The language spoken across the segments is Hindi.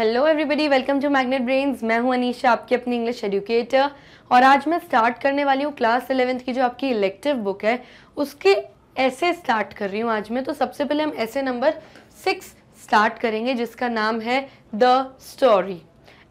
Hello everybody welcome to Magnet Brains मैं हूं अनीशा आपकी अपनी इंग्लिश एजुकेटर और आज मैं स्टार्ट करने वाली हूं क्लास इलेवेंथ की जो आपकी इलेक्टिव बुक है उसके ऐसे स्टार्ट कर रही हूं आज मैं तो सबसे पहले हम ऐसे नंबर सिक्स स्टार्ट करेंगे जिसका नाम है द स्टोरी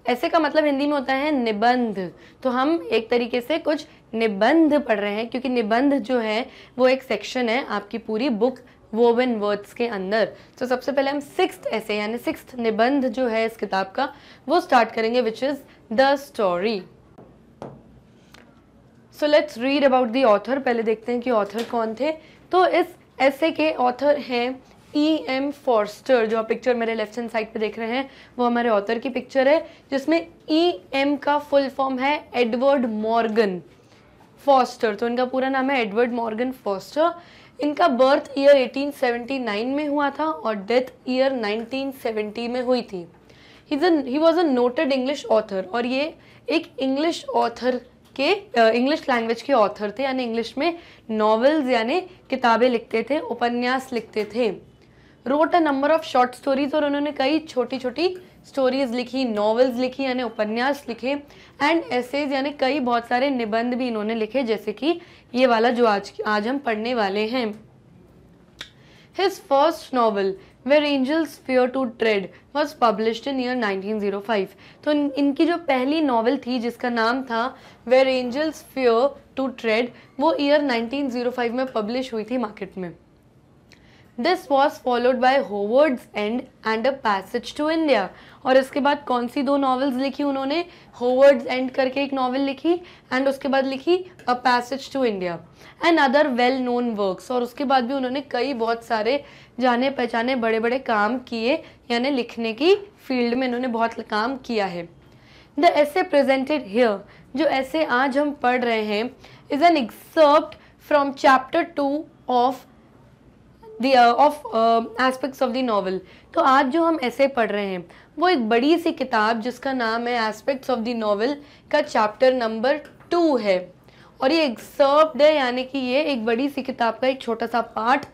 ऐसे का मतलब हिंदी में होता है निबंध तो हम एक तरीके से कुछ निबंध पढ़ रहे हैं क्योंकि निबंध जो है वो एक सेक्शन है आपकी पूरी बुक वोवन वर्ड्स के अंदर तो सबसे पहले हम सिक्स ऐसे यानी सिक्स निबंध जो है इस किताब का वो स्टार्ट करेंगे which is the story so let's read about the author पहले देखते हैं कि ऑथर कौन थे तो इस ऐसे के ऑथर हैं ई एम फॉर्स्टर जो आप पिक्चर मेरे लेफ्ट हैंड साइड पे देख रहे हैं वो हमारे ऑथर की पिक्चर है जिसमें ई e एम का फुल फॉर्म है एडवर्ड मॉर्गन फॉस्टर तो इनका पूरा नाम है एडवर्ड मॉर्गन फॉस्टर इनका बर्थ ईयर 1879 में हुआ था और डेथ ईयर 1970 में हुई थी he was a noted English author और ये एक इंग्लिश ऑथर के इंग्लिश लैंग्वेज के ऑथर थे यानी इंग्लिश में नॉवेल्स यानी किताबें लिखते थे उपन्यास लिखते थे wrote a number of short stories और उन्होंने कई छोटी छोटी स्टोरीज लिखी नॉवेल्स लिखी यानी उपन्यास लिखे एंड एसेज यानी कई बहुत सारे निबंध भी इन्होंने लिखे जैसे कि ये वाला जो आज आज हम पढ़ने वाले हैं his first novel where angels fear to tread was published in year 1905 तो इनकी जो पहली नावल थी जिसका नाम था where angels fear to tread वो ईयर 1905 में पब्लिश हुई थी मार्केट में this was followed by Howards End and a passage to India और इसके बाद कौन सी दो नॉवेल्स लिखी उन्होंने होवर्ड्स एंड करके एक नॉवल लिखी एंड उसके बाद लिखी a passage to India and other well known works और उसके बाद भी उन्होंने कई बहुत सारे जाने पहचाने बड़े बड़े काम किए यानी लिखने की फील्ड में इन्होंने बहुत काम किया है द ऐसे प्रेजेंटेड हियर जो ऐसे आज हम पढ़ रहे हैं is an excerpt from chapter two of the of aspects of the novel तो आज जो हम ऐसे पढ़ रहे हैं वो एक बड़ी सी किताब जिसका नाम है एस्पेक्ट्स ऑफ द नावल का चैप्टर नंबर टू है और ये एक्सर्प्ड है यानी कि ये एक बड़ी सी किताब का एक छोटा सा पार्ट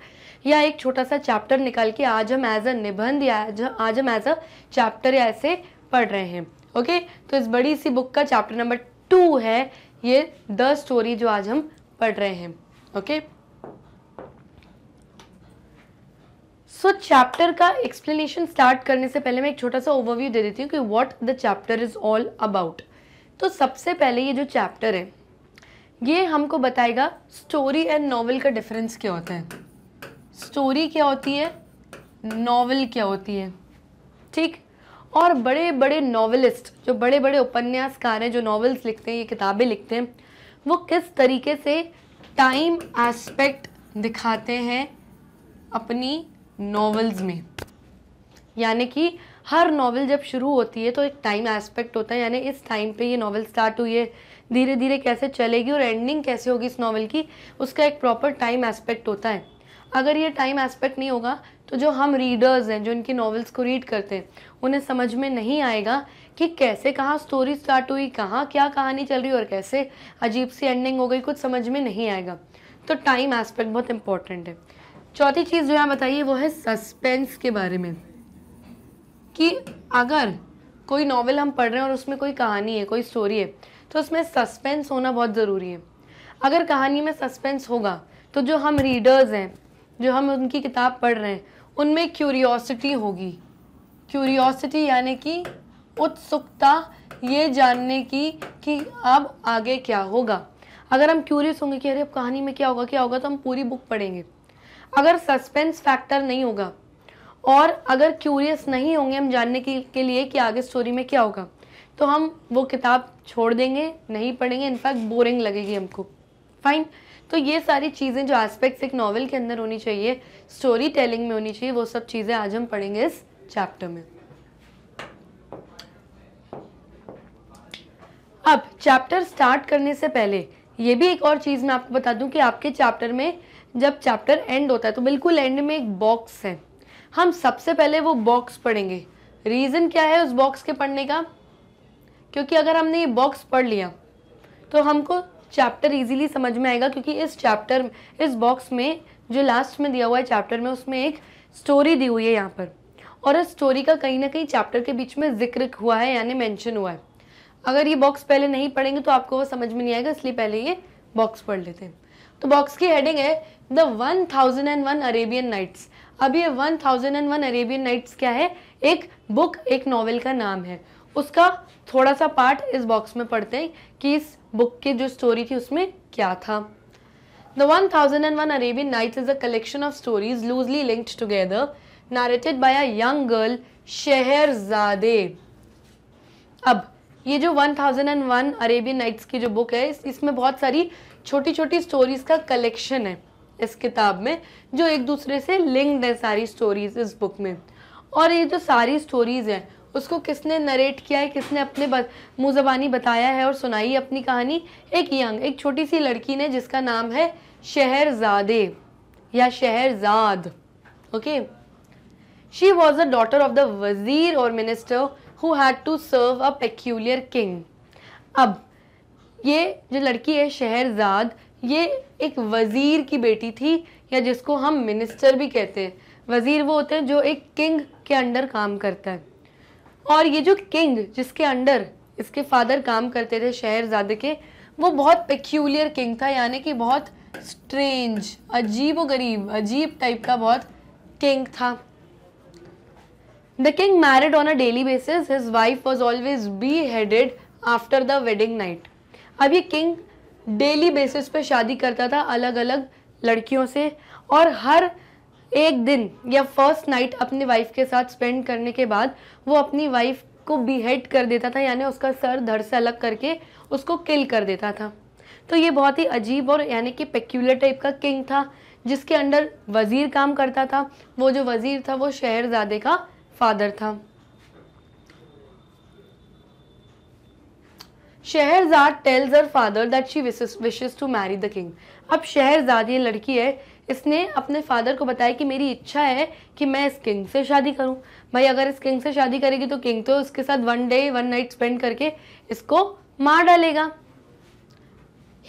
या एक छोटा सा चैप्टर निकाल के आज हम एज अ निबंध या आज हम एज अ चैप्टर या ऐसे पढ़ रहे हैं ओके तो इस बड़ी सी बुक का चैप्टर नंबर टू है ये द स्टोरी जो आज हम पढ़ रहे हैं ओके सो so, चैप्टर का एक्सप्लेनेशन स्टार्ट करने से पहले मैं एक छोटा सा ओवरव्यू दे देती हूँ कि what the chapter is all about तो सबसे पहले ये जो चैप्टर है ये हमको बताएगा स्टोरी एंड नॉवल का डिफरेंस क्या होता है स्टोरी क्या होती है नॉवल क्या होती है ठीक और बड़े बड़े नॉवलिस्ट जो बड़े बड़े उपन्यासकार हैं जो नॉवेल्स लिखते हैं ये किताबें लिखते हैं वो किस तरीके से टाइम एस्पेक्ट दिखाते हैं अपनी नॉवेल्स में यानी कि हर नॉवेल जब शुरू होती है तो एक टाइम एस्पेक्ट होता है यानी इस टाइम पे ये नॉवल स्टार्ट हुई है धीरे धीरे कैसे चलेगी और एंडिंग कैसे होगी इस नॉवेल की उसका एक प्रॉपर टाइम एस्पेक्ट होता है अगर ये टाइम एस्पेक्ट नहीं होगा तो जो हम रीडर्स हैं जो इनकी नॉवेल्स को रीड करते हैं उन्हें समझ में नहीं आएगा कि कैसे कहाँ स्टोरी स्टार्ट हुई कहाँ क्या कहानी चल रही और कैसे अजीब सी एंडिंग हो गई कुछ समझ में नहीं आएगा तो टाइम एस्पेक्ट बहुत इंपॉर्टेंट है चौथी चीज़ जो है बताइए वो है सस्पेंस के बारे में कि अगर कोई नावल हम पढ़ रहे हैं और उसमें कोई कहानी है कोई स्टोरी है तो उसमें सस्पेंस होना बहुत ज़रूरी है अगर कहानी में सस्पेंस होगा तो जो हम रीडर्स हैं जो हम उनकी किताब पढ़ रहे हैं उनमें क्यूरियोसिटी होगी क्यूरियोसिटी यानी कि उत्सुकता ये जानने की कि अब आगे क्या होगा अगर हम क्यूरियस होंगे कि अरे अब कहानी में क्या होगा क्या होगा तो हम पूरी बुक पढ़ेंगे अगर सस्पेंस फैक्टर नहीं होगा और अगर क्यूरियस नहीं होंगे हम जानने के, के लिए कि आगे स्टोरी में क्या होगा तो हम वो किताब छोड़ देंगे नहीं पढ़ेंगे इनफैक्ट बोरिंग लगेगी हमको फाइन तो ये सारी चीज़ें जो एस्पेक्ट्स एक नॉवल के अंदर होनी चाहिए स्टोरी टेलिंग में होनी चाहिए वो सब चीज़ें आज हम पढ़ेंगे इस चैप्टर में अब चैप्टर स्टार्ट करने से पहले ये भी एक और चीज़ मैं आपको बता दूं कि आपके चैप्टर में जब चैप्टर एंड होता है तो बिल्कुल एंड में एक बॉक्स है हम सबसे पहले वो बॉक्स पढ़ेंगे रीज़न क्या है उस बॉक्स के पढ़ने का क्योंकि अगर हमने ये बॉक्स पढ़ लिया तो हमको चैप्टर इजीली समझ में आएगा क्योंकि इस चैप्टर इस बॉक्स में जो लास्ट में दिया हुआ है चैप्टर में उसमें एक स्टोरी दी हुई है यहाँ पर और इस स्टोरी का कहीं ना कहीं चैप्टर के बीच में जिक्र हुआ है यानी मैंशन हुआ है अगर ये बॉक्स पहले नहीं पढ़ेंगे तो आपको वो समझ में नहीं आएगा इसलिए पहले ये बॉक्स पढ़ लेते हैं तो बॉक्स की हेडिंग है the one thousand and one Arabian Nights अब ये one thousand and one Arabian Nights क्या है एक बुक एक नॉवेल का नाम है उसका थोड़ा सा पार्ट इस बॉक्स में पढ़ते हैं कि इस बुक की जो स्टोरी थी उसमें क्या था the one thousand and one Arabian Nights is a collection of stories loosely linked together narrated by a young girl Scheherazade अब ये जो one thousand and one Arabian Nights की जो बुक है इसमें बहुत सारी छोटी छोटी स्टोरीज का कलेक्शन है इस किताब में जो एक दूसरे से लिंक्ड है सारी स्टोरीज इस बुक में और ये जो सारी स्टोरीज हैं उसको किसने नरेट किया है किसने अपने मुँह ज़बानी बताया है और सुनाई अपनी कहानी एक यंग एक छोटी सी लड़की ने जिसका नाम है शहरजादे या Scheherazade okay she was the daughter of the vizier और minister who had to serve a peculiar king अब ये जो लड़की है शहरजाद ये एक वज़ीर की बेटी थी या जिसको हम मिनिस्टर भी कहते हैं वज़ीर वो होते हैं जो एक किंग के अंडर काम करता है और ये जो किंग जिसके अंडर इसके फादर काम करते थे शहरजादे के वो बहुत पेक्यूलियर किंग था यानी कि बहुत स्ट्रेंज अजीब गरीब अजीब टाइप का बहुत किंग था the king married on a daily basis his wife was always beheaded after the wedding night अब ये किंग डेली बेसिस पे शादी करता था अलग अलग लड़कियों से और हर एक दिन या फर्स्ट नाइट अपनी वाइफ के साथ स्पेंड करने के बाद वो अपनी वाइफ को बीहेड कर देता था यानी उसका सर धड़ से अलग करके उसको किल कर देता था तो ये बहुत ही अजीब और यानी कि पेक्यूलर टाइप का किंग था जिसके अंडर वज़ीर काम करता था वो जो वज़ीर था वो शहरजादे का फादर था Scheherazade tells her father that she wishes to marry the king अब शहरजाद ये लड़की है इसने अपने फादर को बताया कि मेरी इच्छा है कि मैं इस किंग से शादी करूं भाई अगर इस किंग से शादी करेगी तो किंग तो इसके साथ one day one night spend करके इसको मार डालेगा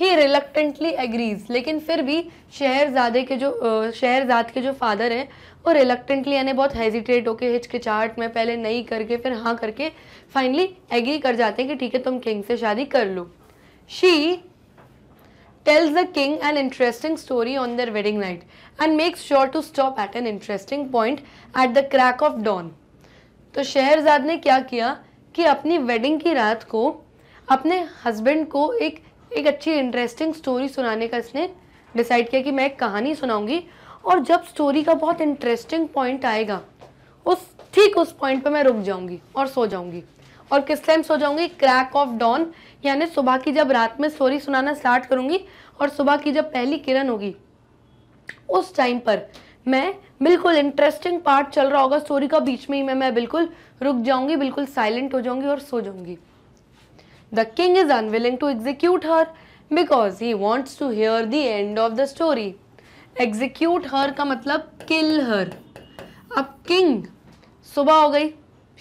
ही रिलकटेंटली एग्रीज लेकिन फिर भी शहरजादे के जो शहरजाद के जो फादर हैं और रिलक्टेंटली यानी बहुत हेजिटेट होकर हिचकिचाहट में पहले नहीं करके फिर हाँ करके फाइनली एग्री कर जाते हैं कि ठीक है तुम किंग से शादी कर लो she tells the king an interesting story on their wedding night and makes sure to stop at an interesting point at the crack of dawn तो शहरजाद ने क्या किया कि अपनी वेडिंग की रात को अपने हस्बैंड को एक एक अच्छी इंटरेस्टिंग स्टोरी सुनाने का इसने डिसाइड किया कि मैं एक कहानी सुनाऊंगी और जब स्टोरी का बहुत इंटरेस्टिंग पॉइंट आएगा उस ठीक उस पॉइंट पे मैं रुक जाऊंगी और सो जाऊंगी और किस टाइम सो जाऊंगी क्रैक ऑफ डॉन यानी सुबह की जब रात में स्टोरी सुनाना स्टार्ट करूंगी और सुबह की जब पहली किरण होगी उस टाइम पर मैं बिल्कुल इंटरेस्टिंग पार्ट चल रहा होगा स्टोरी का बीच में ही मैं मैं बिल्कुल रुक जाऊंगी बिल्कुल साइलेंट हो जाऊंगी और सो जाऊंगी the king is unwilling to execute her because he wants to hear the end of the story execute her का मतलब किल हर अब किंग सुबह हो गई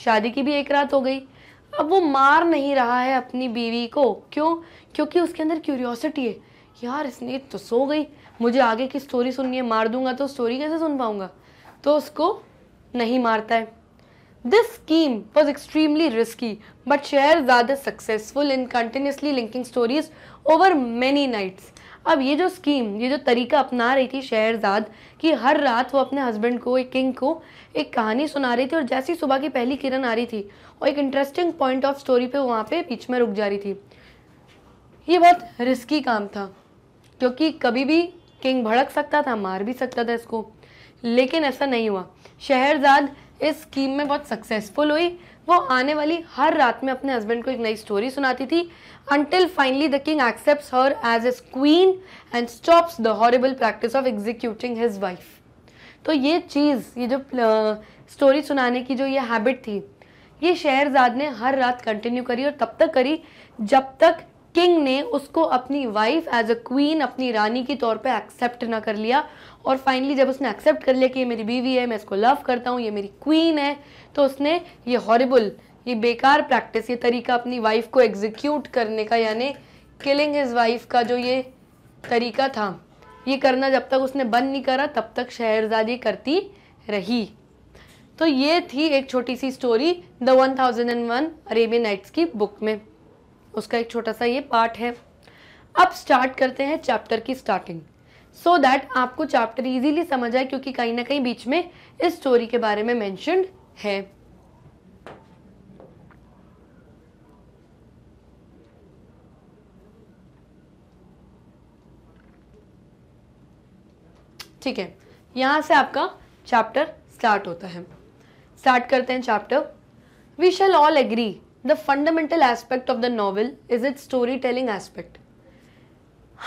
शादी की भी एक रात हो गई अब वो मार नहीं रहा है अपनी बीवी को क्यों क्योंकि उसके अंदर क्यूरियोसिटी है यार इसने तो सो गई मुझे आगे की स्टोरी सुननी है मार दूंगा तो स्टोरी कैसे सुन पाऊंगा तो उसको नहीं मारता है this scheme was extremely risky but Scheherazade successful in continuously linking stories over many nights अब ये जो स्कीम ये जो तरीका अपना रही थी शहरजाद कि हर रात वो अपने हस्बैंड को एक किंग को एक कहानी सुना रही थी और जैसी सुबह की पहली किरण आ रही थी और एक इंटरेस्टिंग पॉइंट ऑफ स्टोरी पे वहाँ पे बीच में रुक जा रही थी ये बहुत रिस्की काम था क्योंकि कभी भी किंग भड़क सकता था मार भी सकता था इसको लेकिन ऐसा नहीं हुआ शहरजाद इस स्कीम में बहुत सक्सेसफुल हुई वो आने वाली हर रात में अपने हस्बैंड को एक नई स्टोरी सुनाती थी until finally the king accepts her as his queen and stops the horrible practice of executing his wife तो ये चीज़ ये जो स्टोरी सुनाने की जो ये हैबिट थी ये शहरजाद ने हर रात कंटिन्यू करी और तब तक करी जब तक किंग ने उसको अपनी वाइफ एज अ क्वीन अपनी रानी के तौर पे एक्सेप्ट ना कर लिया और फाइनली जब उसने एक्सेप्ट कर लिया कि ये मेरी बीवी है मैं इसको लव करता हूँ ये मेरी क्वीन है तो उसने ये हॉरेबल ये बेकार प्रैक्टिस ये तरीका अपनी वाइफ को एग्जीक्यूट करने का यानी किलिंग हिज वाइफ का जो ये तरीका था ये करना जब तक उसने बंद नहीं करा तब तक शहरजादी करती रही तो ये थी एक छोटी सी story the one thousand and one Arabian Nights की बुक में उसका एक छोटा सा ये पार्ट है अब स्टार्ट करते हैं चैप्टर की स्टार्टिंग सो so दैट आपको चैप्टर इजीली समझ आए क्योंकि कहीं ना कहीं बीच में इस स्टोरी के बारे में मैंशनड है ठीक है यहाँ से आपका चैप्टर स्टार्ट होता है स्टार्ट करते हैं chapter we shall all agree the fundamental aspect of the novel is it story telling aspect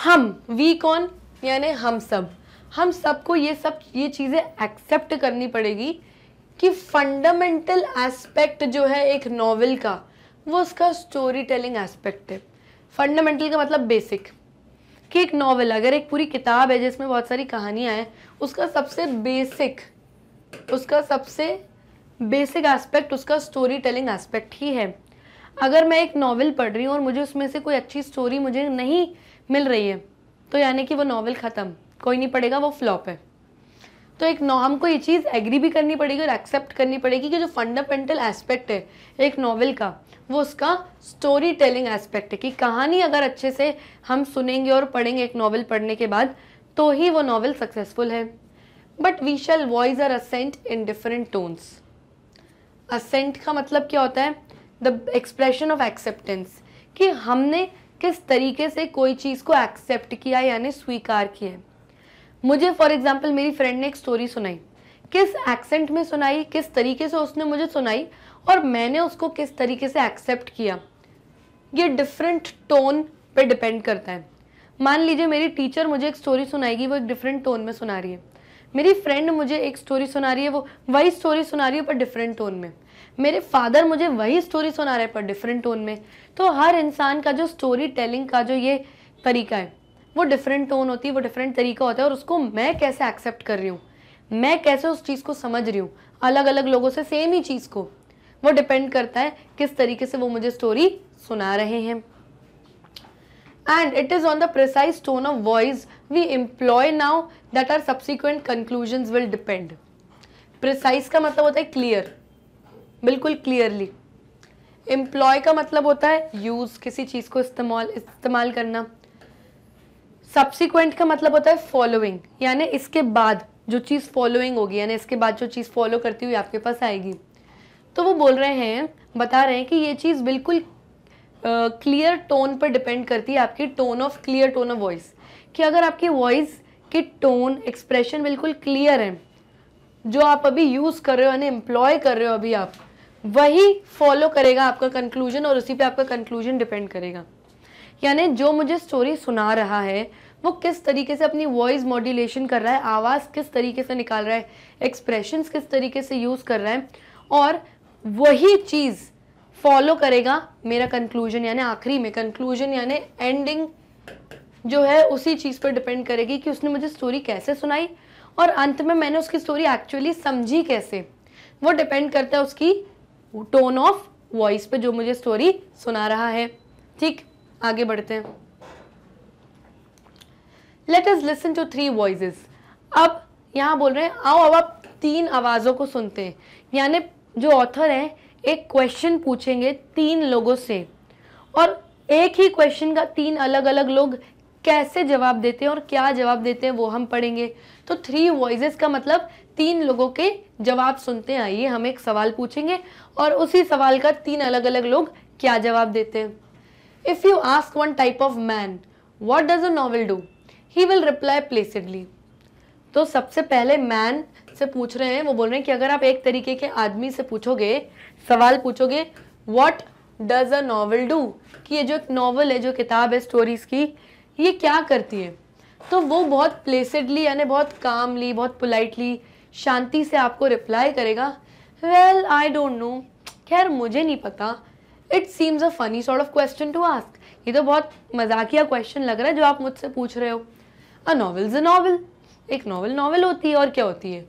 हम वी कौन यानी हम सब हम सबको ये सब ये चीज़ें एक्सेप्ट करनी पड़ेगी कि फंडामेंटल एस्पेक्ट जो है एक नॉवल का वो उसका स्टोरी टेलिंग एस्पेक्ट है फंडामेंटल का मतलब बेसिक कि एक नॉवल अगर एक पूरी किताब है जिसमें बहुत सारी कहानियाँ हैं उसका सबसे बेसिक उसका सबसे बेसिक एस्पेक्ट उसका स्टोरी टेलिंग एस्पेक्ट ही है अगर मैं एक नॉवल पढ़ रही हूँ और मुझे उसमें से कोई अच्छी स्टोरी मुझे नहीं मिल रही है तो यानी कि वो नॉवल ख़त्म कोई नहीं पढ़ेगा वो फ्लॉप है तो एक नॉ हमको ये चीज़ एग्री भी करनी पड़ेगी और एक्सेप्ट करनी पड़ेगी कि जो फंडामेंटल एस्पेक्ट है एक नॉवल का वो उसका स्टोरी टेलिंग एस्पेक्ट है कि कहानी अगर अच्छे से हम सुनेंगे और पढ़ेंगे एक नॉवल पढ़ने के बाद तो ही वो नॉवल सक्सेसफुल है but we shall voice our assent in different tones assent का मतलब क्या होता है द एक्सप्रेशन ऑफ एक्सेप्टेंस कि हमने किस तरीके से कोई चीज़ को एक्सेप्ट किया यानी स्वीकार किया है मुझे फॉर एग्जाम्पल मेरी फ्रेंड ने एक स्टोरी सुनाई किस एक्सेंट में सुनाई किस तरीके से उसने मुझे सुनाई और मैंने उसको किस तरीके से एक्सेप्ट किया ये डिफरेंट टोन पे डिपेंड करता है मान लीजिए मेरी टीचर मुझे एक स्टोरी सुनाएगी वो एक डिफरेंट टोन में सुना रही है मेरी फ्रेंड मुझे एक स्टोरी सुना रही है वो वही स्टोरी सुना रही है पर डिफरेंट टोन में मेरे फादर मुझे वही स्टोरी सुना रहे हैं पर डिफरेंट टोन में तो हर इंसान का जो स्टोरी टेलिंग का जो ये तरीका है वो डिफरेंट टोन होती है वो डिफरेंट तरीका होता है और उसको मैं कैसे एक्सेप्ट कर रही हूँ मैं कैसे उस चीज़ को समझ रही हूँ अलग अलग लोगों से सेम ही चीज़ को वो डिपेंड करता है किस तरीके से वो मुझे स्टोरी सुना रहे हैं and it is on the precise tone of voice we employ now that our subsequent conclusion will depend precise का मतलब होता है क्लियर बिल्कुल क्लियरली एम्प्लॉय का मतलब होता है यूज किसी चीज को इस्तेमाल इस्तेमाल करना सब्सिक्वेंट का मतलब होता है फॉलोइंग यानी इसके बाद जो चीज़ फॉलोइंग होगी यानी इसके बाद जो चीज़ फॉलो करती हुई आपके पास आएगी तो वो बोल रहे हैं बता रहे हैं कि ये चीज़ बिल्कुल क्लियर टोन पर डिपेंड करती है आपकी tone of clear tone of voice कि अगर आपकी वॉइस की टोन एक्सप्रेशन बिल्कुल क्लियर है जो आप अभी यूज़ कर रहे हो यानी एम्प्लॉय कर रहे हो अभी आप वही फॉलो करेगा आपका कंक्लूजन और उसी पे आपका कंक्लूजन डिपेंड करेगा यानी जो मुझे स्टोरी सुना रहा है वो किस तरीके से अपनी वॉइस मॉड्यूलेशन कर रहा है आवाज़ किस तरीके से निकाल रहा है एक्सप्रेशंस किस तरीके से यूज़ कर रहा है और वही चीज़ फॉलो करेगा मेरा कंक्लूजन यानी आखिरी में कंक्लूजन यानी एंडिंग जो है उसी चीज़ पर डिपेंड करेगी कि उसने मुझे स्टोरी कैसे सुनाई और अंत में मैंने उसकी स्टोरी एक्चुअली समझी कैसे वो डिपेंड करता है उसकी टोन ऑफ वॉइस पे जो मुझे स्टोरी सुना रहा है ठीक आगे बढ़ते हैं let us listen to three voice अब यहां बोल रहे हैं आओ अब आप तीन आवाज़ों को सुनते हैं यानी जो ऑथर हैं एक क्वेश्चन पूछेंगे तीन लोगों से और एक ही क्वेश्चन का तीन अलग अलग लोग कैसे जवाब देते हैं और क्या जवाब देते हैं वो हम पढ़ेंगे तो थ्री वॉइस का मतलब तीन लोगों के जवाब सुनते हैं आइए हम एक सवाल पूछेंगे और उसी सवाल का तीन अलग अलग लोग क्या जवाब देते हैं if you ask one type of man what does a novel do he will reply placidly तो सबसे पहले मैन से पूछ रहे हैं वो बोल रहे हैं कि अगर आप एक तरीके के आदमी से पूछोगे सवाल पूछोगे what does a novel do कि ये जो एक नावल है जो किताब है स्टोरीज की ये क्या करती है तो वो बहुत प्लेसडली यानी बहुत कामली बहुत पोलाइटली शांति से आपको रिप्लाई करेगा वेल आई डोंट नो खैर मुझे नहीं पता it seems a funny sort of question to ask ये तो बहुत मजाकिया क्वेश्चन लग रहा है जो आप मुझसे पूछ रहे हो अ नॉवल्स अ नावल एक नावल नावल होती है और क्या होती है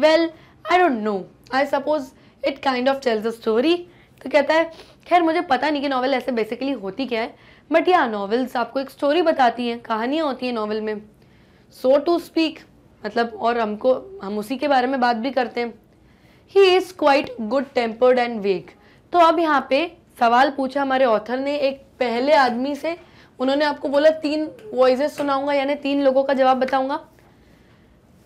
well I don't know I suppose it kind of tells a story तो कहता है खैर मुझे पता नहीं कि नॉवल ऐसे बेसिकली होती क्या है बट या नॉवेल्स आपको एक स्टोरी बताती हैं कहानियाँ होती हैं नॉवल में सो टू स्पीक मतलब और हमको हम उसी के बारे में बात भी करते हैं he is quite good tempered and vague तो अब यहाँ पे सवाल पूछा हमारे ऑथर ने एक पहले आदमी से उन्होंने आपको बोला तीन वॉइस सुनाऊंगा यानी तीन लोगों का जवाब बताऊंगा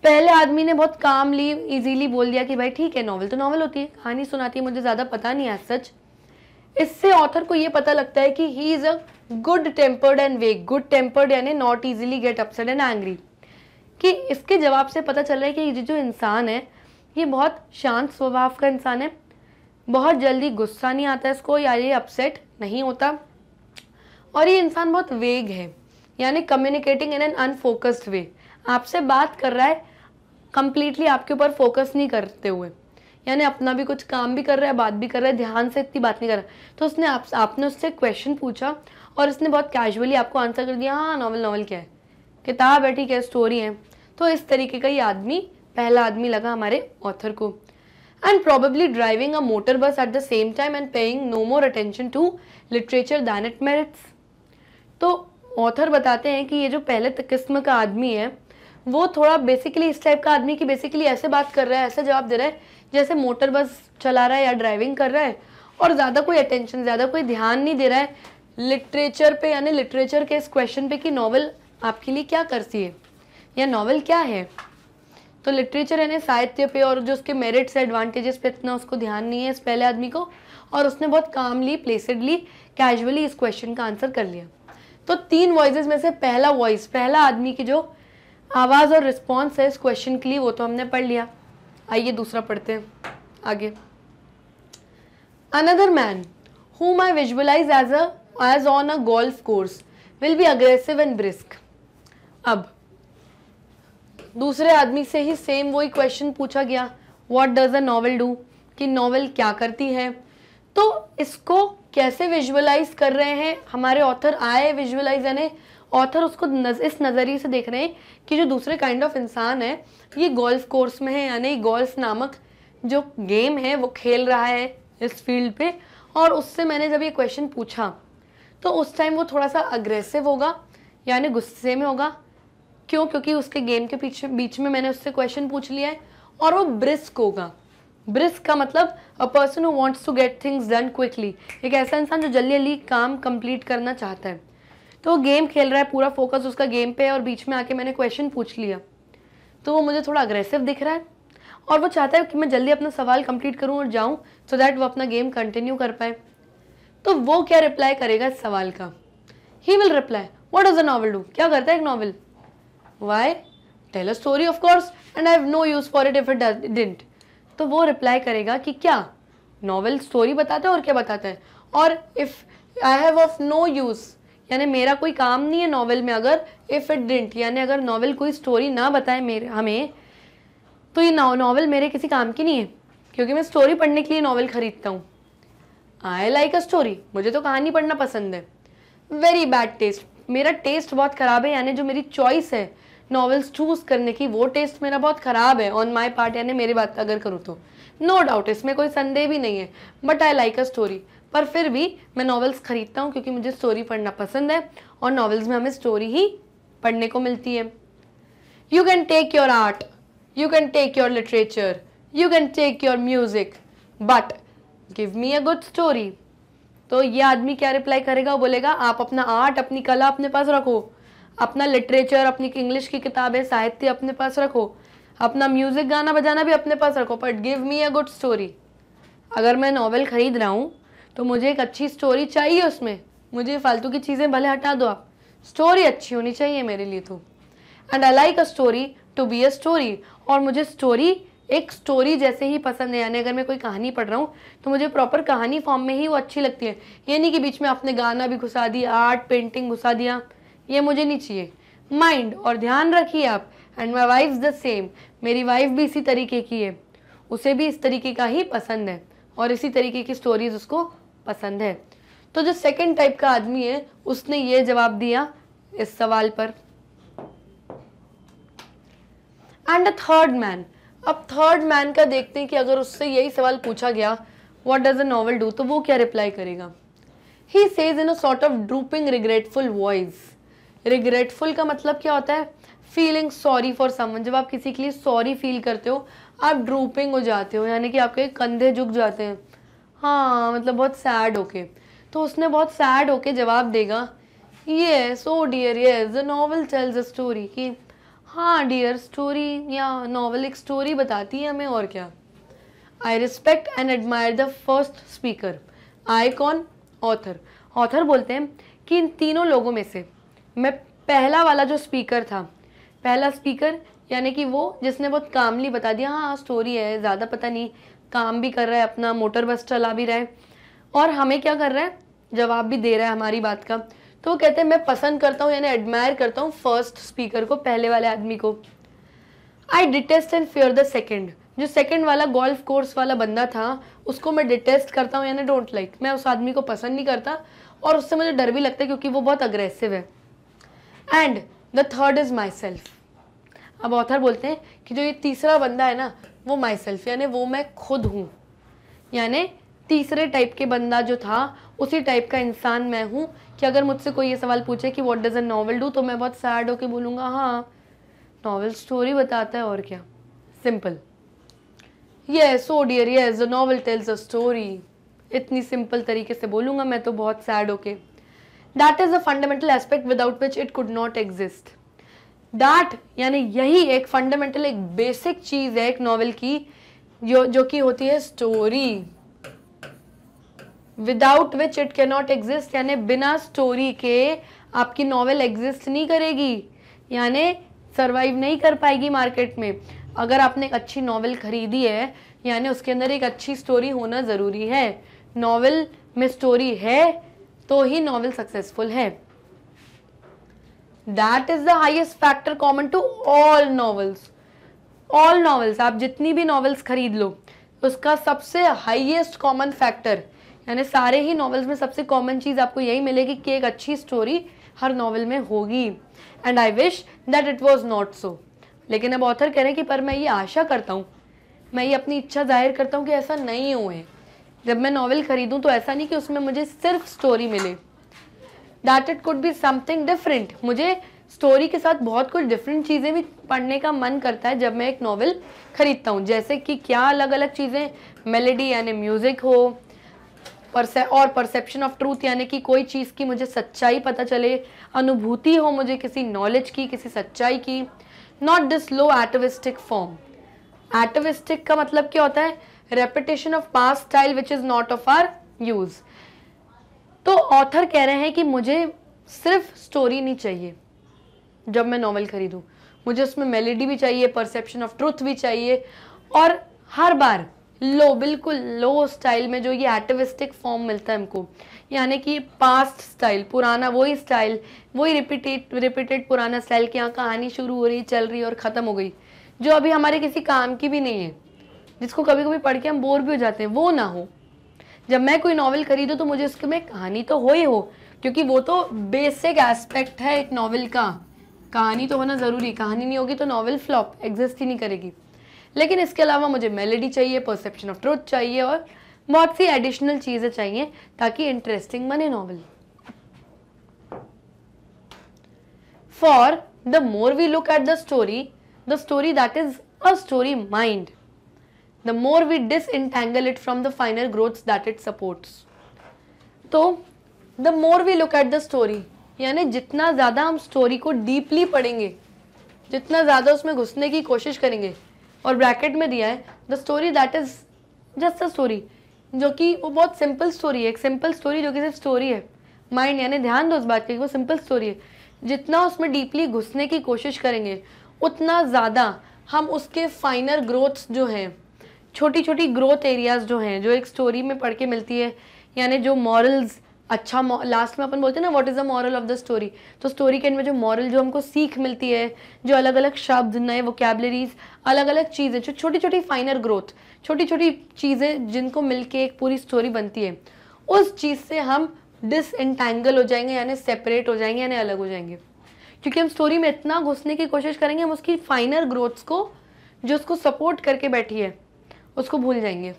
पहले आदमी ने बहुत कामली इजीली बोल दिया कि भाई ठीक है नॉवल तो नॉवल होती है कहानी सुनाती है मुझे ज़्यादा पता नहीं है सच इससे ऑथर को ये पता लगता है कि he is a good tempered and vague good tempered यानी not easily get upset and angry कि इसके जवाब से पता चल रहा है कि ये जो इंसान है ये बहुत शांत स्वभाव का इंसान है बहुत जल्दी गुस्सा नहीं आता इसको या ये अपसेट नहीं होता और ये इंसान बहुत वेग है यानी communicating in an unfocused way आपसे बात कर रहा है कम्प्लीटली आपके ऊपर फोकस नहीं करते हुए यानी अपना भी कुछ काम भी कर रहा है बात भी कर रहा है ध्यान से इतनी बात नहीं कर रहा तो उसने आप आपने उससे क्वेश्चन पूछा और उसने बहुत कैजुअली आपको आंसर कर दिया हाँ नॉवल नॉवल क्या है किताब है ठीक है स्टोरी है तो इस तरीके का ये आदमी पहला आदमी लगा हमारे ऑथर को and probably driving a motor bus at the same time and paying no more attention to literature than it merits तो ऑथर बताते हैं कि ये जो पहले किस्म का आदमी है वो थोड़ा बेसिकली इस टाइप का आदमी की बेसिकली ऐसे बात कर रहा है ऐसा जवाब दे रहा है जैसे मोटर बस चला रहा है या ड्राइविंग कर रहा है और ज़्यादा कोई अटेंशन ज़्यादा कोई ध्यान नहीं दे रहा है लिटरेचर पे यानी लिटरेचर के इस क्वेश्चन पे कि नॉवल आपके लिए क्या करती है या नॉवल क्या है तो लिटरेचर यानी साहित्य पे और जो उसके मेरिट्स एडवांटेजेस पे इतना उसको ध्यान नहीं है इस पहले आदमी को और उसने बहुत कामली प्लेसडली कैजुअली इस क्वेश्चन का आंसर कर लिया तो तीन वॉइस में से पहला वॉइस पहला आदमी की जो आवाज़ और रिस्पॉन्स है इस क्वेश्चन के लिए वो तो हमने पढ़ लिया आइए दूसरा पढ़ते हैं आगे another man whom I visualize as as on a golf course will be aggressive and brisk अब दूसरे आदमी से ही सेम वही क्वेश्चन पूछा गया what does a novel do कि नॉवल क्या करती है तो इसको कैसे विजुअलाइज कर रहे हैं हमारे ऑथर आए विजुअलाइज यानी ऑथर उसको नज, इस नज़रिए से देख रहे हैं कि जो दूसरे काइंड ऑफ इंसान है ये गोल्फ कोर्स में है यानी गोल्फ नामक जो गेम है वो खेल रहा है इस फील्ड पे और उससे मैंने जब ये क्वेश्चन पूछा तो उस टाइम वो थोड़ा सा अग्रेसिव होगा यानी गुस्से में होगा क्यों क्योंकि उसके गेम के पीछे बीच में मैंने उससे क्वेश्चन पूछ लिया है और वो ब्रिस्क होगा ब्रिस्क का मतलब a person who wants to get things done quickly एक ऐसा इंसान जो जल्दी जल्दी काम कंप्लीट करना चाहता है तो वो गेम खेल रहा है पूरा फोकस उसका गेम पे है और बीच में आके मैंने क्वेश्चन पूछ लिया तो वो मुझे थोड़ा अग्रेसिव दिख रहा है और वो चाहता है कि मैं जल्दी अपना सवाल कंप्लीट करूँ और जाऊँ सो दैट वो अपना गेम कंटिन्यू कर पाए तो वो क्या रिप्लाई करेगा इस सवाल का he will reply what does a novel do क्या करता है एक novel why tell a story of course and I have no use for it if it didn't तो वो रिप्लाई करेगा कि क्या नॉवल स्टोरी बताता है और क्या बताता है और if I have of no use यानी मेरा कोई काम नहीं है नावल में अगर इफ़ इट डिंट यानी अगर नॉवल कोई स्टोरी ना बताए मेरे हमें तो ये नावल मेरे किसी काम की नहीं है क्योंकि मैं स्टोरी पढ़ने के लिए नॉवल ख़रीदता हूँ आई लाइक अ स्टोरी मुझे तो कहानी पढ़ना पसंद है वेरी बैड टेस्ट मेरा टेस्ट बहुत ख़राब है यानी जो मेरी चॉइस है नॉवेल्स चूज़ करने की वो टेस्ट मेरा बहुत ख़राब है ऑन माई पार्ट यानी मेरी बात अगर करूँ तो नो no डाउट इसमें कोई संदेह भी नहीं है but I like a story पर फिर भी मैं नॉवेल्स ख़रीदता हूँ क्योंकि मुझे स्टोरी पढ़ना पसंद है और नॉवेल्स में हमें स्टोरी ही पढ़ने को मिलती है you can take your art you can take your literature you can take your music but give me a good story तो ये आदमी क्या रिप्लाई करेगा वो बोलेगा आप अपना आर्ट अपनी कला अपने पास रखो अपना लिटरेचर अपनी इंग्लिश की किताबें साहित्य अपने पास रखो अपना म्यूज़िक गाना बजाना भी अपने पास रखो but give me a good story अगर मैं नॉवेल ख़रीद रहा हूँ तो मुझे एक अच्छी स्टोरी चाहिए उसमें मुझे फालतू की चीज़ें भले हटा दो आप स्टोरी अच्छी होनी चाहिए मेरे लिए तो and I like a story to be a story और मुझे स्टोरी एक स्टोरी जैसे ही पसंद है यानी अगर मैं कोई कहानी पढ़ रहा हूँ तो मुझे प्रॉपर कहानी फॉर्म में ही वो अच्छी लगती है ये नहीं कि बीच में आपने गाना भी घुसा दिया आर्ट पेंटिंग घुसा दिया ये मुझे नहीं चाहिए माइंड और ध्यान रखिए आप and my wife the same मेरी वाइफ भी इसी तरीके की है उसे भी इस तरीके का ही पसंद है और इसी तरीके की स्टोरीज उसको पसंद है तो जो सेकंड टाइप का आदमी है उसने ये जवाब दिया इस सवाल पर एंड अ थर्ड मैन अब थर्ड मैन का देखते हैं कि अगर उससे यही सवाल पूछा गया what does a novel do तो वो क्या रिप्लाई करेगा ही says in a sort of drooping regretful voice regretful का मतलब क्या होता है फीलिंग सॉरी फॉर समन जब आप किसी के लिए सॉरी फील करते हो आप ड्रूपिंग हो जाते हो यानी कि आपके कंधे झुक जाते हैं हाँ मतलब बहुत सैड होके तो उसने बहुत सैड होके जवाब देगा ये सो डियर ये the novel tells a story कि हाँ डियर स्टोरी या नावल एक स्टोरी बताती है हमें और क्या I respect and admire the first speaker I कौन ऑथर ऑथर बोलते हैं कि इन तीनों लोगों में से मैं पहला वाला जो स्पीकर था पहला स्पीकर यानी कि वो जिसने बहुत कामली बता दिया हाँ स्टोरी है ज़्यादा पता नहीं काम भी कर रहा है अपना मोटर बस चला भी रहा है और हमें क्या कर रहा है जवाब भी दे रहा है हमारी बात का तो वो कहते हैं मैं पसंद करता हूँ यानी एडमायर करता हूँ फर्स्ट स्पीकर को पहले वाले आदमी को I detest and fear the second जो सेकेंड वाला गोल्फ कोर्स वाला बंदा था उसको मैं डिटेस्ट करता हूँ यानी डोंट लाइक मैं उस आदमी को पसंद नहीं करता और उससे मुझे डर भी लगता है क्योंकि वो बहुत अग्रेसिव है and the third is myself अब ऑथर बोलते हैं कि जो ये तीसरा बंदा है ना वो माई सेल्फ यानी वो मैं खुद हूँ यानी तीसरे टाइप के बंदा जो था उसी टाइप का इंसान मैं हूँ कि अगर मुझसे कोई ये सवाल पूछे कि what does a novel do तो मैं बहुत सैड होके बोलूँगा हाँ नॉवल स्टोरी बताता है और क्या सिंपल ये so dear yes the novel tells a story इतनी सिंपल तरीके से बोलूँगा मैं तो बहुत सैड होके that is a fundamental aspect without which it could not exist that यानी यही एक फंडामेंटल एक बेसिक चीज है एक नॉवेल की जो जो कि होती है story without which it not exist यानी बिना स्टोरी के आपकी नॉवेल एग्जिस्ट नहीं करेगी यानी सरवाइव नहीं कर पाएगी मार्केट में अगर आपने एक अच्छी नॉवेल खरीदी है यानी उसके अंदर एक अच्छी स्टोरी होना ज़रूरी है नॉवेल में स्टोरी है तो ही नॉवेल सक्सेसफुल है that is the highest factor common to all novels all novels आप जितनी भी नॉवल्स खरीद लो उसका सबसे हाइएस्ट कॉमन फैक्टर यानी सारे ही नॉवल्स में सबसे कॉमन चीज़ आपको यही मिलेगी कि एक अच्छी स्टोरी हर नॉवल में होगी and I wish that it was not so लेकिन अब ऑथर कह रहे हैं कि पर मैं ये आशा करता हूँ मैं ये अपनी इच्छा जाहिर करता हूँ कि ऐसा नहीं हुए जब मैं नॉवल खरीदूँ तो ऐसा नहीं कि उसमें मुझे सिर्फ स्टोरी मिले that it could be something different मुझे स्टोरी के साथ बहुत कुछ डिफरेंट चीज़ें भी पढ़ने का मन करता है जब मैं एक नॉवल ख़रीदता हूँ जैसे कि क्या अलग अलग चीज़ें मेलेडी यानी म्यूज़िक हो परसे और परसेप्शन ऑफ ट्रूथ यानी कि कोई चीज़ की मुझे सच्चाई पता चले अनुभूति हो मुझे किसी नॉलेज की किसी सच्चाई की not this low atavistic form atavistic का मतलब क्या होता है repetition of past style which is not of our use तो ऑथर कह रहे हैं कि मुझे सिर्फ स्टोरी नहीं चाहिए जब मैं नॉवल खरीदूँ मुझे उसमें मेलेडी भी चाहिए परसेप्शन ऑफ ट्रुथ भी चाहिए और हर बार लो बिल्कुल लो स्टाइल में जो ये एटिविस्टिक फॉर्म मिलता है हमको यानी कि पास्ट स्टाइल पुराना वही स्टाइल वही रिपीटेड रिपीटेड पुराना स्टाइल की यहाँ कहानी शुरू हो रही चल रही और ख़त्म हो गई जो अभी हमारे किसी काम की भी नहीं है जिसको कभी कभी पढ़ के हम बोर भी हो जाते हैं वो ना हो जब मैं कोई नॉवल खरीदूँ तो मुझे उसके में कहानी तो हो ही हो क्योंकि वो तो बेसिक एस्पेक्ट है एक नॉवल का कहानी तो होना ज़रूरी कहानी नहीं होगी तो नॉवल फ्लॉप एग्जिस्ट ही नहीं करेगी लेकिन इसके अलावा मुझे मेलेडी चाहिए परसेप्शन ऑफ ट्रूथ चाहिए और बहुत सी एडिशनल चीज़ें चाहिए ताकि इंटरेस्टिंग बने novel for the more we look at the story the story that is a story mind the more we disentangle it from the final growth that it supports तो the more we look at the story यानी जितना ज़्यादा हम स्टोरी को डीपली पढ़ेंगे जितना ज़्यादा उसमें घुसने की कोशिश करेंगे और ब्रैकेट में दिया है the story that is just a story जो कि वो बहुत सिंपल स्टोरी है एक सिंपल स्टोरी जो कि सिर्फ स्टोरी है माइंड यानी ध्यान दो उस बात की वो सिंपल स्टोरी है जितना उसमें डीपली घुसने की कोशिश करेंगे उतना ज़्यादा हम उसके फाइनर ग्रोथ्स जो हैं छोटी छोटी ग्रोथ एरियाज़ जो हैं जो एक स्टोरी में पढ़ के मिलती है यानी जो मॉरल्स अच्छा लास्ट में अपन बोलते हैं ना what is the moral of the story तो स्टोरी के एंड में जो मॉरल जो हमको सीख मिलती है जो अलग अलग शब्द नए वोकेबलरीज अलग अलग चीज़ें जो छोटी छोटी फाइनर ग्रोथ छोटी छोटी चीज़ें जिनको मिल के एक पूरी स्टोरी बनती है उस चीज़ से हम डिसइंटेंगल हो जाएंगे यानी सेपरेट हो जाएंगे यानी अलग हो जाएंगे क्योंकि हम स्टोरी में इतना घुसने की कोशिश करेंगे हम उसकी फाइनर ग्रोथ्स को जो उसको सपोर्ट करके बैठी है उसको भूल जाएंगे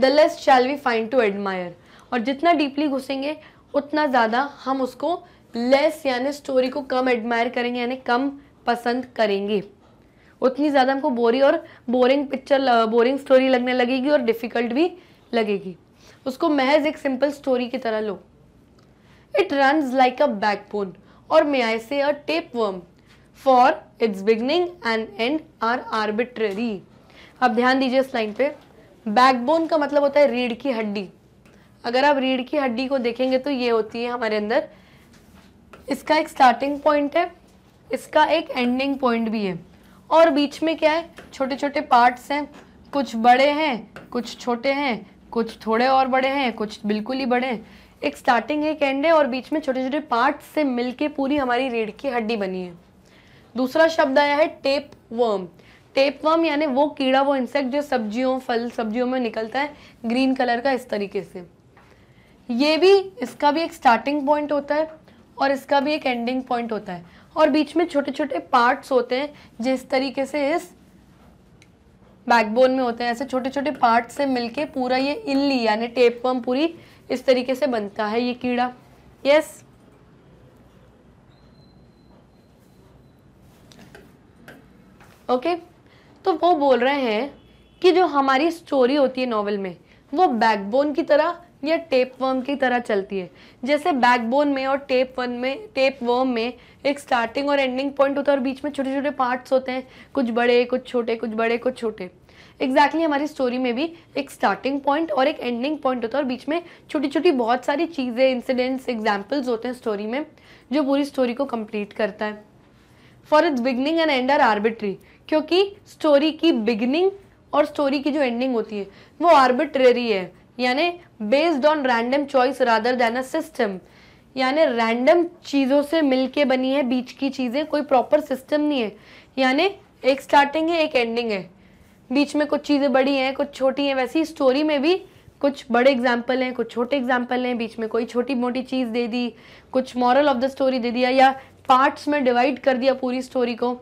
the less shall we find to admire और जितना डीपली घुसेंगे उतना ज़्यादा हम उसको लेस यानी स्टोरी को कम एडमायर करेंगे यानी कम पसंद करेंगे उतनी ज़्यादा हमको बोरी और बोरिंग पिक्चर बोरिंग स्टोरी लगने लगेगी और डिफ़िकल्ट भी लगेगी उसको महज एक सिंपल स्टोरी की तरह lo it run like a backbone और may I say a tapeworm for its beginning and end are arbitrary अब ध्यान दीजिए इस लाइन पे बैकबोन का मतलब होता है रीढ़ की हड्डी अगर आप रीढ़ की हड्डी को देखेंगे तो ये होती है हमारे अंदर इसका एक स्टार्टिंग पॉइंट है इसका एक एंडिंग पॉइंट भी है और बीच में क्या है छोटे छोटे पार्ट्स हैं कुछ बड़े हैं कुछ छोटे हैं कुछ थोड़े और बड़े हैं कुछ बिल्कुल ही बड़े हैं एक स्टार्टिंग एक एंड है और बीच में छोटे छोटे पार्ट से मिलके पूरी हमारी रीढ़ की हड्डी बनी है दूसरा शब्द आया है टेप वर्म टेपवर्म यानी वो कीड़ा वो इंसेक्ट जो सब्जियों फल सब्जियों में निकलता है ग्रीन कलर का इस तरीके से ये भी इसका भी एक स्टार्टिंग पॉइंट होता है और इसका भी एक एंडिंग पॉइंट होता है और बीच में छोटे छोटे पार्ट्स होते हैं जिस तरीके से इस बैकबोन में होते हैं ऐसे छोटे छोटे पार्ट से मिलके पूरा ये इल्ली यानी टेपवर्म पूरी इस तरीके से बनता है ये कीड़ा यस ओके okay? तो वो बोल रहे हैं कि जो हमारी स्टोरी होती है नॉवल में वो बैकबोन की तरह या टेप वर्म की तरह चलती है जैसे बैकबोन में और टेप वन में टेप वर्म में एक स्टार्टिंग और एंडिंग पॉइंट होता है और बीच में छोटे छोटे पार्ट्स होते हैं कुछ बड़े कुछ छोटे कुछ बड़े कुछ छोटे एग्जैक्टली exactly हमारी स्टोरी में भी एक स्टार्टिंग पॉइंट और एक एंडिंग पॉइंट होता है और बीच में छोटी छोटी बहुत सारी चीज़ें इंसिडेंट्स एग्जाम्पल्स होते हैं स्टोरी में जो पूरी स्टोरी को कंप्लीट करता है for its beginning and end are arbitrary क्योंकि स्टोरी की बिगिनिंग और स्टोरी की जो एंडिंग होती है वो आर्बिट्रेरी है यानी based on random choice rather than a system यानी रैंडम चीज़ों से मिलके बनी है बीच की चीज़ें कोई प्रॉपर सिस्टम नहीं है यानी एक स्टार्टिंग है एक एंडिंग है बीच में कुछ चीज़ें बड़ी हैं कुछ छोटी हैं वैसी स्टोरी में भी कुछ बड़े एग्जाम्पल हैं कुछ छोटे एग्जाम्पल हैं बीच में कोई छोटी मोटी चीज़ दे दी कुछ मॉरल ऑफ द स्टोरी दे दिया या पार्ट्स में डिवाइड कर दिया पूरी स्टोरी को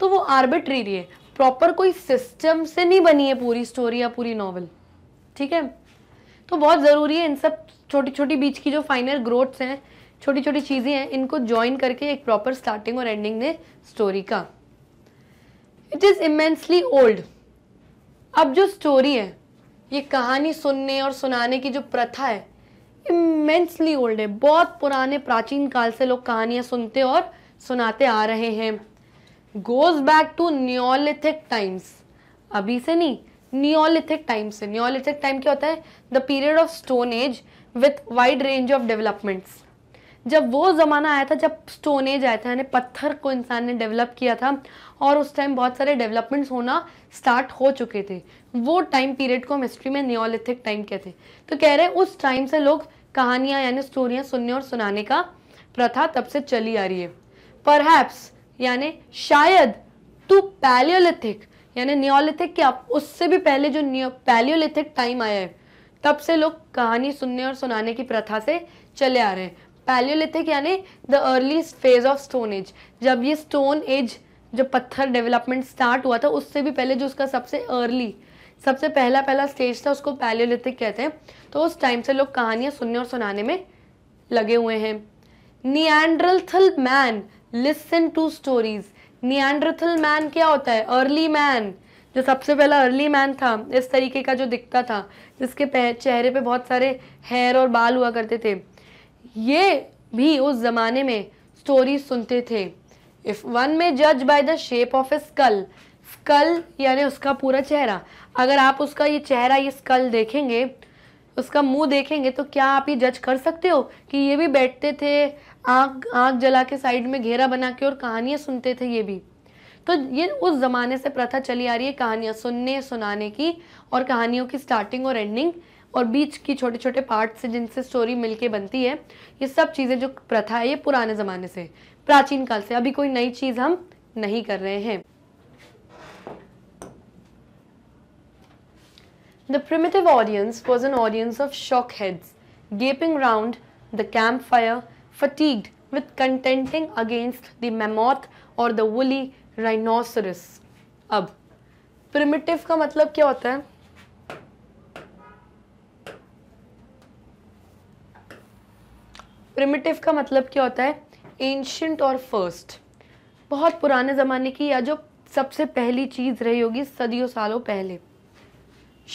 तो वो आर्बिट्रेरी है प्रॉपर कोई सिस्टम से नहीं बनी है पूरी स्टोरी या पूरी नॉवल ठीक है तो बहुत ज़रूरी है इन सब छोटी छोटी बीच की जो फाइनल ग्रोथ्स हैं छोटी छोटी चीज़ें हैं इनको ज्वाइन करके एक प्रॉपर स्टार्टिंग और एंडिंग ने स्टोरी का इट इज़ इमेंसली ओल्ड अब जो स्टोरी है ये कहानी सुनने और सुनाने की जो प्रथा है इमेंसली ओल्ड है बहुत पुराने प्राचीन काल से लोग कहानियाँ सुनते और सुनाते आ रहे हैं goes back to neolithic times अभी से नहीं न्योलिथिक टाइम से न्योलिथिक टाइम क्या होता है the period of stone age with wide range of developments जब वो ज़माना आया था जब स्टोन एज आया था यानी पत्थर को इंसान ने डेवलप किया था और उस टाइम बहुत सारे डेवलपमेंट्स होना स्टार्ट हो चुके थे वो टाइम पीरियड को हम हिस्ट्री में न्योलिथिक टाइम कहते हैं तो कह रहे हैं उस टाइम से लोग कहानियाँ यानी स्टोरियाँ सुनने और सुनाने का प्रथा तब से चली आ रही है परहैप्स यानी शायद टू पैलियोलिथिक यानी न्योलिथिक क्या उससे भी पहले जो पैलियोलिथिक टाइम आया है तब से लोग कहानी सुनने और सुनाने की प्रथा से चले आ रहे हैं पैलियोलिथिक यानी the early phase of stone age जब ये स्टोन एज जो पत्थर डेवलपमेंट स्टार्ट हुआ था उससे भी पहले जो उसका सबसे अर्ली सबसे पहला पहला स्टेज था उसको पैलियोलिथिक कहते हैं तो उस टाइम से लोग कहानियाँ सुनने और सुनाने में लगे हुए हैं Neanderthal man listen to stories Neanderthal man क्या होता है अर्ली मैन जो सबसे पहला अर्ली मैन था इस तरीके का जो दिखता था जिसके चेहरे पे बहुत सारे हेयर और बाल हुआ करते थे ये भी उस ज़माने में स्टोरी सुनते थे इफ़ वन में जज by the shape of a skull skull यानी उसका पूरा चेहरा अगर आप उसका ये चेहरा ये स्कल देखेंगे उसका मुंह देखेंगे तो क्या आप ये जज कर सकते हो कि ये भी बैठते थे आग आग जला के साइड में घेरा बना के और कहानियाँ सुनते थे ये भी तो ये उस ज़माने से प्रथा चली आ रही है कहानियाँ सुनने सुनाने की और कहानियों की स्टार्टिंग और एंडिंग और बीच की छोटे छोटे पार्ट से जिनसे स्टोरी मिलके बनती है ये सब चीज़ें जो प्रथा है ये पुराने ज़माने से प्राचीन काल से अभी कोई नई चीज़ हम नहीं कर रहे हैं the audience was an audience of shock heads gaping round the campfire fatigued with contending against the mammoth or the woolly rhinoceros. अब primitive का मतलब क्या होता है प्रिमिटिव का मतलब क्या होता है एंशंट और फर्स्ट बहुत पुराने ज़माने की या जो सबसे पहली चीज़ रही होगी सदियों सालों पहले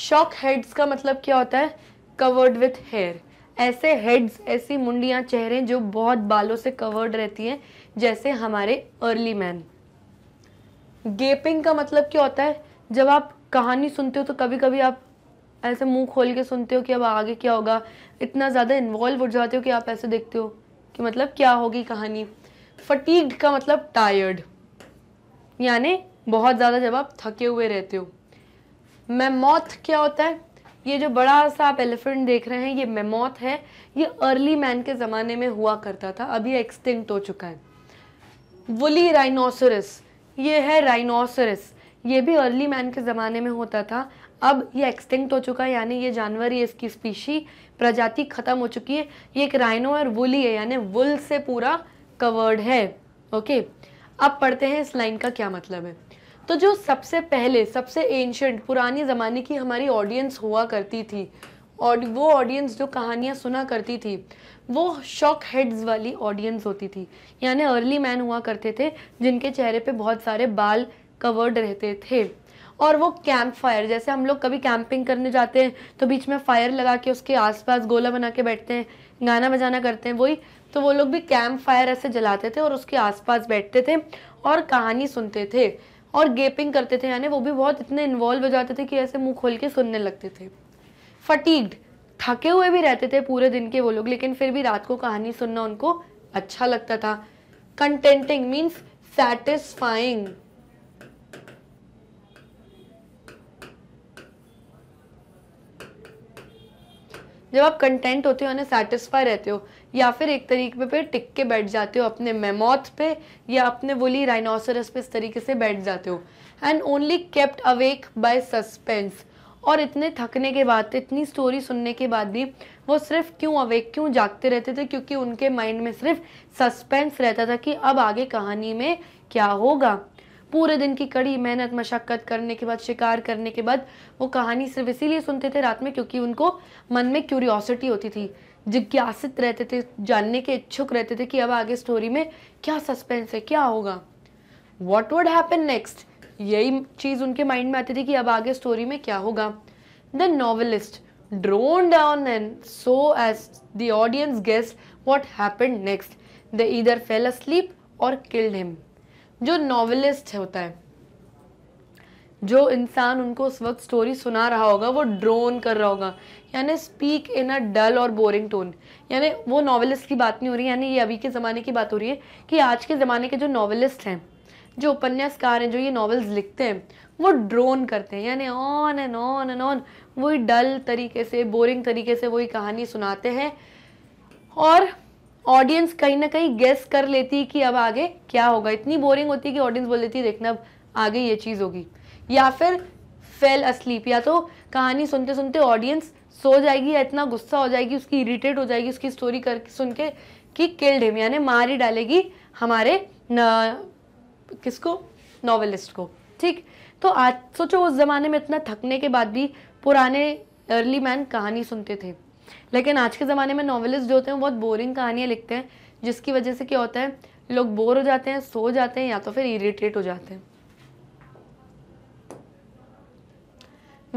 शॉक हेड्स का मतलब क्या होता है कवर्ड विथ हेयर ऐसे हेड्स ऐसी मुंडियाँ चेहरे जो बहुत बालों से कवर्ड रहती हैं जैसे हमारे अर्ली मैन गेपिंग का मतलब क्या होता है जब आप कहानी सुनते हो तो कभी कभी आप ऐसे मुंह खोल के सुनते हो कि अब आगे क्या होगा इतना ज़्यादा इन्वॉल्व हो जाते हो कि आप ऐसे देखते हो कि मतलब क्या होगी कहानी फटीग का मतलब टायर्ड यानी बहुत ज़्यादा जब आप थके हुए रहते हो मैं मौत क्या होता है ये जो बड़ा सा आप एलिफेंट देख रहे हैं ये मेमोथ है ये अर्ली मैन के ज़माने में हुआ करता था अब ये एक्सटिंक्ट हो चुका है वुली राइनोसरस ये है राइनोसरस ये भी अर्ली मैन के ज़माने में होता था अब ये एक्सटिंक्ट हो चुका है यानी ये जानवर ये इसकी स्पीशी प्रजाति ख़त्म हो चुकी है ये एक राइनो और वुली है यानी वुल से पूरा कवर्ड है ओके अब पढ़ते हैं इस लाइन का क्या मतलब है तो जो सबसे पहले सबसे एंशंट पुरानी ज़माने की हमारी ऑडियंस हुआ करती थी और वो ऑडियंस जो कहानियाँ सुना करती थी वो शॉक हेड्स वाली ऑडियंस होती थी यानी अर्ली मैन हुआ करते थे जिनके चेहरे पे बहुत सारे बाल कवर्ड रहते थे और वो कैंप फायर जैसे हम लोग कभी कैंपिंग करने जाते हैं तो बीच में फायर लगा के उसके आसपास गोला बना के बैठते हैं गाना बजाना करते हैं वही तो वो लोग भी कैंप फायर ऐसे जलाते थे और उसके आसपास बैठते थे और कहानी सुनते थे और गेपिंग करते थे यानी वो भी बहुत इतने इन्वॉल्व हो जाते थे कि ऐसे मुंह खोल के सुनने लगते थे फटीग्ड थके हुए भी रहते थे पूरे दिन के वो लोग लेकिन फिर भी रात को कहानी सुनना उनको अच्छा लगता था कंटेंटिंग मीन्स सेटिस्फाइंग जब आप कंटेंट होते हो ना सेटिस्फाई रहते हो या फिर एक तरीके पे टिक के बैठ जाते हो अपने मेमोथ पे या अपने वोली राइनोसरस पे इस तरीके से बैठ जाते हो and only kept awake by suspense और इतने थकने के बाद इतनी स्टोरी सुनने के बाद भी वो सिर्फ क्यों अवेक क्यों जागते रहते थे क्योंकि उनके माइंड में सिर्फ सस्पेंस रहता था कि अब आगे कहानी में क्या होगा पूरे दिन की कड़ी मेहनत मशक्क़त करने के बाद शिकार करने के बाद वो कहानी सिर्फ इसीलिए सुनते थे रात में क्योंकि उनको मन में क्यूरियोसिटी होती थी जिज्ञासित रहते थे जानने के इच्छुक रहते थे कि अब आगे स्टोरी में क्या सस्पेंस है क्या होगा वॉट वुड हैपन नेक्स्ट यही चीज़ उनके माइंड में आती थी कि अब आगे स्टोरी में क्या होगा the novelist drone down and so as the audience guess what happen next they either fell asleep और किल्ड हिम जो नॉवलिस्ट होता है जो इंसान उनको उस वक्त स्टोरी सुना रहा होगा वो ड्रोन कर रहा होगा यानी स्पीक इन अ डल और बोरिंग टोन यानी वो नॉवेलिस्ट की बात नहीं हो रही यानी ये अभी के ज़माने की बात हो रही है कि आज के ज़माने के जो नॉवेलिस्ट हैं जो उपन्यासकार हैं जो ये नॉवेल्स लिखते हैं वो ड्रोन करते हैं यानी on and on and on वही डल तरीके से बोरिंग तरीके से वही कहानी सुनाते हैं और ऑडियंस कहीं ना कहीं गेस कर लेती कि अब आगे क्या होगा इतनी बोरिंग होती कि ऑडियंस बोल देती देखना अब आगे ये चीज़ होगी या फिर फेल असलीप या तो कहानी सुनते सुनते ऑडियंस सो जाएगी या इतना गुस्सा हो जाएगी उसकी इरिटेट हो जाएगी उसकी स्टोरी कर सुन के कि किल डेम यानी मार ही डालेगी हमारे न, किसको नॉवेलिस्ट को ठीक तो आज सोचो उस ज़माने में इतना थकने के बाद भी पुराने अर्ली मैन कहानी सुनते थे लेकिन आज के ज़माने में नॉवेलिस्ट जो होते हैं बहुत बोरिंग कहानियाँ लिखते हैं जिसकी वजह से क्या होता है लोग बोर हो जाते हैं सो जाते हैं या तो फिर इरीटेट हो जाते हैं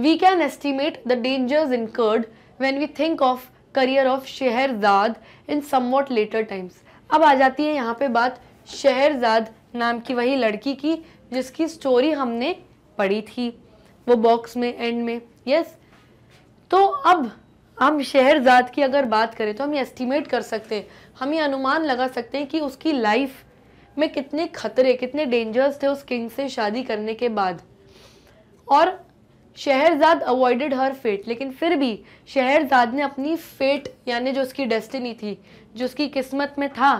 we can estimate the dangers incurred when we think of career of Scheherazade in somewhat later times अब आ जाती है यहाँ पे बात शहरजाद नाम की वही लड़की की जिसकी स्टोरी हमने पढ़ी थी वो बॉक्स में एंड में यस तो अब हम शहरजाद की अगर बात करें तो हम ये एस्टिमेट कर सकते हैं हम ये अनुमान लगा सकते हैं कि उसकी लाइफ में कितने खतरे कितने डेंजर्स थे उस किंग से शादी करने के बाद और शहरजाद अवॉइडेड हर फेट लेकिन फिर भी शहरजाद ने अपनी फेट यानी जो उसकी डेस्टिनी थी जो उसकी किस्मत में था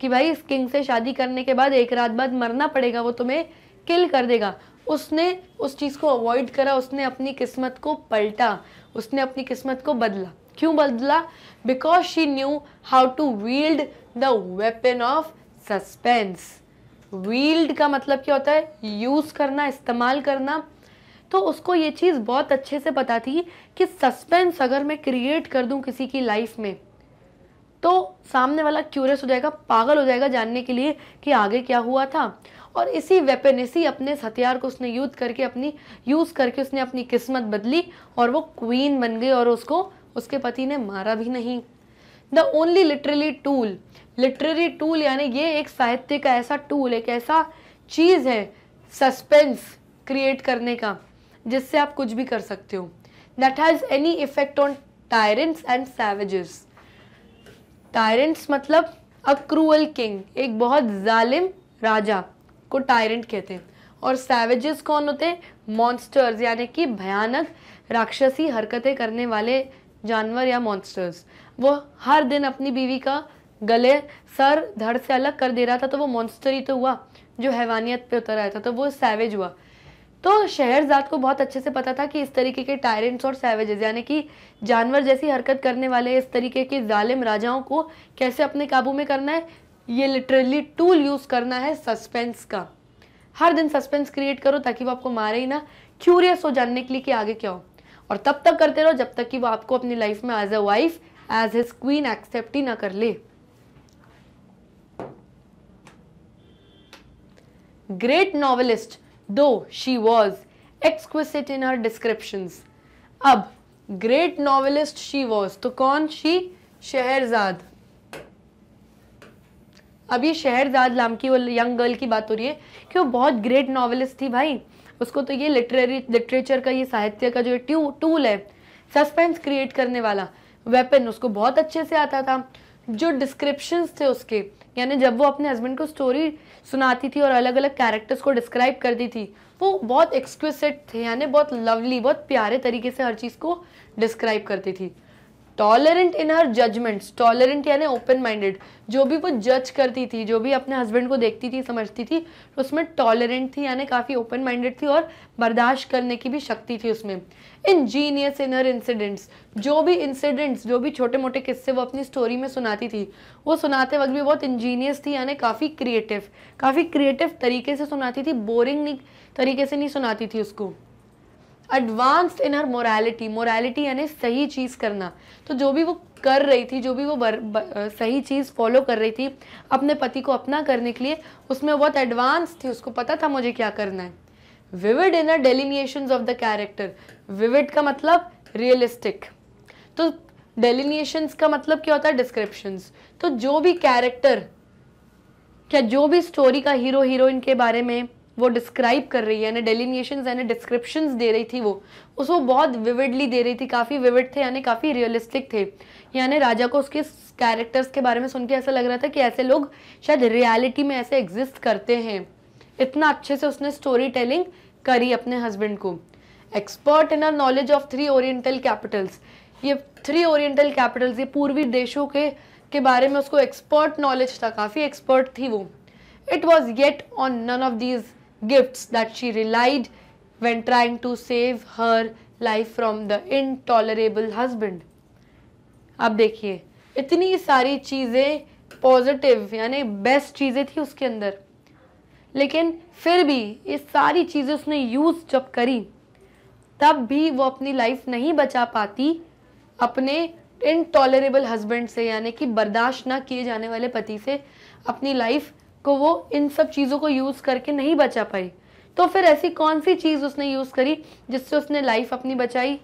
कि भाई इस किंग से शादी करने के बाद एक रात बाद मरना पड़ेगा वो तुम्हें किल कर देगा उसने उस चीज़ को अवॉइड करा उसने अपनी किस्मत को पलटा उसने अपनी किस्मत को बदला क्यों बदला because she knew how to wield the weapon of suspense wield का मतलब क्या होता है यूज़ करना इस्तेमाल करना तो उसको ये चीज़ बहुत अच्छे से पता थी कि सस्पेंस अगर मैं क्रिएट कर दूँ किसी की लाइफ में तो सामने वाला क्यूरियस हो जाएगा पागल हो जाएगा जानने के लिए कि आगे क्या हुआ था और इसी वेपन इसी अपने इस हथियार को उसने यूज करके अपनी यूज़ करके उसने अपनी किस्मत बदली और वो क्वीन बन गई और उसको उसके पति ने मारा भी नहीं the only literally tool literary tool यानी ये एक साहित्य का ऐसा टूल एक ऐसा चीज़ है सस्पेंस क्रिएट करने का जिससे आप कुछ भी कर सकते हो that has any effect on tyrants and savages tyrants मतलब अ क्रूअल किंग एक बहुत जालिम राजा को टायरेंट कहते हैं और सैवेजेस कौन होते हैं मॉन्स्टर्स यानी कि भयानक राक्षसी हरकतें करने वाले जानवर या मॉन्स्टर्स वो हर दिन अपनी बीवी का गले सर धड़ से अलग कर दे रहा था तो वो मॉन्स्टर ही तो हुआ जो हैवानियत पे उतर आया था तो वो सैवेज हुआ तो शहरजाद को बहुत अच्छे से पता था कि इस तरीके के टायरेंट्स और सैवेजेस यानी कि जानवर जैसी हरकत करने वाले इस तरीके के जालिम राजाओं को कैसे अपने काबू में करना है ये लिटरली टूल यूज़ करना है सस्पेंस का हर दिन सस्पेंस क्रिएट करो ताकि वो आपको मारे ही ना क्यूरियस हो जानने के लिए कि आगे क्या हो और तब तक करते रहो जब तक कि वो आपको अपनी लाइफ में as a wife as his queen accept ही ना कर ले great novelist though she was exquisite in her descriptions. अब great novelist she was तो कौन she शहरजाद अब ये शहरजाद नाम की वो यंग गर्ल की बात हो रही है कि वो बहुत ग्रेट नॉवलिस्ट थी भाई उसको तो ये लिटरेरी लिटरेचर का ये साहित्य का जो टू टूल है सस्पेंस क्रिएट करने वाला वेपन उसको बहुत अच्छे से आता था जो डिस्क्रिप्शंस थे उसके यानी जब वो अपने हस्बैंड को स्टोरी सुनाती थी और अलग अलग कैरेक्टर्स को डिस्क्राइब करती थी वो बहुत एक्सक्विसिट थे यानी बहुत लवली बहुत प्यारे तरीके से हर चीज़ को डिस्क्राइब करती थी tolerant in her judgements tolerant यानी ओपन माइंडेड जो भी वो जज करती थी जो भी अपने हस्बैंड को देखती थी समझती थी तो उसमें टॉलरेंट थी यानी काफ़ी ओपन माइंडेड थी और बर्दाश्त करने की भी शक्ति थी उसमें इंजीनियस इन हर इंसिडेंट्स जो भी इंसिडेंट्स जो भी छोटे मोटे किस्से वो अपनी स्टोरी में सुनाती थी वो सुनाते वक्त भी बहुत इंजीनियस थी यानी काफ़ी क्रिएटिव काफ़ी क्रिएटिव तरीके से सुनाती थी बोरिंग तरीके से नहीं सुनाती थी उसको advanced in her morality morality यानी सही चीज़ करना तो जो भी वो कर रही थी जो भी वो बर, ब, सही चीज़ फॉलो कर रही थी अपने पति को अपना करने के लिए उसमें बहुत एडवांस थी उसको पता था मुझे क्या करना है vivid in a delineation of the character vivid का मतलब रियलिस्टिक तो डेलिनिएशंस का मतलब क्या होता है डिस्क्रिप्शन तो जो भी कैरेक्टर क्या जो भी स्टोरी का हीरो हीरोइन के बारे में वो डिस्क्राइब कर रही है यानी डेलिनिएशन यानी डिस्क्रिप्शंस दे रही थी वो उसको बहुत विविडली दे रही थी काफ़ी विविड थे यानी काफ़ी रियलिस्टिक थे यानी राजा को उसके कैरेक्टर्स के बारे में सुन के ऐसा लग रहा था कि ऐसे लोग शायद रियलिटी में ऐसे एग्जिस्ट करते हैं इतना अच्छे से उसने स्टोरी टेलिंग करी अपने हस्बैंड को expert in a knowledge of three oriental capitals ये थ्री ओरिएंटल कैपिटल्स ये पूर्वी देशों के के बारे में उसको एक्सपर्ट नॉलेज था काफ़ी एक्सपर्ट थी वो it was yet on none of these gifts that she relied when trying to save her life from the intolerable husband अब देखिए इतनी सारी चीज़ें पॉजिटिव यानी बेस्ट चीज़ें थी उसके अंदर लेकिन फिर भी ये सारी चीज़ें उसने यूज़ जब करी तब भी वो अपनी लाइफ नहीं बचा पाती अपने इनटॉलरेबल हस्बैंड से यानी कि बर्दाश्त ना किए जाने वाले पति से अपनी लाइफ को वो इन सब चीज़ों को यूज़ करके नहीं बचा पाई तो फिर ऐसी कौन सी चीज़ उसने यूज़ करी जिससे उसने लाइफ अपनी बचाई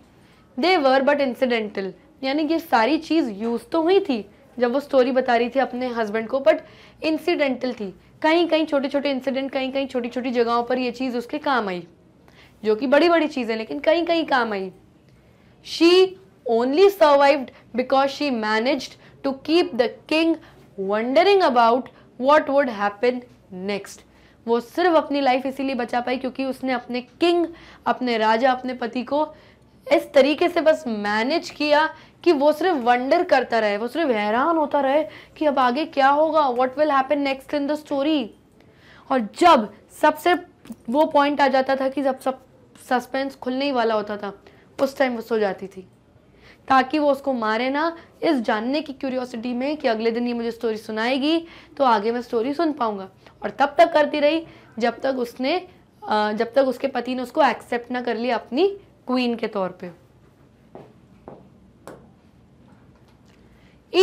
दे वर बट इंसिडेंटल यानी ये सारी चीज़ यूज़ तो हुई थी जब वो स्टोरी बता रही थी अपने हस्बैंड को बट इंसिडेंटल थी कहीं कहीं छोटे छोटे इंसिडेंट कहीं कहीं छोटी छोटी जगहों पर ये चीज़ उसके काम आई जो कि बड़ी बड़ी चीजें लेकिन कहीं कहीं काम आई she only survived because she managed to keep the king wondering about what would happen next वो सिर्फ अपनी लाइफ इसीलिए बचा पाई क्योंकि उसने अपने किंग अपने राजा अपने पति को इस तरीके से बस मैनेज किया कि वो सिर्फ वंडर करता रहे वो सिर्फ हैरान होता रहे कि अब आगे क्या होगा what will happen next in the story और जब सबसे वो पॉइंट आ जाता था कि जब सब सस्पेंस खुलने ही वाला होता था उस टाइम वो सो जाती थी ताकि वो उसको मारे ना इस जानने की क्यूरियोसिटी में कि अगले दिन ये मुझे स्टोरी सुनाएगी तो आगे मैं स्टोरी सुन पाऊंगा और तब तक करती रही जब तक उसने जब तक उसके पति ने उसको एक्सेप्ट ना कर लिया अपनी क्वीन के तौर पे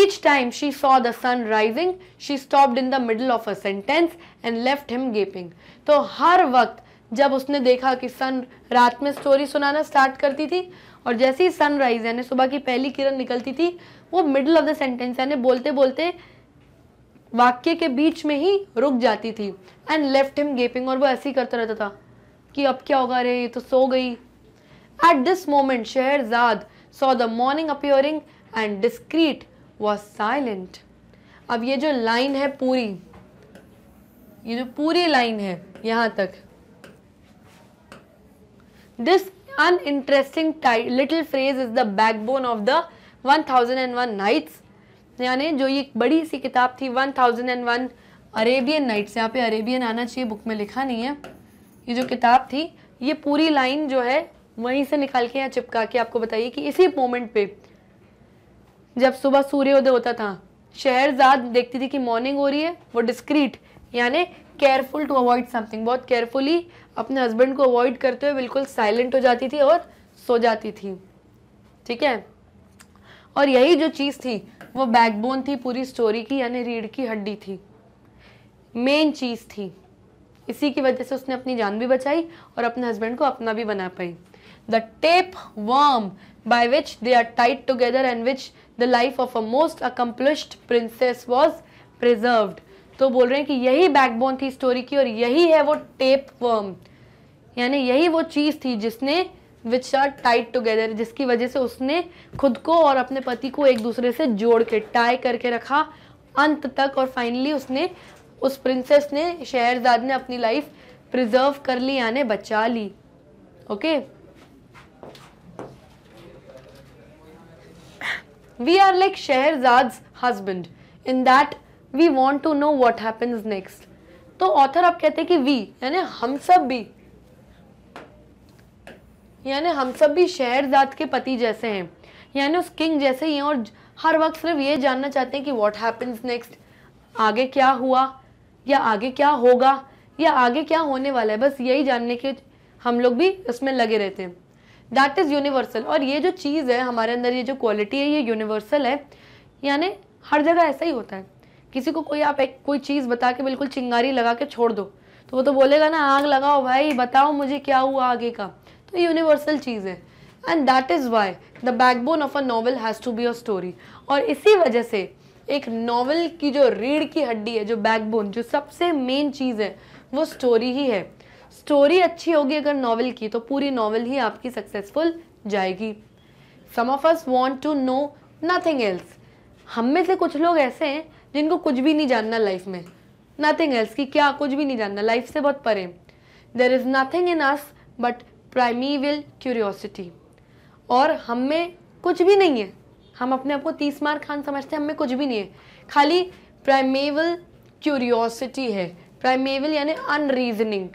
each time she saw the sun rising she stopped in the middle of a sentence and left him gaping तो हर वक्त जब उसने देखा कि सन रात में स्टोरी सुनाना स्टार्ट करती थी और जैसे ही सनराइज यानी सुबह की पहली किरण निकलती थी वो मिडल ऑफ द सेंटेंस यानी बोलते बोलते वाक्य के बीच में ही रुक जाती थी एंड लेफ्ट हिम गेपिंग और वो ऐसे ही करता रहता था कि अब क्या होगा रे ये तो सो गई at this moment Scheherazade saw the morning appearing and discreet was silent अब ये जो लाइन है पूरी ये जो पूरी लाइन है यहां तक this uninteresting little phrase is the backbone of the one thousand and one nights यानी जो ये बड़ी सी किताब थी one thousand and one Arabian nights यहाँ पे अरेबियन आना चाहिए बुक में लिखा नहीं है ये जो किताब थी ये पूरी लाइन जो है वहीं से निकाल के यहाँ चिपका के आपको बताइए कि इसी मोमेंट पे जब सुबह सूर्योदय होता था शहरजाद देखती थी कि मॉर्निंग हो रही है वो डिस्क्रीट यानी केयरफुल टू अवॉइड समथिंग बहुत केयरफुली अपने हस्बैंड को अवॉइड करते हुए बिल्कुल साइलेंट हो जाती थी और सो जाती थी ठीक है और यही जो चीज़ थी वो बैकबोन थी पूरी स्टोरी की यानी रीढ़ की हड्डी थी मेन चीज़ थी इसी की वजह से उसने अपनी जान भी बचाई और अपने हस्बैंड को अपना भी बना पाई the tapeworm by which they are tied together and which the life of a most accomplished princess was preserved तो बोल रहे हैं कि यही बैकबोन थी स्टोरी की और यही है वो टेप वर्म यानी यही वो चीज़ थी जिसने विच आर टाइट टुगेदर जिसकी वजह से उसने खुद को और अपने पति को एक दूसरे से जोड़ के टाई करके रखा अंत तक और फाइनली उसने उस प्रिंसेस ने शहरजाद ने अपनी लाइफ प्रिजर्व कर ली यानी बचा ली okay we are like Scheherazade husband in that we want to know what happens next तो ऑथर आप कहते हैं कि वी यानी हम सब भी यानी हम सब भी शहरजाद के पति जैसे हैं यानी उस किंग जैसे ही हैं और हर वक्त सिर्फ ये जानना चाहते हैं कि वॉट हैपन्स नेक्स्ट आगे क्या हुआ या आगे क्या होगा या आगे क्या होने वाला है बस यही जानने के हम लोग भी उसमें लगे रहते हैं दैट इज़ यूनिवर्सल और ये जो चीज़ है हमारे अंदर ये जो क्वालिटी है ये यूनिवर्सल है यानी हर जगह ऐसा ही होता है किसी को कोई आप एक कोई चीज़ बता के बिल्कुल चिंगारी लगा के छोड़ दो तो वो तो बोलेगा ना आग लगाओ भाई बताओ मुझे क्या हुआ आगे का तो यूनिवर्सल चीज़ है and that is why the backbone of a novel has to be a story और इसी वजह से एक नॉवल की जो रीढ़ की हड्डी है जो बैकबोन जो सबसे मेन चीज़ है वो स्टोरी ही है स्टोरी अच्छी होगी अगर नॉवल की तो पूरी नॉवल ही आपकी सक्सेसफुल जाएगी some of us want to know nothing else हम में से कुछ लोग ऐसे हैं जिनको कुछ भी नहीं जानना लाइफ में नथिंग एल्स की क्या कुछ भी नहीं जानना लाइफ से बहुत परे there is nothing in us but primeval curiosity और हम में कुछ भी नहीं है हम अपने आप को तीस मार खान समझते हैं हम में कुछ भी नहीं है खाली प्राइमेवल क्यूरियोसिटी है प्राइमेवल यानी अनरीजनिंग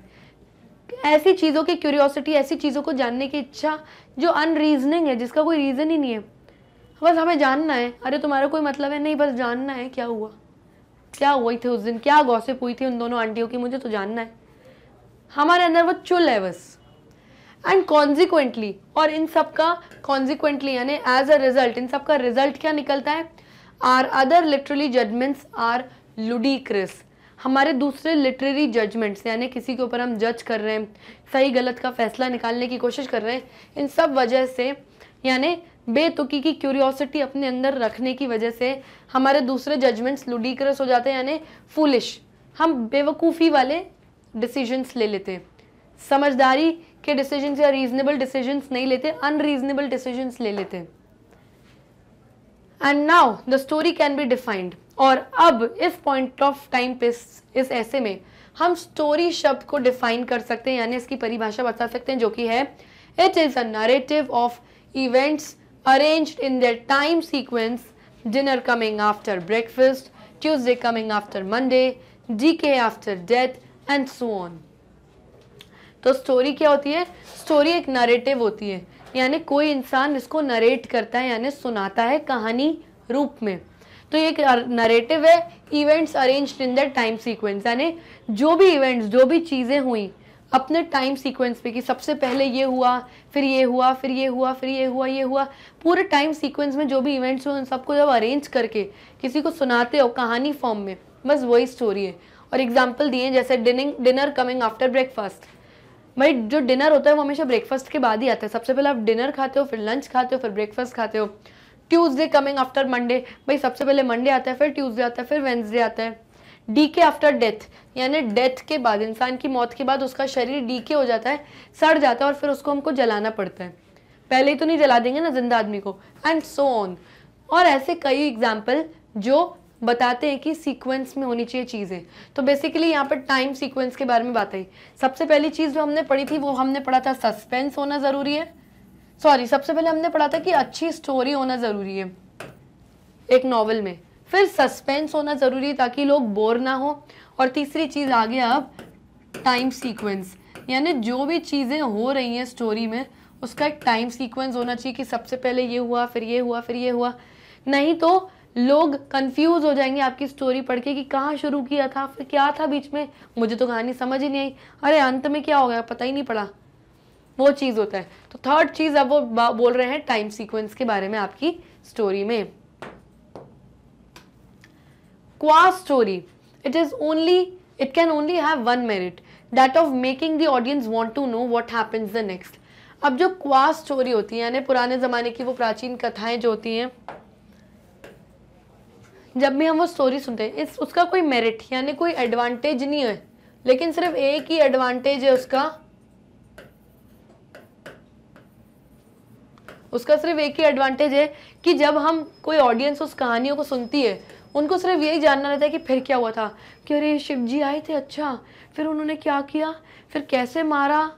ऐसी चीज़ों की क्यूरियोसिटी ऐसी चीज़ों को जानने की इच्छा जो अनरीजनिंग है जिसका कोई रीज़न ही नहीं है बस हमें जानना है अरे तुम्हारा कोई मतलब है नहीं बस जानना है क्या हुआ क्या हुई थी उस दिन क्या गॉसिप हुई थी उन दोनों आंटियों की मुझे तो जानना है हमारे अंदर वो चुल है बस एंड कॉन्जिक्वेंटली और इन सब का कॉन्जिक्वेंटली यानी एज अ रिजल्ट इन सब का रिजल्ट क्या निकलता है are other literally judgements are ludicrous हमारे दूसरे लिटरेरी जजमेंट्स यानी किसी के ऊपर हम जज कर रहे हैं सही गलत का फैसला निकालने की कोशिश कर रहे हैं इन सब वजह से यानी बेतुकी की क्यूरियोसिटी अपने अंदर रखने की वजह से हमारे दूसरे जजमेंट्स लुडिक्रस हो जाते हैं यानी फूलिश हम बेवकूफ़ी वाले डिसीजंस ले लेते हैं समझदारी के डिसीजन या रीजनेबल डिसीजन नहीं लेते अनरीजनेबल डिसीजन ले लेते and now the story can be defined और अब इस पॉइंट ऑफ टाइम पे इस ऐसे में हम स्टोरी शब्द को डिफाइन कर सकते हैं यानी इसकी परिभाषा बता सकते हैं जो कि है it is a narrative of events arranged in their time sequence dinner coming after breakfast Tuesday coming after Monday decay after death and so on तो स्टोरी क्या होती है स्टोरी एक नरेटिव होती है यानी कोई इंसान इसको नरेट करता है यानी सुनाता है कहानी रूप में तो ये एक नरेटिव है events arranged in the time sequence यानी जो भी इवेंट्स जो भी चीज़ें हुई अपने टाइम सीक्वेंस पे कि सबसे पहले ये हुआ फिर ये हुआ फिर ये हुआ फिर ये हुआ ये हुआ पूरे टाइम सीक्वेंस में जो भी इवेंट्स हुए उन सबको जब अरेंज करके किसी को सुनाते हो कहानी फॉर्म में बस वही स्टोरी है और एग्जाम्पल दिए जैसे dining dinner coming after breakfast भाई जो डिनर होता है वो हमेशा ब्रेकफास्ट के बाद ही आता है सबसे पहले आप डिनर खाते हो फिर लंच खाते हो फिर ब्रेकफास्ट खाते हो ट्यूसडे कमिंग आफ्टर मंडे भाई सबसे पहले मंडे आता है फिर ट्यूसडे आता है फिर वेंसडे आता है डी के आफ्टर डेथ यानी डेथ के बाद इंसान की मौत के बाद उसका शरीर डी के हो जाता है सड़ जाता है और फिर उसको हमको जलाना पड़ता है पहले ही तो नहीं जला देंगे ना जिंदा आदमी को एंड सो ऑन और ऐसे कई एग्जाम्पल जो बताते हैं कि सीक्वेंस में होनी चाहिए चीज़ें तो बेसिकली यहाँ पर टाइम सीक्वेंस के बारे में बात आई सबसे पहली चीज़ जो हमने पढ़ी थी वो हमने पढ़ा था सस्पेंस होना ज़रूरी है सॉरी सबसे पहले हमने पढ़ा था कि अच्छी स्टोरी होना ज़रूरी है एक नॉवल में फिर सस्पेंस होना ज़रूरी है ताकि लोग बोर ना हो और तीसरी चीज़ आ गया अब टाइम सीक्वेंस यानी जो भी चीज़ें हो रही हैं स्टोरी में उसका एक टाइम सीक्वेंस होना चाहिए कि सबसे पहले ये हुआ फिर ये हुआ फिर ये हुआ नहीं तो लोग कंफ्यूज हो जाएंगे आपकी स्टोरी पढ़ के कि कहाँ शुरू किया था फिर क्या था बीच में मुझे तो कहानी समझ ही नहीं आई अरे अंत में क्या हो गया पता ही नहीं पड़ा वो चीज़ होता है तो थर्ड चीज़ अब वो बोल रहे हैं टाइम सीक्वेंस के बारे में आपकी स्टोरी में qua story it is only it can only have one merit that of making the audience want to know what happens the next अब जो क्वा स्टोरी होती है यानी पुराने ज़माने की वो प्राचीन कथाएं जो होती हैं जब भी हम वो स्टोरी सुनते हैं इस उसका कोई मेरिट यानी कोई एडवांटेज नहीं है लेकिन सिर्फ एक ही एडवांटेज है उसका उसका सिर्फ एक ही एडवांटेज है कि जब हम कोई ऑडियंस उस कहानियों को सुनती है उनको सिर्फ यही जानना रहता है कि फिर क्या हुआ था कि अरे शिव जी आए थे अच्छा फिर उन्होंने क्या किया फिर कैसे मारा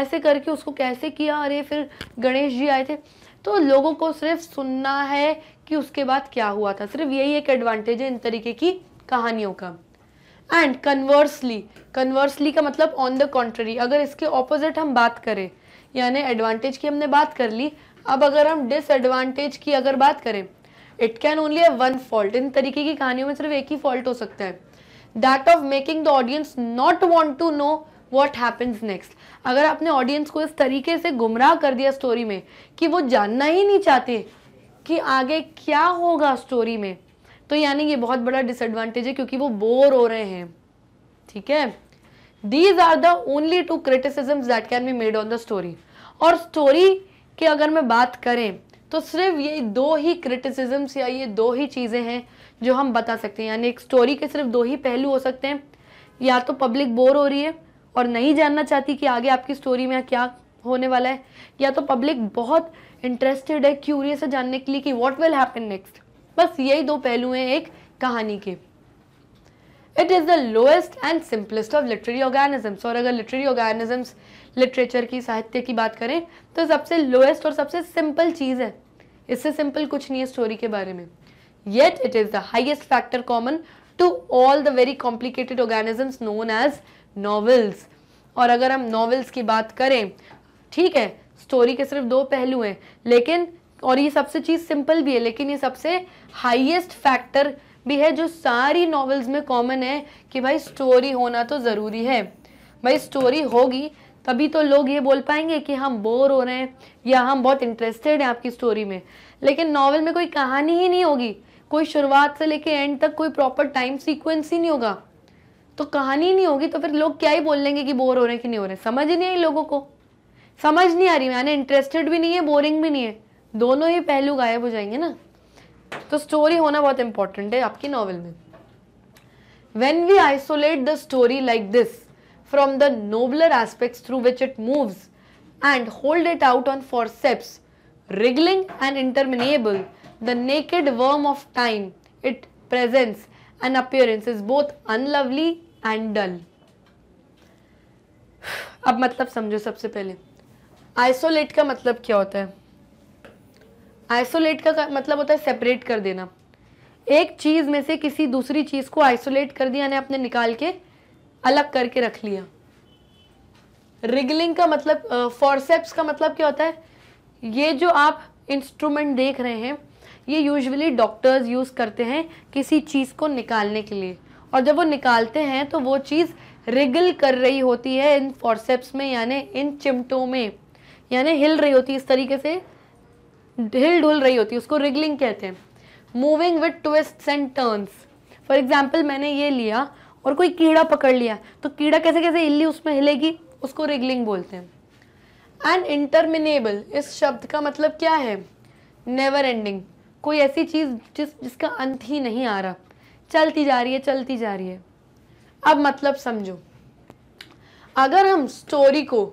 ऐसे करके उसको कैसे किया अरे फिर गणेश जी आए थे तो लोगों को सिर्फ सुनना है कि उसके बाद क्या हुआ था सिर्फ यही एक एडवांटेज है इन तरीके की कहानियों का एंड कन्वर्सली कन्वर्सली का मतलब ऑन द कॉन्ट्ररी अगर इसके ऑपोजिट हम बात करें यानी एडवांटेज की हमने बात कर ली अब अगर हम डिसएडवांटेज की अगर बात करें it can only have one fault in तरीके की कहानियों में सिर्फ एक ही फॉल्ट हो सकता है that of making the audience not want to know what happens next अगर आपने ऑडियंस को इस तरीके से गुमराह कर दिया स्टोरी में कि वो जानना ही नहीं चाहते कि आगे क्या होगा स्टोरी में तो यानी ये बहुत बड़ा डिसएडवांटेज है क्योंकि वो बोर हो रहे हैं ठीक है these are the only two criticisms that can be made on the story और स्टोरी की अगर मैं बात करें तो सिर्फ ये दो ही क्रिटिसिजम्स या ये दो ही चीज़ें हैं जो हम बता सकते हैं यानी एक स्टोरी के सिर्फ दो ही पहलू हो सकते हैं या तो पब्लिक बोर हो रही है और नहीं जानना चाहती कि आगे आपकी स्टोरी में क्या होने वाला है या तो पब्लिक बहुत इंटरेस्टेड है क्यूरियस है जानने के लिए कि व्हाट विल हैपन नेक्स्ट बस यही दो पहलू हैं एक कहानी के it is the lowest and simplest of literary organisms और अगर लिटरेरी ऑर्गेनिजम्स लिटरेचर की साहित्य की बात करें तो सबसे लोएस्ट और सबसे सिंपल चीज़ है इससे सिंपल कुछ नहीं है स्टोरी के बारे में yet it is the highest factor common to all the very complicated organisms known as novels और अगर हम नॉवेल्स की बात करें ठीक है स्टोरी के सिर्फ दो पहलू हैं लेकिन और ये सबसे चीज़ सिंपल भी है लेकिन ये सबसे हाईएस्ट फैक्टर भी है जो सारी नॉवेल्स में कॉमन है कि भाई स्टोरी होना तो ज़रूरी है भाई स्टोरी होगी तभी तो लोग ये बोल पाएंगे कि हम बोर हो रहे हैं या हम बहुत इंटरेस्टेड हैं आपकी स्टोरी में लेकिन नॉवल में कोई कहानी ही नहीं होगी कोई शुरुआत से लेके एंड तक कोई प्रॉपर टाइम सीक्वेंस ही नहीं होगा तो कहानी नहीं होगी तो फिर लोग क्या ही बोल लेंगे कि बोर हो रहे हैं कि नहीं हो रहे समझ ही नहीं आई लोगों को समझ नहीं आ रही मैंने इंटरेस्टेड भी नहीं है बोरिंग भी नहीं है दोनों ही पहलू गायब हो जाएंगे ना तो स्टोरी होना बहुत इंपॉर्टेंट है आपकी नॉवल में when we isolate the story like this from the nobler aspect through which it moves and hold it out on forceps wriggling and interminable the naked worm of time it presents and appearance is both unlovely and dull अब मतलब समझो सबसे पहले आइसोलेट का मतलब क्या होता है आइसोलेट का मतलब होता है सेपरेट कर देना एक चीज़ में से किसी दूसरी चीज़ को आइसोलेट कर दिया यानी अपने निकाल के अलग करके रख लिया रिगलिंग का मतलब फॉरसेप्स का मतलब क्या होता है ये जो आप इंस्ट्रूमेंट देख रहे हैं ये यूजुअली डॉक्टर्स यूज़ करते हैं किसी चीज़ को निकालने के लिए और जब वो निकालते हैं तो वो चीज़ रिगल कर रही होती है इन फॉरसेप्स में यानी इन चिमटों में यानी हिल रही होती है इस तरीके से हिल ढुल रही होती है उसको रिगलिंग कहते हैं moving with twist and turns for example मैंने ये लिया और कोई कीड़ा पकड़ लिया तो कीड़ा कैसे कैसे हिली उसमें हिलेगी उसको रिगलिंग बोलते हैं एंड इंटरमिनेबल इस शब्द का मतलब क्या है नेवर एंडिंग कोई ऐसी चीज़ जिस जिसका अंत ही नहीं आ रहा चलती जा रही है चलती जा रही है अब मतलब समझो अगर हम स्टोरी को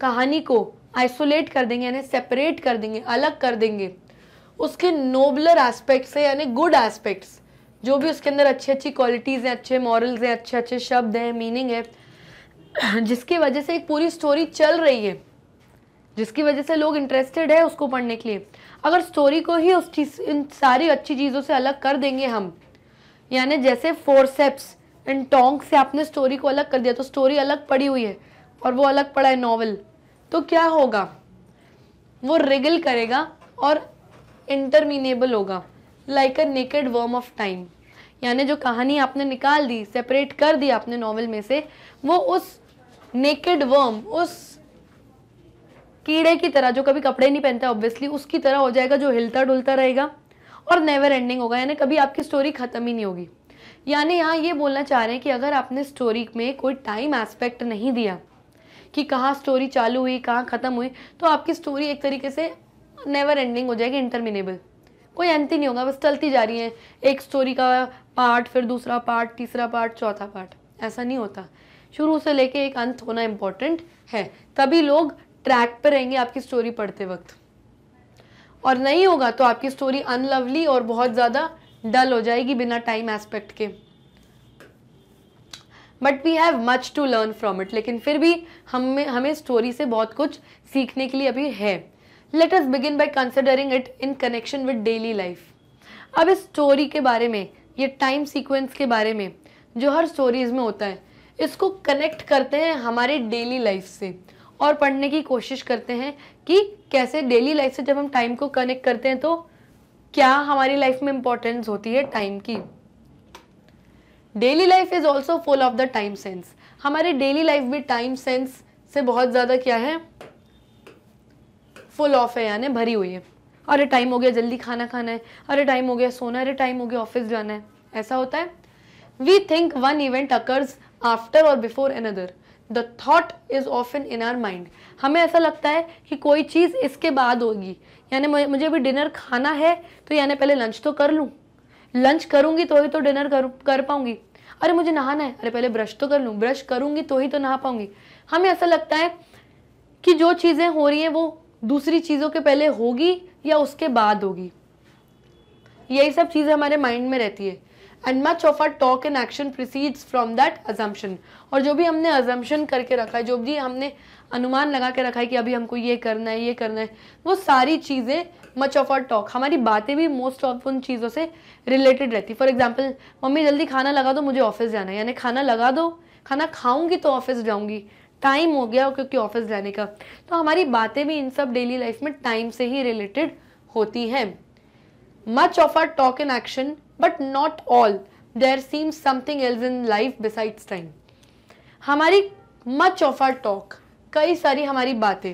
कहानी को आइसोलेट कर देंगे यानी सेपरेट कर देंगे अलग कर देंगे उसके नोबलर एस्पेक्ट्स है यानी गुड एस्पेक्ट्स जो भी उसके अंदर अच्छी अच्छी क्वालिटीज़ हैं अच्छे मॉरल्स हैं अच्छे अच्छे शब्द हैं मीनिंग है जिसकी वजह से एक पूरी स्टोरी चल रही है जिसकी वजह से लोग इंटरेस्टेड है उसको पढ़ने के लिए अगर स्टोरी को ही उस चीज इन सारी अच्छी चीज़ों से अलग कर देंगे हम यानी जैसे फोरसेप्स एंड टोंग से आपने स्टोरी को अलग कर दिया तो स्टोरी अलग पड़ी हुई है और वो अलग पड़ा है नॉवल तो क्या होगा वो रिगल करेगा और इंटरमीनेबल होगा like a naked worm of time यानी जो कहानी आपने निकाल दी सेपरेट कर दी आपने नॉवल में से वो उस नेकेड वर्म उस कीड़े की तरह जो कभी कपड़े नहीं पहनता ऑब्वियसली उसकी तरह हो जाएगा जो हिलता डुलता रहेगा और नेवर एंडिंग होगा यानी कभी आपकी स्टोरी ख़त्म ही नहीं होगी यानी यहाँ ये बोलना चाह रहे हैं कि अगर आपने स्टोरी में कोई टाइम एस्पेक्ट नहीं दिया कि कहाँ स्टोरी चालू हुई कहाँ ख़त्म हुई तो आपकी स्टोरी एक तरीके से नेवर एंडिंग हो जाएगी इंटरमिनेबल कोई अंत ही नहीं होगा बस चलती जा रही है एक स्टोरी का पार्ट फिर दूसरा पार्ट तीसरा पार्ट चौथा पार्ट ऐसा नहीं होता शुरू से लेके एक अंत होना इम्पॉर्टेंट है तभी लोग ट्रैक पर रहेंगे आपकी स्टोरी पढ़ते वक्त और नहीं होगा तो आपकी स्टोरी अनलवली और बहुत ज़्यादा डल हो जाएगी बिना टाइम एस्पेक्ट के but we have much to learn from it लेकिन फिर भी हमें हमें स्टोरी से बहुत कुछ सीखने के लिए अभी है let us begin by considering it in connection with daily life अब इस स्टोरी के बारे में ये टाइम सीक्वेंस के बारे में जो हर स्टोरीज़ में होता है इसको कनेक्ट करते हैं हमारे डेली लाइफ से और पढ़ने की कोशिश करते हैं कि कैसे डेली लाइफ से जब हम टाइम को कनेक्ट करते हैं तो क्या हमारी लाइफ में इम्पोर्टेंस होती है टाइम की daily life is also full of the time sense हमारे डेली लाइफ भी टाइम सेंस से बहुत ज़्यादा क्या है फुल ऑफ है यानी भरी हुई है अरे टाइम हो गया जल्दी खाना खाना है अरे टाइम हो गया सोना अरे टाइम हो गया ऑफिस जाना है ऐसा होता है we think one event occurs after और before another the thought is in in our mind हमें ऐसा लगता है कि कोई चीज़ इसके बाद होगी यानी मुझे अभी डिनर खाना है तो यानी पहले लंच तो कर लूँ लंच करूंगी तो ही तो डिनर कर कर पाऊंगी अरे मुझे नहाना है अरे पहले ब्रश तो कर लूँ ब्रश करूंगी तो ही तो नहा पाऊंगी हमें ऐसा लगता है कि जो चीज़ें हो रही हैं वो दूसरी चीज़ों के पहले होगी या उसके बाद होगी यही सब चीज़ें हमारे माइंड में रहती है and much of our talk and action precedes from that assumption और जो भी हमने अजम्पन करके रखा है जो भी हमने अनुमान लगा के रखा है कि अभी हमको ये करना है ये करना है वो सारी चीज़ें मच ऑफ आर टॉक हमारी बातें भी मोस्ट ऑफ उन चीज़ों से रिलेटेड रहती फॉर एग्जाम्पल मम्मी जल्दी खाना लगा दो मुझे ऑफिस जाना है यानी खाना लगा दो खाना खाऊंगी तो ऑफिस जाऊंगी टाइम हो गया क्योंकि ऑफिस जाने का तो हमारी बातें भी इन सब डेली लाइफ में टाइम से ही रिलेटेड होती हैं much of our talk in action but not all there seems something else in life besides time हमारी मच ऑफ आर टॉक कई सारी हमारी बातें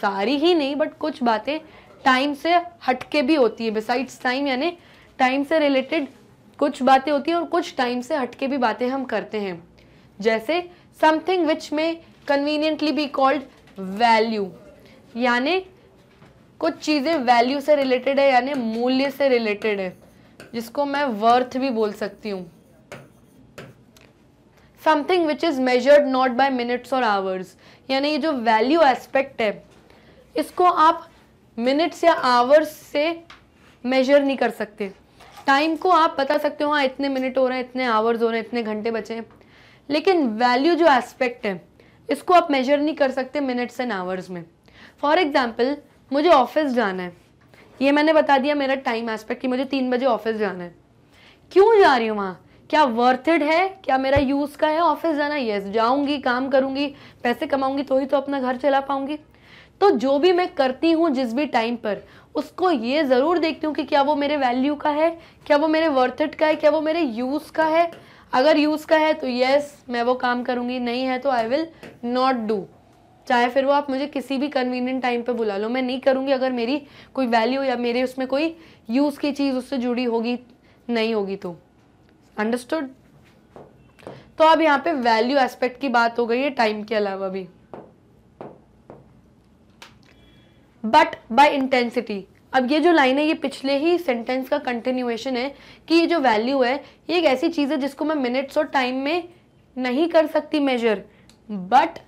सारी ही नहीं बट कुछ बातें टाइम से हटके भी होती है बिसाइड्स टाइम यानी टाइम से रिलेटेड कुछ बातें होती हैं और कुछ टाइम से हटके भी बातें हम करते हैं जैसे समथिंग विच में कन्वीनियंटली बी कॉल्ड वैल्यू यानी कुछ चीज़ें वैल्यू से रिलेटेड है यानी मूल्य से रिलेटेड है जिसको मैं वर्थ भी बोल सकती हूँ something which is measured not by minutes और आवर्स यानी ये जो वैल्यू एस्पेक्ट है इसको आप मिनट्स या आवर्स से मेजर नहीं कर सकते टाइम को आप बता सकते हो हाँ इतने मिनट हो रहे हैं इतने आवर्स हो रहे हैं इतने घंटे बचे हैं लेकिन वैल्यू जो एस्पेक्ट है इसको आप मेजर नहीं कर सकते मिनट्स एंड आवर्स में फॉर एग्ज़ाम्पल मुझे ऑफिस जाना है ये मैंने बता दिया मेरा टाइम एस्पेक्ट कि मुझे तीन बजे ऑफिस जाना है क्यों जा रही हूँ वहाँ क्या वर्थेड है क्या मेरा यूज़ का है ऑफिस जाना यस yes, जाऊँगी काम करूँगी पैसे कमाऊँगी तो ही तो अपना घर चला पाऊँगी तो जो भी मैं करती हूँ जिस भी टाइम पर उसको ये ज़रूर देखती हूँ कि क्या वो मेरे वैल्यू का है क्या वो मेरे वर्थट का है क्या वो मेरे यूज़ का है अगर यूज़ का है तो यस मैं वो काम करूँगी नहीं है तो आई विल नॉट डू चाहे फिर वो आप मुझे किसी भी कन्वीनियंट टाइम पे बुला लो मैं नहीं करूँगी अगर मेरी कोई वैल्यू या मेरे उसमें कोई यूज़ की चीज़ उससे जुड़ी होगी नहीं होगी तो अंडरस्टूड तो अब यहाँ पे वैल्यू एस्पेक्ट की बात हो गई है टाइम के अलावा भी बट बाय इंटेंसिटी अब ये जो लाइन है ये पिछले ही सेंटेंस का कंटिन्यूएशन है कि ये जो वैल्यू है ये एक ऐसी चीज़ है जिसको मैं मिनट्स और टाइम में नहीं कर सकती मेजर बट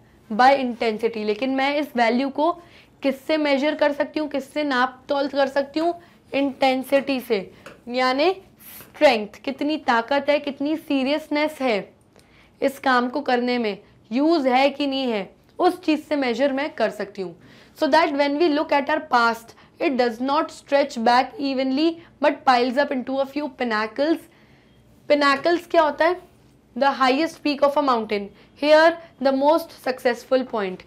बाय इंटेंसिटी लेकिन मैं इस वैल्यू को किससे मेजर कर सकती हूँ किससे नाप तोल कर सकती हूँ इंटेंसिटी से यानी स्ट्रेंथ कितनी ताकत है कितनी सीरियसनेस है इस काम को करने में यूज़ है कि नहीं है उस चीज़ से मेजर मैं कर सकती हूँ so that when we look at our past, it does not stretch back evenly but piles up into a few pinnacles. Pinnacles kya hota hai The highest peak of a mountain. Here the most successful point.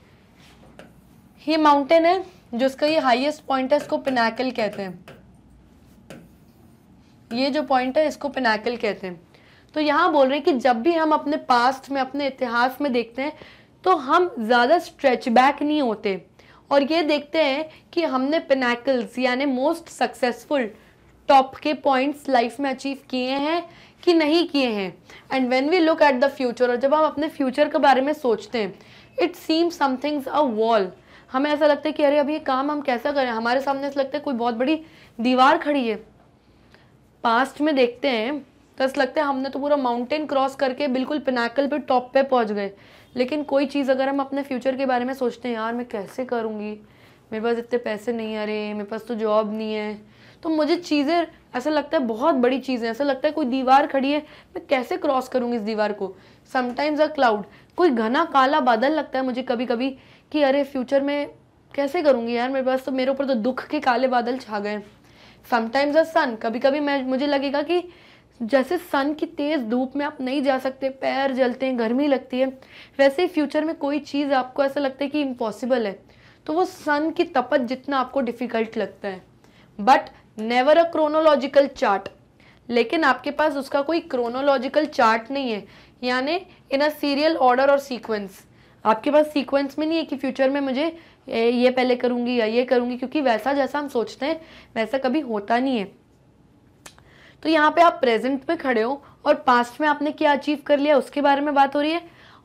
ये mountain है जो इसका ये highest point है इसको pinnacle कहते हैं ये जो पॉइंट है इसको पिनाकल कहते हैं तो यहाँ बोल रहे हैं कि जब भी हम अपने पास्ट में अपने इतिहास में देखते हैं तो हम ज़्यादा स्ट्रेच बैक नहीं होते और ये देखते हैं कि हमने पिनाकल्स यानी मोस्ट सक्सेसफुल टॉप के पॉइंट्स लाइफ में अचीव किए हैं कि नहीं किए हैं and when we look at the future और जब हम अपने फ्यूचर के बारे में सोचते हैं it seem sometimes a wall हमें ऐसा लगता है कि अरे अब ये काम हम कैसा करें हमारे सामने ऐसा लगता है कोई बहुत बड़ी दीवार खड़ी है पास्ट में देखते हैं तो ऐसा लगता है हमने तो पूरा माउंटेन क्रॉस करके बिल्कुल पिनाकल पर टॉप पे पहुँच गए लेकिन कोई चीज़ अगर हम अपने फ्यूचर के बारे में सोचते हैं यार मैं कैसे करूँगी मेरे पास इतने पैसे नहीं आ रहे मेरे पास तो जॉब नहीं है तो मुझे चीज़ें ऐसा लगता है बहुत बड़ी चीज़ें ऐसा लगता है कोई दीवार खड़ी है मैं कैसे क्रॉस करूँगी इस दीवार को समटाइम्स अ क्लाउड कोई घना काला बादल लगता है मुझे कभी कभी कि अरे फ्यूचर में कैसे करूँगी यार मेरे पास तो मेरे ऊपर तो दुख के काले बादल छा गए समटाइम्स अ सन कभी कभी मैं मुझे लगेगा कि जैसे सन की तेज़ धूप में आप नहीं जा सकते पैर जलते हैं गर्मी लगती है वैसे ही फ्यूचर में कोई चीज़ आपको ऐसा लगता है कि इम्पॉसिबल है तो वो सन की तपत जितना आपको डिफ़िकल्ट लगता है but never a chronological chart लेकिन आपके पास उसका कोई क्रोनोलॉजिकल चार्ट नहीं है यानी इन अ सीरियल ऑर्डर और सीक्वेंस आपके पास सीक्वेंस में नहीं है कि फ्यूचर में मुझे ये पहले करूँगी या ये करूँगी क्योंकि वैसा जैसा हम सोचते हैं वैसा कभी होता नहीं है तो यहाँ पे आप प्रेजेंट में खड़े हो और पास्ट में आपने क्या अचीव कर लिया उसके बारे में बात हो रही है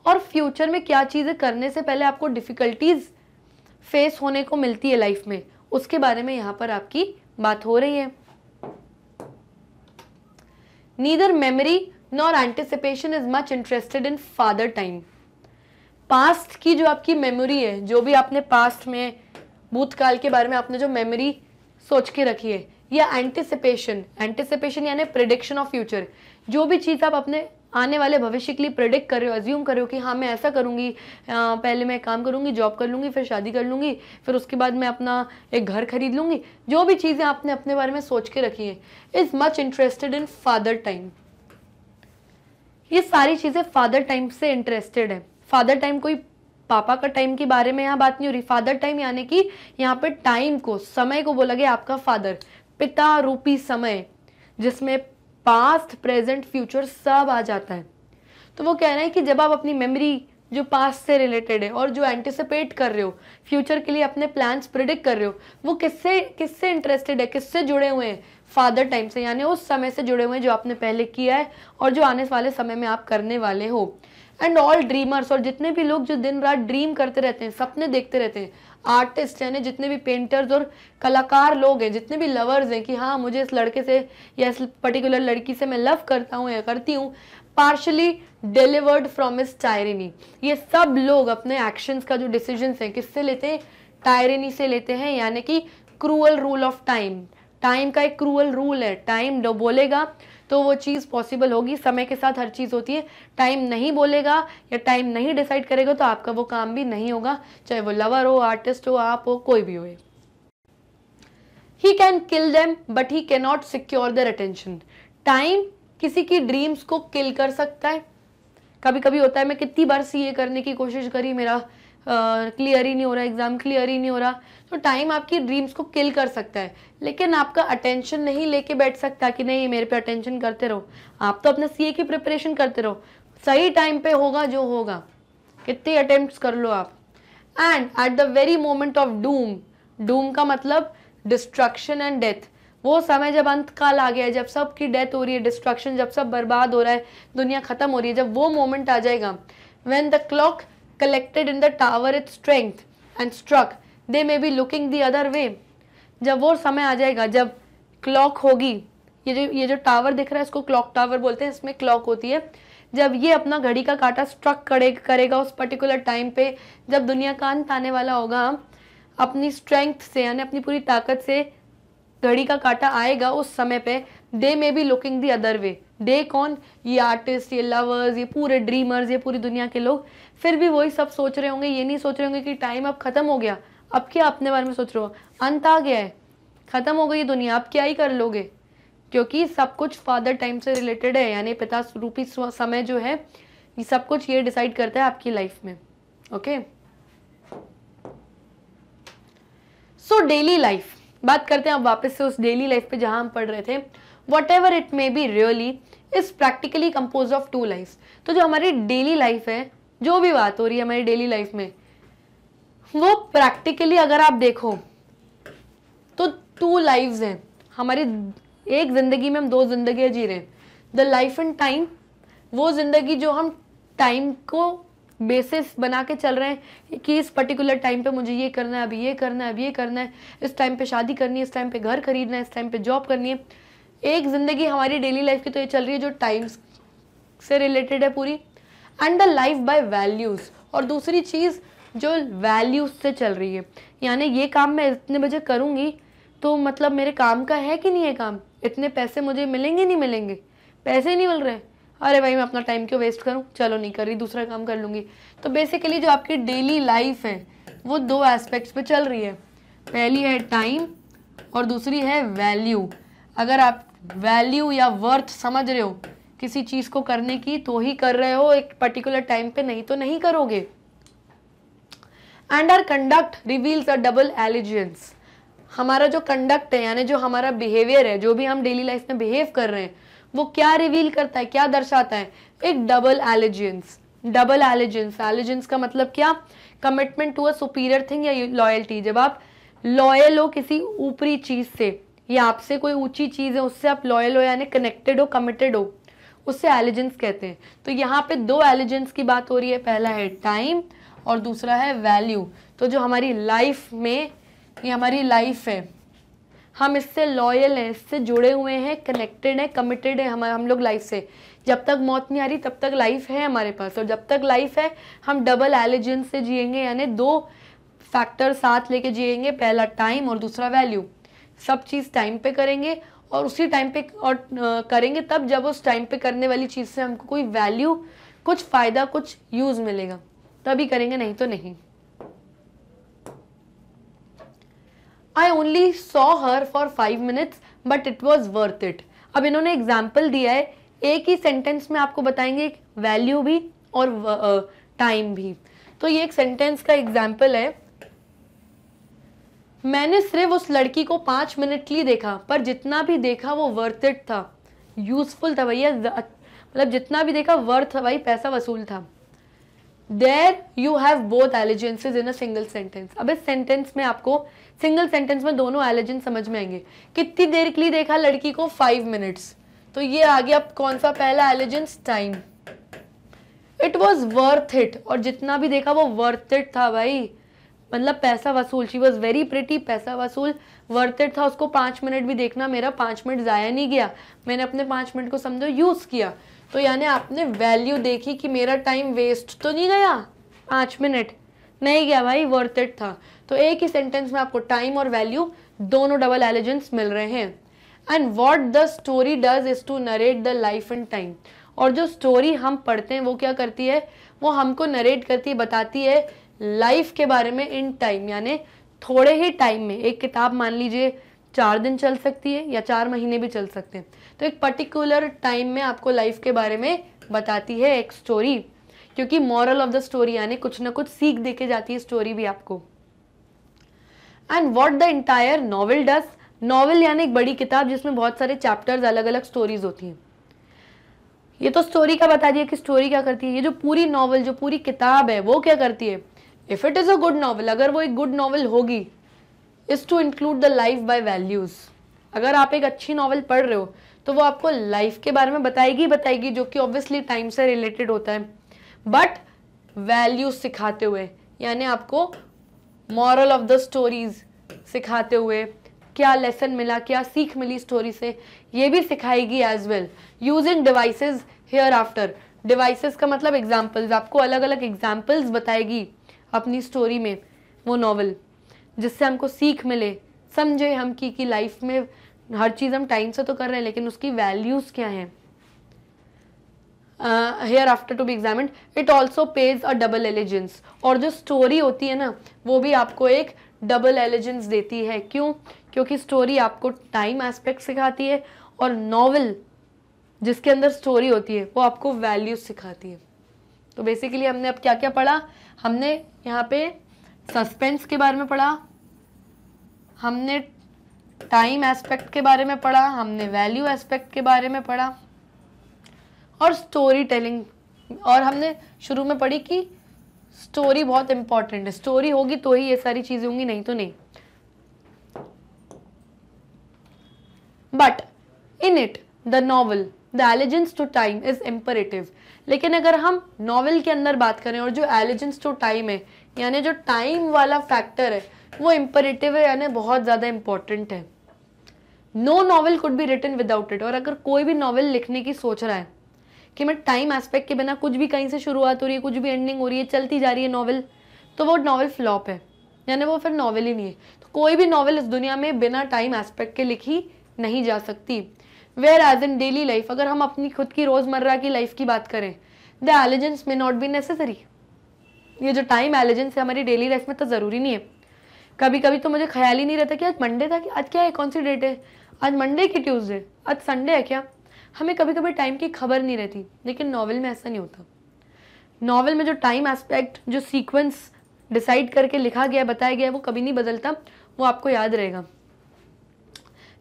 और फ्यूचर में क्या चीज़ें करने से पहले आपको डिफ़िकल्टीज़ फेस होने को मिलती है लाइफ में उसके बारे में यहाँ पर आपकी बात हो रही है neither memory nor anticipation is much interested in father time past की जो आपकी मेमोरी है जो भी आपने पास्ट में भूतकाल के बारे में आपने जो मेमोरी सोच के रखी है या एंटिसिपेशन एंटिसिपेशन यानी प्रिडिक्शन ऑफ फ्यूचर जो भी चीज़ आप अपने आने वाले भविष्य के लिए प्रिडिक्ट कर रहे हो अज्यूम कर रहे हो कि हाँ मैं ऐसा करूँगी पहले मैं काम करूँगी जॉब कर लूँगी फिर शादी कर लूँगी फिर उसके बाद मैं अपना एक घर खरीद लूँगी जो भी चीज़ें आपने अपने बारे में सोच के रखी हैं is much interested in father time ये सारी चीज़ें फादर टाइम से इंटरेस्टेड है फादर टाइम कोई पापा का टाइम के बारे में यहाँ बात नहीं हो रही फादर टाइम यानी कि यहाँ पे टाइम को समय को बोला गया आपका फादर पिता रूपी समय जिसमें पास्ट प्रेजेंट फ्यूचर सब आ जाता है तो वो कह रहे हैं कि जब आप अपनी मेमोरी जो पास्ट से रिलेटेड है और जो एंटिसिपेट कर रहे हो फ्यूचर के लिए अपने प्लान्स प्रिडिक्ट कर रहे हो वो किससे किससे इंटरेस्टेड है किससे जुड़े हुए हैं फादर टाइम से यानी उस समय से जुड़े हुए हैं जो आपने पहले किया है और जो आने वाले समय में आप करने वाले हो एंड ऑल ड्रीमर्स और जितने भी लोग जो दिन रात ड्रीम करते रहते हैं सपने देखते रहते हैं आर्टिस्ट यानी जितने भी पेंटर्स और कलाकार लोग हैं जितने भी लवर्स हैं कि हाँ मुझे इस लड़के से या इस पर्टिकुलर लड़की से मैं लव करता हूँ या करती हूँ पार्शली डिलीवर्ड फ्रॉम इस टायरेनी ये सब लोग अपने एक्शंस का जो डिसीजंस हैं किससे लेते हैं टायरेनी से लेते हैं यानी कि cruel rule of time time का एक क्रूअल रूल है टाइम बोलेगा तो वो चीज़ पॉसिबल होगी समय के साथ हर चीज़ होती है टाइम नहीं बोलेगा या टाइम नहीं डिसाइड करेगा तो आपका वो काम भी नहीं होगा चाहे वो लवर हो आर्टिस्ट हो आप हो कोई भी हो he can kill them but he cannot secure their attention time किसी की ड्रीम्स को किल कर सकता है कभी कभी होता है मैं कितनी बार सी ए करने की कोशिश करी मेरा क्लियर ही नहीं हो रहा एग्ज़ाम क्लियर ही नहीं हो रहा तो टाइम आपकी ड्रीम्स को किल कर सकता है लेकिन आपका अटेंशन नहीं लेके बैठ सकता कि नहीं मेरे पे अटेंशन करते रहो आप तो अपने सीए की प्रिपरेशन करते रहो सही टाइम पे होगा जो होगा कितने अटेम्प्ट कर लो आप and at the very moment of doom doom का मतलब डिस्ट्रक्शन एंड डेथ वो समय जब अंत काल आ गया है जब सबकी डेथ हो रही है डिस्ट्रक्शन जब सब बर्बाद हो रहा है दुनिया खत्म हो रही है जब वो मोमेंट आ जाएगा when the clock collected in the tower its strength and struck they may be looking the other way जब वो समय आ जाएगा जब क्लॉक होगी ये जो ये जो टावर दिख रहा है इसको क्लॉक टावर बोलते हैं इसमें क्लॉक होती है जब ये अपना घड़ी का काटा स्ट्रक करे करेगा उस पर्टिकुलर टाइम पे जब दुनिया का अंत आने वाला होगा अपनी स्ट्रेंथ से यानी अपनी पूरी ताकत से घड़ी का काटा आएगा उस समय पे they may be looking the other way they कौन ये आर्टिस्ट ये लवर्स ये पूरे ड्रीमर्स ये पूरी दुनिया के लोग फिर भी वही सब सोच रहे होंगे ये नहीं सोच रहे होंगे कि टाइम अब ख़त्म हो गया अब क्या अपने बारे में सोच रहे हो अंत आ गया है ख़त्म हो गई दुनिया आप क्या ही कर लोगे क्योंकि सब कुछ फादर टाइम से रिलेटेड है यानी पिता रूपी समय जो है ये सब कुछ ये डिसाइड करता है आपकी लाइफ में ओके सो डेली लाइफ बात करते हैं अब वापस से उस डेली लाइफ पे जहां हम पढ़ रहे थे whatever it may be really is practically compose of two life तो जो हमारी डेली लाइफ है जो भी बात हो रही है हमारी डेली लाइफ में वो प्रैक्टिकली अगर आप देखो तो टू लाइफ हैं हमारी एक ज़िंदगी में हम दो जिंदगी जी रहे हैं द लाइफ एंड टाइम वो ज़िंदगी जो हम टाइम को बेसिस बना के चल रहे हैं कि इस पर्टिकुलर टाइम पे मुझे ये करना है अभी ये करना है अभी ये करना है इस टाइम पे शादी करनी है इस टाइम पे घर खरीदना है इस टाइम पे जॉब करनी है एक ज़िंदगी हमारी डेली लाइफ की तो ये चल रही है जो टाइम्स से रिलेटेड है पूरी and the life by values और दूसरी चीज़ जो वैल्यूज़ से चल रही है यानी ये काम मैं इतने बजे करूँगी तो मतलब मेरे काम का है कि नहीं है काम इतने पैसे मुझे मिलेंगे नहीं मिलेंगे पैसे नहीं मिल रहे अरे भाई मैं अपना टाइम क्यों वेस्ट करूँ चलो नहीं कर रही दूसरा काम कर लूँगी तो बेसिकली जो आपकी डेली लाइफ है वो दो एस्पेक्ट्स पे चल रही है पहली है टाइम और दूसरी है वैल्यू अगर आप वैल्यू या वर्थ समझ रहे हो किसी चीज़ को करने की तो ही कर रहे हो एक पर्टिकुलर टाइम पे नहीं तो नहीं करोगे and our conduct reveals a double allegiance हमारा जो कंडक्ट है यानी जो हमारा बिहेवियर है जो भी हम डेली लाइफ में बिहेव कर रहे हैं वो क्या रिवील करता है क्या दर्शाता है एक double allegiance double allegiance allegiance का मतलब क्या commitment to a superior thing या लॉयल्टी जब आप लॉयल हो किसी ऊपरी चीज़ से या आपसे कोई ऊंची चीज़ है उससे आप लॉयल हो यानी कनेक्टेड हो कमिटेड हो उससे एलिजेंस कहते हैं तो यहाँ पे दो एलिजेंस की बात हो रही है पहला है टाइम और दूसरा है वैल्यू तो जो हमारी लाइफ में ये हमारी लाइफ है हम इससे लॉयल हैं इससे जुड़े हुए हैं कनेक्टेड हैं कमिटेड है हम हम लोग लाइफ से जब तक मौत नहीं आ रही तब तक लाइफ है हमारे पास और जब तक लाइफ है हम डबल एलिजेंस से जिएंगे यानी दो फैक्टर साथ लेके जिएंगे पहला टाइम और दूसरा वैल्यू सब चीज़ टाइम पे करेंगे और उसी टाइम पे और करेंगे तब जब उस टाइम पे करने वाली चीज़ से हमको कोई वैल्यू कुछ फ़ायदा कुछ यूज़ मिलेगा तभी करेंगे नहीं तो नहीं I only saw her for five minutes but it was worth it अब इन्होंने एग्जाम्पल दिया है एक ही सेंटेंस में आपको बताएंगे वैल्यू भी और टाइम भी तो ये एक सेंटेंस का एग्जाम्पल है मैंने सिर्फ उस लड़की को पाँच मिनट के लिए देखा पर जितना भी देखा वो वर्थ इट था यूज़फुल था भैया मतलब जितना भी देखा वर्थ भाई पैसा वसूल था there you have both allegiances in a single sentence अब इस सेंटेंस में आपको सिंगल सेंटेंस में दोनों एलिजेंस समझ में आएंगे कितनी देर के लिए देखा लड़की को फाइव मिनट्स तो ये आ गया अब कौन सा पहला allegiance time it was worth it और जितना भी देखा वो वर्थ इट था भाई मतलब पैसा वसूल शी वॉज वेरी प्रिटी पैसा वसूल वर्थ इट था उसको पाँच मिनट भी देखना मेरा पाँच मिनट ज़ाया नहीं गया मैंने अपने पाँच मिनट को समझो यूज़ किया तो यानी आपने वैल्यू देखी कि मेरा टाइम वेस्ट तो नहीं गया पाँच मिनट नहीं गया भाई वर्थ इट था तो एक ही सेंटेंस में आपको टाइम और वैल्यू दोनों डबल एलिजेंस मिल रहे हैं and what the story does is to narrate the life and time और जो स्टोरी हम पढ़ते हैं वो क्या करती है वो हमको नरेट करती है बताती है लाइफ के बारे में इन टाइम यानी थोड़े ही टाइम में एक किताब मान लीजिए चार दिन चल सकती है या चार महीने भी चल सकते हैं तो एक पर्टिकुलर टाइम में आपको लाइफ के बारे में बताती है एक स्टोरी क्योंकि मॉरल ऑफ द स्टोरी यानी कुछ ना कुछ सीख देके जाती है स्टोरी भी आपको and what the entire novel does novel यानी एक बड़ी किताब जिसमें बहुत सारे चैप्टर्स अलग अलग स्टोरीज होती हैं ये तो स्टोरी का बता दिया कि स्टोरी क्या करती है ये जो पूरी नॉवल जो पूरी किताब है वो क्या करती है if it is a good novel अगर वो एक गुड नॉवल होगी is to include the life by values अगर आप एक अच्छी नॉवल पढ़ रहे हो तो वो आपको लाइफ के बारे में बताएगी बताएगी जो कि ऑब्वियसली टाइम से रिलेटेड होता है बट वैल्यूज सिखाते हुए यानी आपको मॉरल ऑफ द स्टोरीज सिखाते हुए क्या लेसन मिला क्या सीख मिली स्टोरी से ये भी सिखाएगी as well using devices hereafter devices का मतलब एग्जाम्पल्स आपको अलग अलग एग्जाम्पल्स बताएगी अपनी स्टोरी में वो नावल जिससे हमको सीख मिले समझे हम कि कि लाइफ में हर चीज़ हम टाइम से तो कर रहे हैं लेकिन उसकी वैल्यूज़ क्या हैं hereafter to be examine it also pays a double allegiance और जो स्टोरी होती है ना वो भी आपको एक डबल एलिजेंस देती है क्यों क्योंकि स्टोरी आपको टाइम एस्पेक्ट सिखाती है और नॉवल जिसके अंदर स्टोरी होती है वो आपको वैल्यूज सिखाती है तो बेसिकली हमने अब क्या क्या पढ़ा हमने यहाँ पे सस्पेंस के बारे में पढ़ा हमने टाइम एस्पेक्ट के बारे में पढ़ा हमने वैल्यू एस्पेक्ट के बारे में पढ़ा और स्टोरी टेलिंग और हमने शुरू में पढ़ी कि स्टोरी बहुत इंपॉर्टेंट है स्टोरी होगी तो ही ये सारी चीज़ें होंगी नहीं तो नहीं but in it the novel the allegiance to time is imperative लेकिन अगर हम नॉवल के अंदर बात करें और जो एलिजेंस टू टाइम है यानी जो टाइम वाला फैक्टर है वो इम्परेटिव है यानी बहुत ज़्यादा इम्पॉर्टेंट है no novel could be written without it और अगर कोई भी नॉवल लिखने की सोच रहा है कि मैं टाइम एस्पेक्ट के बिना कुछ भी कहीं से शुरुआत हो रही है कुछ भी एंडिंग हो रही है चलती जा रही है नॉवल तो वो नॉवल फ्लॉप है यानी वो फिर नॉवल ही नहीं है तो कोई भी नॉवल इस दुनिया में बिना टाइम एस्पेक्ट के लिखी नहीं जा सकती whereas in daily life अगर हम अपनी खुद की रोज़मर्रा की लाइफ की बात करें the allegiance may not be necessary ये जो टाइम एलिजेंस है हमारी डेली लाइफ में तो ज़रूरी नहीं है कभी कभी तो मुझे ख्याल ही नहीं रहता कि आज मंडे था कि आज क्या है कौन सी डेट है आज मंडे की ट्यूसडे आज संडे है क्या हमें कभी कभी टाइम की खबर नहीं रहती लेकिन नॉवल में ऐसा नहीं होता नॉवल में जो टाइम एस्पेक्ट जो सीक्वेंस डिसाइड करके लिखा गया बताया गया वो कभी नहीं बदलता वो आपको याद रहेगा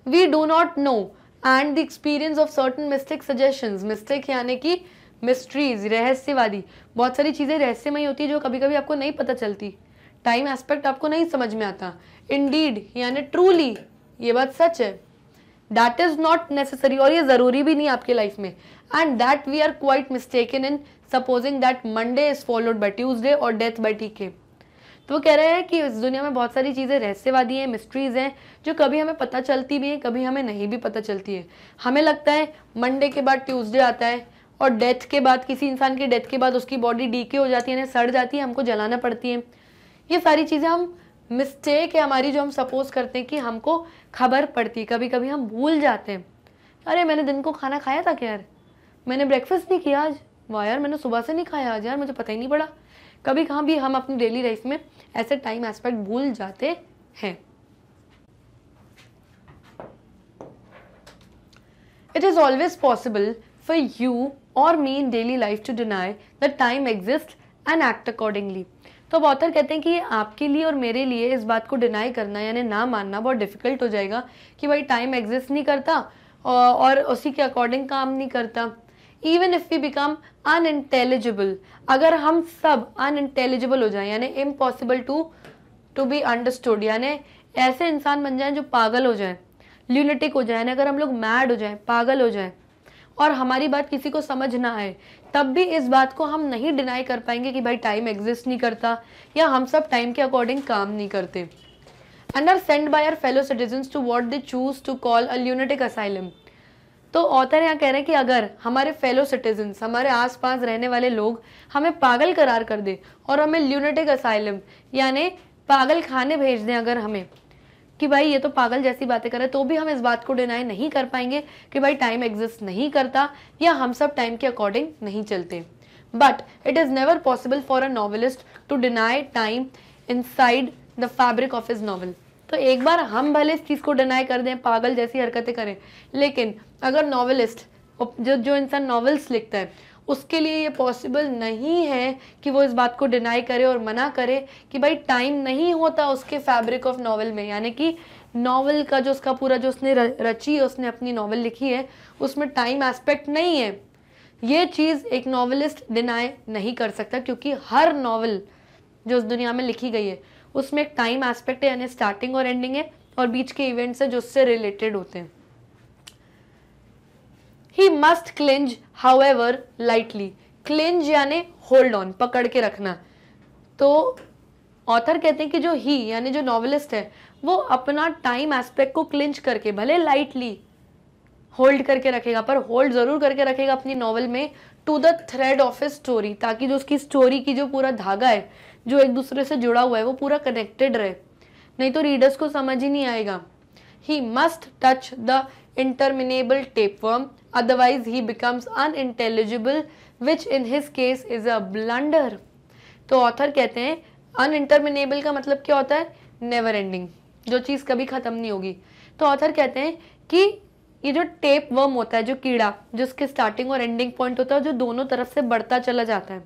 we do not know and the experience of certain mistake suggestion mistake यानी कि मिस्ट्रीज रहस्यवादी बहुत सारी चीज़ें रहस्यमय होती है जो कभी कभी आपको नहीं पता चलती टाइम एस्पेक्ट आपको नहीं समझ में आता इंडीड यानी ट्रूली ये बात सच है दैट इज़ नॉट नेसेसरी और ये ज़रूरी भी नहीं आपके लाइफ में and that we are quite mistaken in supposing that Monday is followed by Tuesday और डेथ बाई टीके तो वो कह रहे हैं कि इस दुनिया में बहुत सारी चीज़ें रहस्यवादी हैं मिस्ट्रीज़ हैं जो कभी हमें पता चलती भी हैं कभी हमें नहीं भी पता चलती है हमें लगता है मंडे के बाद ट्यूसडे आता है और डेथ के बाद किसी इंसान की डेथ के बाद उसकी बॉडी डीके हो जाती है सड़ जाती है हमको जलाना पड़ती है ये सारी चीज़ें हम मिस्टेक है हमारी जो हम सपोज करते हैं कि हमको खबर पड़ती है कभी कभी हम भूल जाते हैं अरे मैंने दिन को खाना खाया था क्या यार मैंने ब्रेकफास्ट नहीं किया आज वाह यार मैंने सुबह से नहीं खाया आज यार मुझे पता ही नहीं पड़ा कभी कहाँ भी हम अपनी डेली लाइफ में ऐसे टाइम एस्पेक्ट भूल जाते हैं it is always possible for you और me in daily life to deny the time exist and act accordingly तो बॉथर कहते हैं कि ये आपके लिए और मेरे लिए इस बात को डिनाई करना यानी ना मानना बहुत डिफ़िकल्ट हो जाएगा कि भाई टाइम एग्जिस्ट नहीं करता और उसी के अकॉर्डिंग काम नहीं करता even if we become unintelligible अगर हम सब अनइंटेलिजिबल हो जाए यानी impossible to to be understood यानी ऐसे इंसान बन जाए जो पागल हो जाए ल्यूनेटिक हो जाए अगर हम लोग मैड हो जाए पागल हो जाए और हमारी बात किसी को समझ ना आए तब भी इस बात को हम नहीं डिनाई कर पाएंगे कि भाई टाइम एग्जिस्ट नहीं करता या हम सब टाइम के अकॉर्डिंग काम नहीं करते and are sent by our fellow citizen to what they choose to call call a asylum तो ऑथर यहाँ कह रहे हैं कि अगर हमारे फेलो सिटीजन्स हमारे आसपास रहने वाले लोग हमें पागल करार कर दे और हमें ल्यूनेटिक असाइलम यानी पागल खाने भेज दें अगर हमें कि भाई ये तो पागल जैसी बातें करें तो भी हम इस बात को डिनाई नहीं कर पाएंगे कि भाई टाइम एग्जिस्ट नहीं करता या हम सब टाइम के अकॉर्डिंग नहीं चलते but it is never possible for a novelist to deny time inside the fabric of his novel तो एक बार हम भले इस चीज़ को डिनाई कर दें पागल जैसी हरकतें करें लेकिन अगर नॉवलिस्ट जो जो इंसान नॉवल्स लिखता है उसके लिए ये पॉसिबल नहीं है कि वो इस बात को डिनाई करे और मना करे कि भाई टाइम नहीं होता उसके फैब्रिक ऑफ नॉवल में यानी कि नॉवल का जो उसका पूरा जो उसने रची उसने अपनी नॉवल लिखी है उसमें टाइम एस्पेक्ट नहीं है ये चीज़ एक नॉवलिस्ट डिनाई नहीं कर सकता क्योंकि हर नॉवल जो इस दुनिया में लिखी गई है उसमें एक टाइम एस्पेक्ट है यानी स्टार्टिंग और एंडिंग है और बीच के इवेंट्स है जो उससे रिलेटेड होते हैं he must cling however lightly cling यानी होल्ड ऑन पकड़ के रखना तो ऑथर कहते हैं कि जो ही यानी जो नॉवलिस्ट है वो अपना टाइम एस्पेक्ट को क्लिंज करके भले लाइटली होल्ड करके रखेगा पर होल्ड ज़रूर करके रखेगा अपनी नॉवल में to the thread of a story ताकि जो उसकी स्टोरी की जो पूरा धागा है जो एक दूसरे से जुड़ा हुआ है वो पूरा कनेक्टेड रहे नहीं तो रीडर्स को समझ ही नहीं आएगा he must touch the worm otherwise he becomes unintelligible which in his case is a blunder तो ऑथर कहते हैं अन इंटरमिनेबल का मतलब क्या होता है नेवर एंडिंग जो चीज़ कभी ख़त्म नहीं होगी तो ऑथर कहते हैं कि ये जो टेप वर्म होता है जो कीड़ा जिसके स्टार्टिंग और एंडिंग पॉइंट होता है जो दोनों तरफ से बढ़ता चला जाता है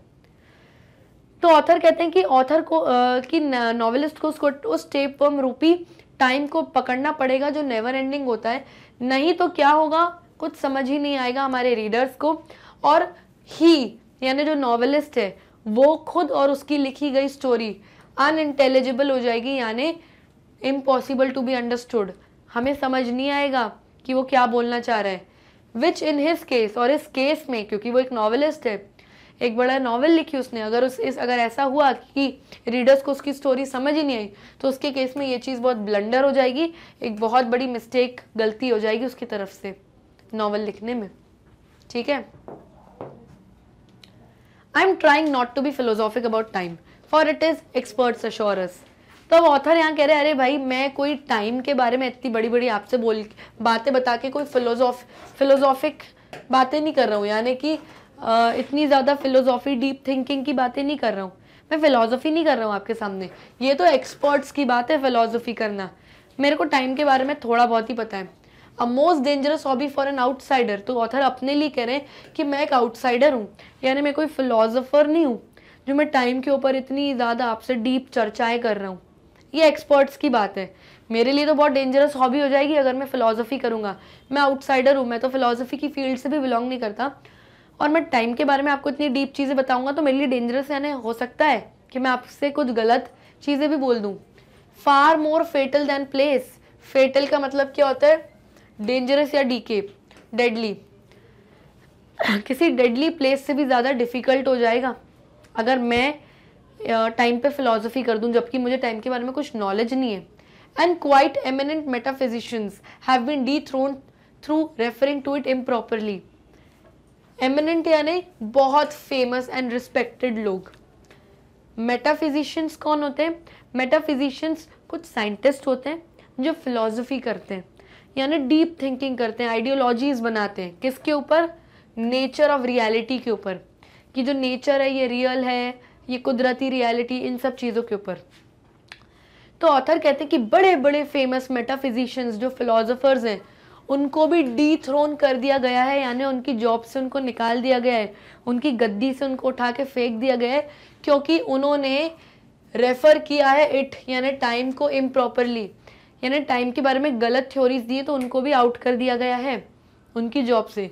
तो ऑथर कहते हैं कि ऑथर को कि नॉवेलिस्ट को उसको उस टेप रूपी टाइम को पकड़ना पड़ेगा जो नेवर एंडिंग होता है नहीं तो क्या होगा कुछ समझ ही नहीं आएगा हमारे रीडर्स को और ही यानी जो नॉवेलिस्ट है वो खुद और उसकी लिखी गई स्टोरी अनइंटेलिजिबल हो जाएगी यानी इम्पॉसिबल टू बी अंडरस्टूड हमें समझ नहीं आएगा कि वो क्या बोलना चाह रहा है विच इन हिज केस और इस केस में क्योंकि वो एक नॉवेलिस्ट है एक बड़ा नॉवल लिखी उसने अगर उस इस अगर ऐसा हुआ कि रीडर्स को उसकी स्टोरी समझ ही नहीं आई तो उसके केस में ये चीज़ बहुत ब्लंडर हो जाएगी एक बहुत बड़ी मिस्टेक गलती हो जाएगी उसकी तरफ से नॉवल लिखने में ठीक है I am trying not to be philosophic about time for it is experts assure us तो अब ऑथर यहाँ कह रहे हैं अरे भाई मैं कोई टाइम के बारे में इतनी बड़ी बड़ी आपसे बोल बातें बता के कोई फिलोसॉफ फिलोसॉफिक बातें नहीं कर रहा हूँ यानी कि इतनी ज़्यादा फिलोसॉफी डीप थिंकिंग की बातें नहीं कर रहा हूँ मैं फ़िलोसॉफ़ी नहीं कर रहा हूँ आपके सामने ये तो एक्सपर्ट्स की बात है फ़िलोसॉफ़ी करना मेरे को टाइम के बारे में थोड़ा बहुत ही पता है a most dangerous hobby for an outsider तो ऑथर अपने लिए कह रहे हैं कि मैं एक आउटसाइडर हूँ यानी मैं कोई फिलोसोफर नहीं हूँ जो मैं टाइम के ऊपर इतनी ज़्यादा आपसे डीप चर्चाएं कर रहा हूँ ये एक्सपर्ट्स की बात है मेरे लिए तो बहुत डेंजरस हॉबी हो जाएगी अगर मैं फ़िलोसफी करूँगा मैं आउटसाइडर हूँ मैं तो फिलोसफी की फील्ड से भी बिलोंग नहीं करता और मैं टाइम के बारे में आपको इतनी डीप चीज़ें बताऊंगा तो मेरे लिए डेंजरस ना हो सकता है कि मैं आपसे कुछ गलत चीज़ें भी बोल दूँ फार मोर फेटल दैन प्लेस फेटल का मतलब क्या होता है डेंजरस या डीके डेडली किसी डेडली प्लेस से भी ज़्यादा डिफ़िकल्ट हो जाएगा अगर मैं टाइम पे फिलोसफी कर दूं जबकि मुझे टाइम के बारे में कुछ नॉलेज नहीं है and quite eminent metaphysicians have been dethrone through referring to it improperly eminent यानी बहुत फेमस एंड रिस्पेक्टेड लोग मेटाफिजिशियंस कौन होते हैं मेटाफिजिशियंस कुछ साइंटिस्ट होते हैं जो फिलॉसफी करते हैं यानी डीप थिंकिंग करते हैं आइडियोलॉजीज बनाते हैं किसके ऊपर नेचर ऑफ रियलिटी के ऊपर कि जो नेचर है ये रियल है ये कुदरती रियलिटी इन सब चीज़ों के ऊपर तो ऑथर कहते हैं कि बड़े बड़े फेमस मेटाफिजिशियंस जो फिलोसोफर्स हैं उनको भी डी थ्रोन कर दिया गया है यानी उनकी जॉब से उनको निकाल दिया गया है उनकी गद्दी से उनको उठा के फेंक दिया गया है क्योंकि उन्होंने रेफ़र किया है इट यानी टाइम को इम्प्रॉपरली यानी टाइम के बारे में गलत थ्योरीज दी तो उनको भी आउट कर दिया गया है उनकी जॉब से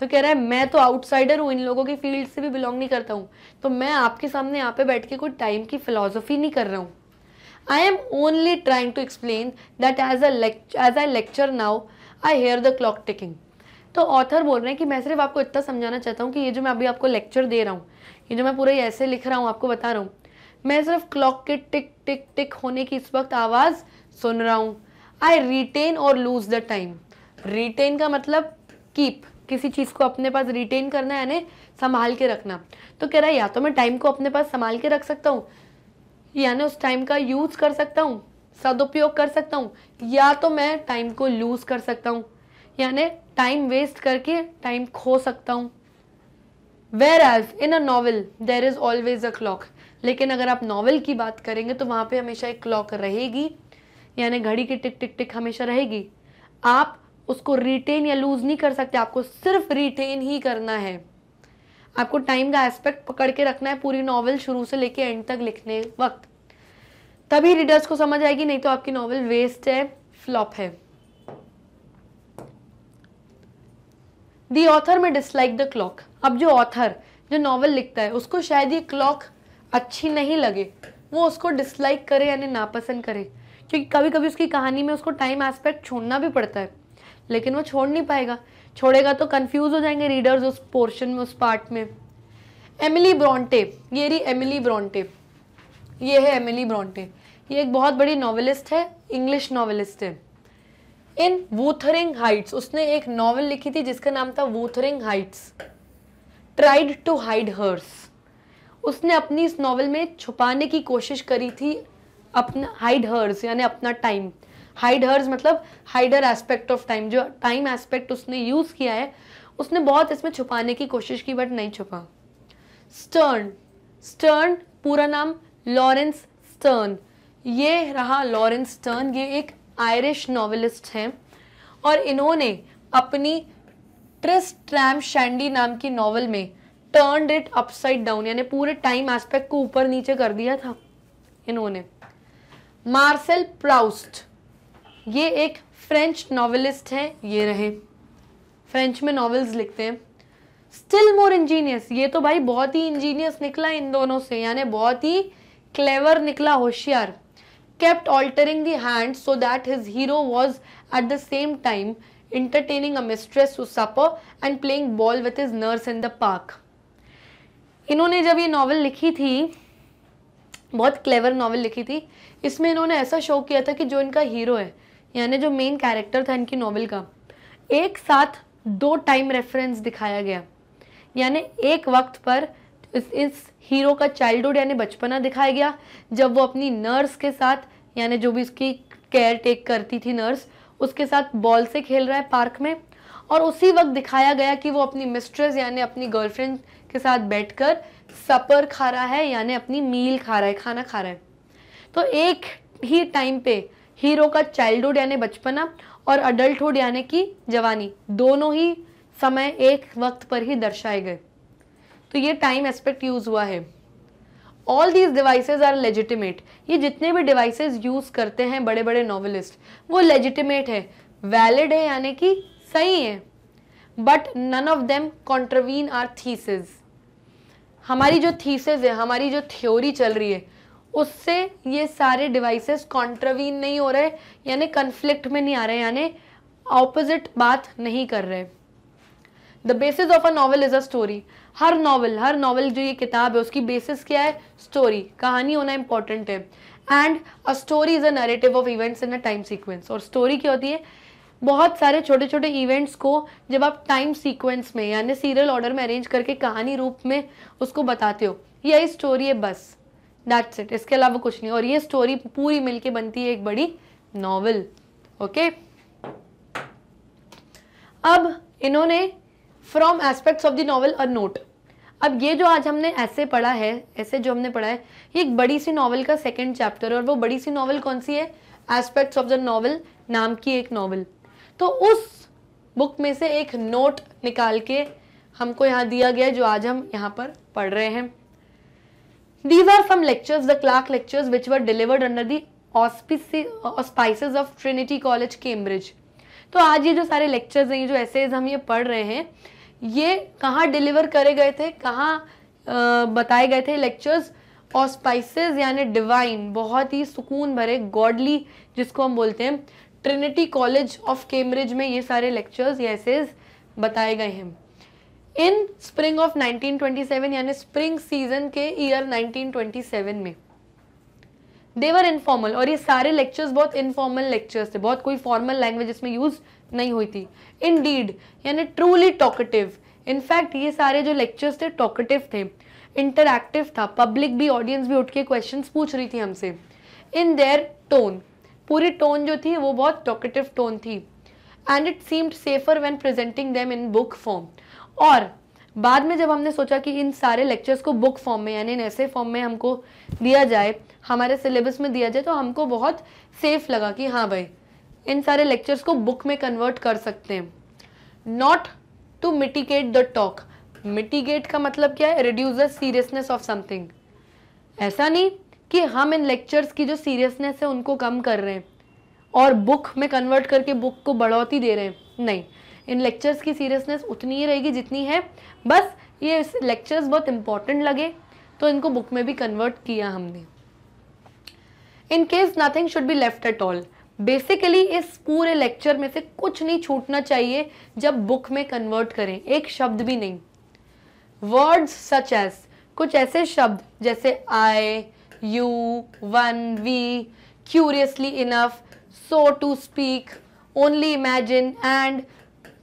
तो कह रहा है मैं तो आउटसाइडर हूँ इन लोगों की फील्ड से भी बिलोंग नहीं करता हूँ तो मैं आपके सामने यहाँ पे बैठ के कोई टाइम की फिलोसफी नहीं कर रहा हूँ I am only trying to explain that as a as I lecture now I hear the clock ticking तो ऑथर बोल रहे हैं कि मैं सिर्फ आपको इतना समझाना चाहता हूँ कि ये जो मैं अभी आपको लेक्चर दे रहा हूँ ये जो मैं पूरा ऐसे लिख रहा हूँ आपको बता रहा हूँ मैं सिर्फ क्लॉक के टिक टिक टिक होने की इस वक्त आवाज़ सुन रहा हूँ आई रिटेन और लूज द टाइम रिटेन का मतलब कीप किसी चीज़ को अपने पास रिटेन करना यानी संभाल के रखना तो कह रहा है या तो मैं टाइम को अपने पास संभाल के रख सकता हूँ यानी उस टाइम का यूज़ कर सकता हूँ सदुपयोग कर सकता हूँ या तो मैं टाइम को लूज कर सकता हूँ यानी टाइम वेस्ट करके टाइम खो सकता हूँ whereas in a novel there is always a clock लेकिन अगर आप नावल की बात करेंगे तो वहाँ पे हमेशा एक क्लॉक रहेगी यानी घड़ी की टिक टिक टिक हमेशा रहेगी आप उसको रिटेन या लूज नहीं कर सकते आपको सिर्फ रिटेन ही करना है आपको टाइम का एस्पेक्ट पकड़ के रखना है पूरी नावल शुरू से लेके एंड तक लिखने वक्त तभी रीडर्स को समझ आएगी नहीं तो आपकी नॉवल वेस्ट है फ्लॉप है the author may dislike the clock अब जो ऑथर जो नॉवल लिखता है उसको शायद ये क्लॉक अच्छी नहीं लगे वो उसको डिसलाइक करे यानी नापसंद करे क्योंकि कभी कभी उसकी कहानी में उसको टाइम एस्पेक्ट छोड़ना भी पड़ता है लेकिन वो छोड़ नहीं पाएगा छोड़ेगा तो कंफ्यूज हो जाएंगे रीडर्स उस पोर्शन में उस पार्ट में एमिली ब्रॉन्टे ये रही एमिली ब्रॉन्टे ये है एमिली ब्रॉन्टे ये एक बहुत बड़ी नॉवेलिस्ट है इंग्लिश नॉवेलिस्ट है इन वूथरिंग हाइट्स उसने एक नॉवल लिखी थी जिसका नाम था Wuthering Heights tried to hide hers उसने अपनी इस नॉवल में छुपाने की कोशिश करी थी अपना हाइड हर्स यानी अपना टाइम हाइड हर्स मतलब हाइडर एस्पेक्ट ऑफ टाइम जो टाइम एस्पेक्ट उसने यूज़ किया है उसने बहुत इसमें छुपाने की कोशिश की बट नहीं छुपा स्टर्न स्टर्न पूरा नाम लॉरेंस स्टर्न ये रहा लॉरेंस स्टर्न ये एक आयरिश नॉवेलिस्ट हैं और इन्होंने अपनी ट्रिस ट्रैम शैंडी नाम की नॉवल में टर्न इट अपसाइड डाउन यानी पूरे टाइम एस्पेक्ट को ऊपर नीचे कर दिया था इन्होंने मार्सेल प्राउस्ट ये एक फ्रेंच नॉवेलिस्ट हैं ये रहे फ्रेंच में नॉवेल्स लिखते हैं स्टिल मोर इंजीनियस ये तो भाई बहुत ही इंजीनियस निकला इन दोनों से यानी बहुत ही क्लेवर निकला होशियार kept altering the hand so that his hero was at the same time entertaining a mistress to supper and playing ball with his nurse in the park इन्होंने जब ये नॉवल लिखी थी बहुत क्लेवर नॉवल लिखी थी इसमें इन्होंने ऐसा शो किया था कि जो इनका हीरो है यानी जो मेन कैरेक्टर था इनकी नॉवल का एक साथ दो टाइम रेफरेंस दिखाया गया यानी एक वक्त पर इस, इस हीरो का चाइल्डहुड यानी बचपना दिखाया गया जब वो अपनी नर्स के साथ यानी जो भी उसकी केयर टेक करती थी नर्स उसके साथ बॉल से खेल रहा है पार्क में और उसी वक्त दिखाया गया कि वो अपनी मिस्ट्रेस यानी अपनी गर्लफ्रेंड के साथ बैठकर सपर खा रहा है यानी अपनी मील खा रहा है खाना खा रहा है तो एक ही टाइम पे हीरो का चाइल्डहुड यानी बचपना और अडल्टहुड यानी कि जवानी दोनों ही समय एक वक्त पर ही दर्शाए गए तो ये टाइम एस्पेक्ट यूज़ हुआ है all these devices are legitimate ये जितने भी डिवाइसेज यूज़ करते हैं बड़े बड़े नॉवलिस्ट वो लेजिटिमेट है वैलिड है यानी कि सही है but none of them contravene our theses हमारी जो थीसेज है हमारी जो थ्योरी चल रही है उससे ये सारे डिवाइसेस कॉन्ट्रवीन नहीं हो रहे यानी कन्फ्लिक्ट में नहीं आ रहे यानी ऑपोजिट बात नहीं कर रहे the basis of a novel is a story हर नॉवल हर नॉवल जो ये किताब है उसकी बेसिस क्या है स्टोरी कहानी होना इंपॉर्टेंट है and a story is a narrative of events in a time sequence और स्टोरी क्या होती है बहुत सारे छोटे छोटे इवेंट्स को जब आप टाइम सीक्वेंस में यानी सीरियल ऑर्डर में अरेंज करके कहानी रूप में उसको बताते हो यही स्टोरी है बस दैट्स इट इसके अलावा कुछ नहीं और ये स्टोरी पूरी मिलके बनती है एक बड़ी नॉवल ओके okay? अब इन्होंने from Aspects of the Novel a note अब ये जो आज हमने ऐसे पढ़ा है ऐसे जो हमने पढ़ा है ये एक बड़ी सी नॉवल का सेकेंड चैप्टर है और वो बड़ी सी नॉवल कौन सी है एस्पेक्ट्स ऑफ द नॉवल नाम की एक नॉवल तो उस बुक में से एक नोट निकाल के हमको यहाँ दिया गया जो आज हम यहाँ पर पढ़ रहे हैं these are from lectures the Clark lectures which were delivered under the auspices of Trinity College Cambridge तो आज ये जो सारे लेक्चर्स हैं ये जो एसेज हम ये पढ़ रहे हैं ये कहाँ डिलीवर करे गए थे कहाँ बताए गए थे लेक्चर्स और स्पाइसेस यानी डिवाइन बहुत ही सुकून भरे गॉडली जिसको हम बोलते हैं ट्रिनिटी कॉलेज ऑफ कैम्ब्रिज में ये सारे लेक्चर्स या एसेज बताए गए हैं इन स्प्रिंग ऑफ 1927 यानी स्प्रिंग सीजन के ईयर 1927 में देवर इनफॉर्मल और ये सारे लेक्चर्स बहुत इनफॉर्मल लेक्चर्स थे बहुत कोई फॉर्मल लैंग्वेज इसमें यूज़ नहीं हुई थी इन डीड यानी ट्रूली टॉकेटिव इनफैक्ट ये सारे जो लेक्चर्स थे टॉकेटिव थे इंटरक्टिव था पब्लिक भी ऑडियंस भी उठ के क्वेश्चन पूछ रही थी हमसे इन देयर टोन पूरी टोन जो थी वो बहुत टॉकेटिव टोन थी and it seemed safer when presenting them in book form और बाद में जब हमने सोचा कि इन सारे लेक्चर्स को बुक फॉर्म में यानी इन ऐसे फॉर्म में हमको दिया जाए हमारे सिलेबस में दिया जाए तो हमको बहुत सेफ लगा कि हाँ भाई इन सारे लेक्चर्स को बुक में कन्वर्ट कर सकते हैं not to mitigate the talk mitigate का मतलब क्या है reduce the seriousness of something ऐसा नहीं कि हम इन लेक्चर्स की जो सीरियसनेस है उनको कम कर रहे हैं और बुक में कन्वर्ट करके बुक को बढ़ोतरी दे रहे हैं नहीं इन लेक्चर्स की सीरियसनेस उतनी ही रहेगी जितनी है बस ये लेक्चर्स बहुत इंपॉर्टेंट लगे तो इनको बुक में भी कन्वर्ट किया हमने in case nothing should be left at all basically इस पूरे लेक्चर में से कुछ नहीं छूटना चाहिए जब बुक में कन्वर्ट करें एक शब्द भी नहीं वर्ड्स सच एस कुछ ऐसे शब्द जैसे I you one we curiously enough so to speak only imagine and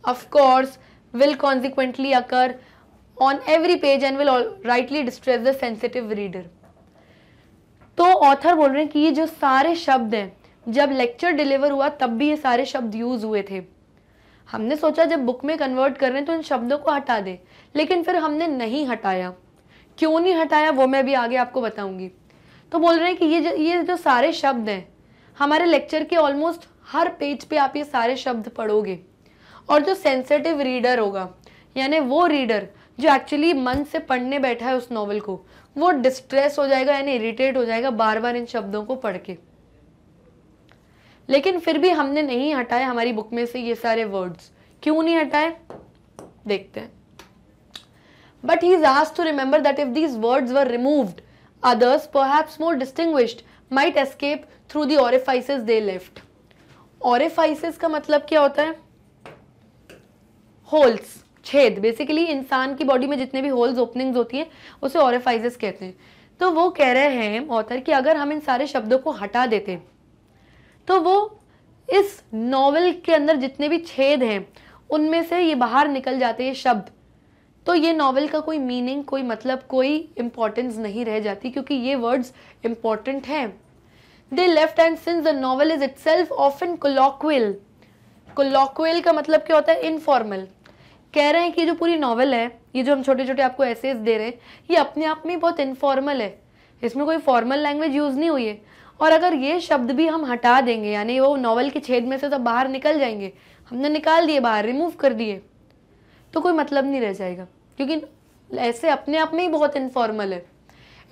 of course will consequently occur on every page and will rightly rightly distress the reader तो ऑथर बोल रहे हैं कि ये जो सारे शब्द हैं जब लेक्चर डिलीवर हुआ तब भी ये सारे शब्द यूज़ हुए थे हमने सोचा जब बुक में कन्वर्ट कर रहे हैं तो इन शब्दों को हटा दें लेकिन फिर हमने नहीं हटाया क्यों नहीं हटाया वो मैं भी आगे आपको बताऊंगी तो बोल रहे हैं कि ये जो ये जो सारे शब्द हैं हमारे लेक्चर के ऑलमोस्ट हर पेज पे आप ये सारे शब्द पढ़ोगे और जो सेंसिटिव रीडर होगा यानी वो रीडर जो एक्चुअली मन से पढ़ने बैठा है उस नॉवल को वो डिस्ट्रेस हो जाएगा यानी इरिटेट हो जाएगा बार बार इन शब्दों को पढ़ के लेकिन फिर भी हमने नहीं हटाए हमारी बुक में से ये सारे वर्ड्स क्यों नहीं हटाए देखते हैं बट ही इज आज to remember that if these words were removed others perhaps more distinguished might escape through the they left orifices का मतलब क्या होता है होल्स छेद बेसिकली इंसान की बॉडी में जितने भी होल्स ओपनिंग्स होती हैं उसे ऑरिफाइजिस कहते हैं तो वो कह रहे हैं ऑथर कि अगर हम इन सारे शब्दों को हटा देते हैं तो वो इस नावल के अंदर जितने भी छेद हैं उनमें से ये बाहर निकल जाते हैं शब्द तो ये नावल का कोई मीनिंग कोई मतलब कोई इम्पोर्टेंस नहीं रह जाती क्योंकि ये वर्ड्स इम्पॉर्टेंट हैं they left and since the novel is itself of an colloquial colloquial का मतलब क्या होता है इनफॉर्मल कह रहे हैं कि जो पूरी नावल है ये जो हम छोटे छोटे आपको एसेज दे रहे हैं ये अपने आप में बहुत इनफॉर्मल है इसमें कोई फॉर्मल लैंग्वेज यूज़ नहीं हुई है और अगर ये शब्द भी हम हटा देंगे यानी वो नॉवल के छेद में से तो बाहर निकल जाएंगे हमने निकाल दिए बाहर रिमूव कर दिए तो कोई मतलब नहीं रह जाएगा क्योंकि ऐसे अपने आप में ही बहुत इनफॉर्मल है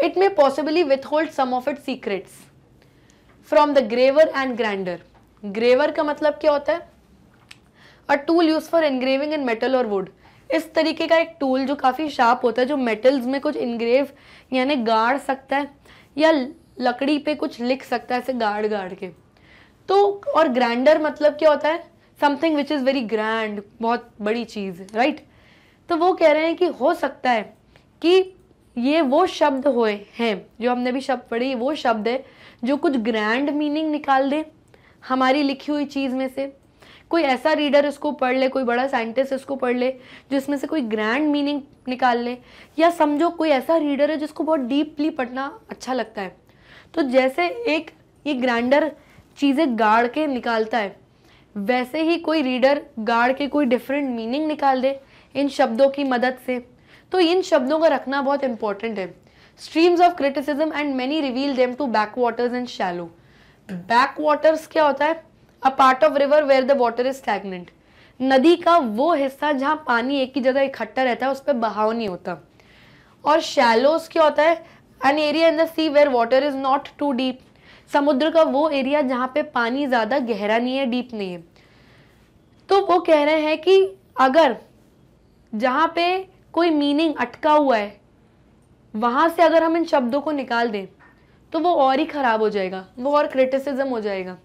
it may possibly withhold some of it secrets from the graver and grander graver का मतलब क्या होता है a tool use for engraving in metal और वुड इस तरीके का एक टूल जो काफ़ी शार्प होता है जो मेटल्स में कुछ इनग्रेव यानी गाड़ सकता है या लकड़ी पे कुछ लिख सकता है ऐसे गाड़ गाड़ के तो और ग्रैंडर मतलब क्या होता है something which is very grand बहुत बड़ी चीज़ राइट तो वो कह रहे हैं कि हो सकता है कि ये वो शब्द होए हैं जो हमने भी शब्द पढ़े वो शब्द है जो कुछ ग्रैंड मीनिंग निकाल दे हमारी लिखी हुई चीज़ में से कोई ऐसा रीडर इसको पढ़ ले कोई बड़ा साइंटिस्ट इसको पढ़ ले जो इसमें से कोई ग्रैंड मीनिंग निकाल ले या समझो कोई ऐसा रीडर है जिसको बहुत डीपली पढ़ना अच्छा लगता है तो जैसे एक ये ग्राइंडर चीज़ें गाड़ के निकालता है वैसे ही कोई रीडर गाड़ के कोई डिफरेंट मीनिंग निकाल दे इन शब्दों की मदद से तो इन शब्दों का रखना बहुत इंपॉर्टेंट है streams of criticism and many reveal them to backwaters and shallow backwaters क्या होता है a part of river where the water is stagnant नदी का वो हिस्सा जहाँ पानी एक ही जगह इकट्ठा रहता है उस पर बहाव नहीं होता और शैलोस क्या होता है an area in the sea where water is not too deep समुद्र का वो एरिया जहाँ पे पानी ज़्यादा गहरा नहीं है डीप नहीं है तो वो कह रहे हैं कि अगर जहाँ पे कोई मीनिंग अटका हुआ है वहाँ से अगर हम इन शब्दों को निकाल दें तो वो और ही ख़राब हो जाएगा वो और क्रिटिसिज्म हो जाएगा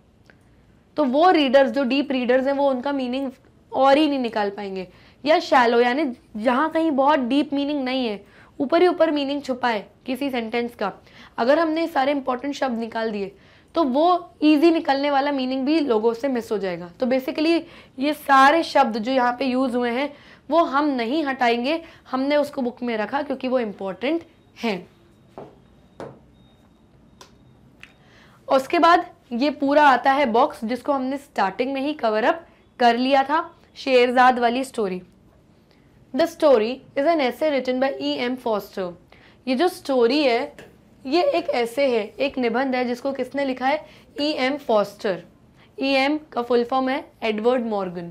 तो वो रीडर्स जो डीप रीडर्स हैं वो उनका मीनिंग और ही नहीं निकाल पाएंगे या शैलो यानी जहाँ कहीं बहुत डीप मीनिंग नहीं है ऊपर ही ऊपर मीनिंग छुपा है किसी सेंटेंस का अगर हमने सारे इंपॉर्टेंट शब्द निकाल दिए तो वो इजी निकलने वाला मीनिंग भी लोगों से मिस हो जाएगा तो बेसिकली ये सारे शब्द जो यहाँ पे यूज़ हुए हैं वो हम नहीं हटाएंगे हमने उसको बुक में रखा क्योंकि वो इम्पोर्टेंट हैं उसके बाद ये पूरा आता है बॉक्स जिसको हमने स्टार्टिंग में ही कवर अप कर लिया था शेरजाद वाली story the story is an essay written by E M Forster ये जो स्टोरी है ये एक ऐसे है एक निबंध है जिसको किसने लिखा है E M Forster E M का फुल फॉर्म है Edward Morgan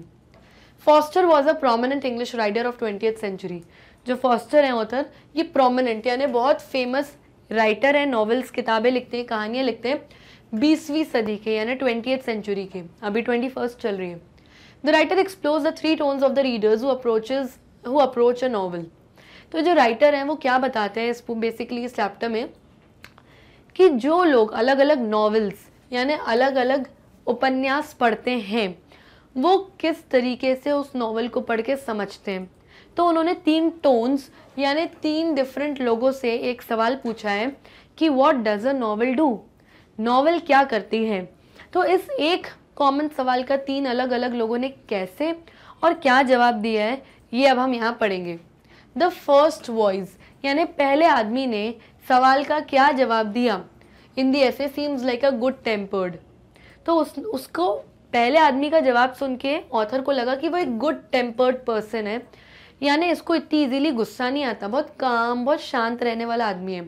Forster was a prominent English writer of twenty century जो फॉस्टर हैं ऑथर ये प्रोमिनेंट यानी बहुत फेमस राइटर हैं नॉवेल्स किताबें लिखते हैं कहानियाँ लिखते हैं बीसवीं सदी के यानी ट्वेंटी सेंचुरी के अभी ट्वेंटी फर्स्ट चल रही है the writer explores the three tones of the readers who approaches who approach a novel तो जो राइटर हैं वो क्या बताते हैं इस बेसिकली इस चैप्टर में कि जो लोग अलग अलग नॉवेल्स यानी अलग अलग उपन्यास पढ़ते हैं वो किस तरीके से उस नॉवल को पढ़ के समझते हैं तो उन्होंने तीन टोन्स यानी तीन डिफरेंट लोगों से एक सवाल पूछा है कि what does a novel do novel क्या करती है तो इस एक कॉमन सवाल का तीन अलग अलग लोगों ने कैसे और क्या जवाब दिया है ये अब हम यहाँ पढ़ेंगे द फर्स्ट वॉइस यानी पहले आदमी ने सवाल का क्या जवाब दिया in the essay seems like a good tempered तो उस उसको पहले आदमी का जवाब सुन के ऑथर को लगा कि वो एक गुड टेम्पर्ड पर्सन है यानी इसको इतनी इजीली गुस्सा नहीं आता बहुत काम बहुत शांत रहने वाला आदमी है